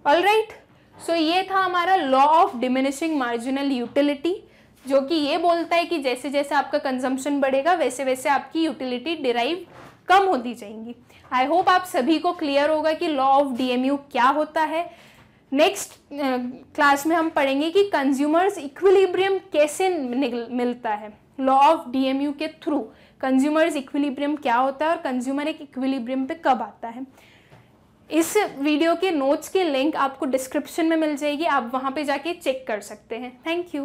all right right? So so, ये था हमारा law of diminishing marginal utility जो कि ये बोलता है कि जैसे जैसे आपका कंजम्पशन बढ़ेगा वैसे वैसे आपकी यूटिलिटी डिराइव कम होती जाएंगी आई होप आप सभी को क्लियर होगा कि लॉ ऑफ डीएमयू क्या होता है नेक्स्ट क्लास uh, में हम पढ़ेंगे कि कंज्यूमर्स इक्विलिब्रियम कैसे मिलता है लॉ ऑफ डीएमयू के थ्रू कंज्यूमर्स इक्विलिब्रियम क्या होता है और कंज्यूमर एक इक्विलिब्रियम पे कब आता है इस वीडियो के नोट्स के लिंक आपको डिस्क्रिप्शन में मिल जाएगी आप वहाँ पे जाके चेक कर सकते हैं थैंक यू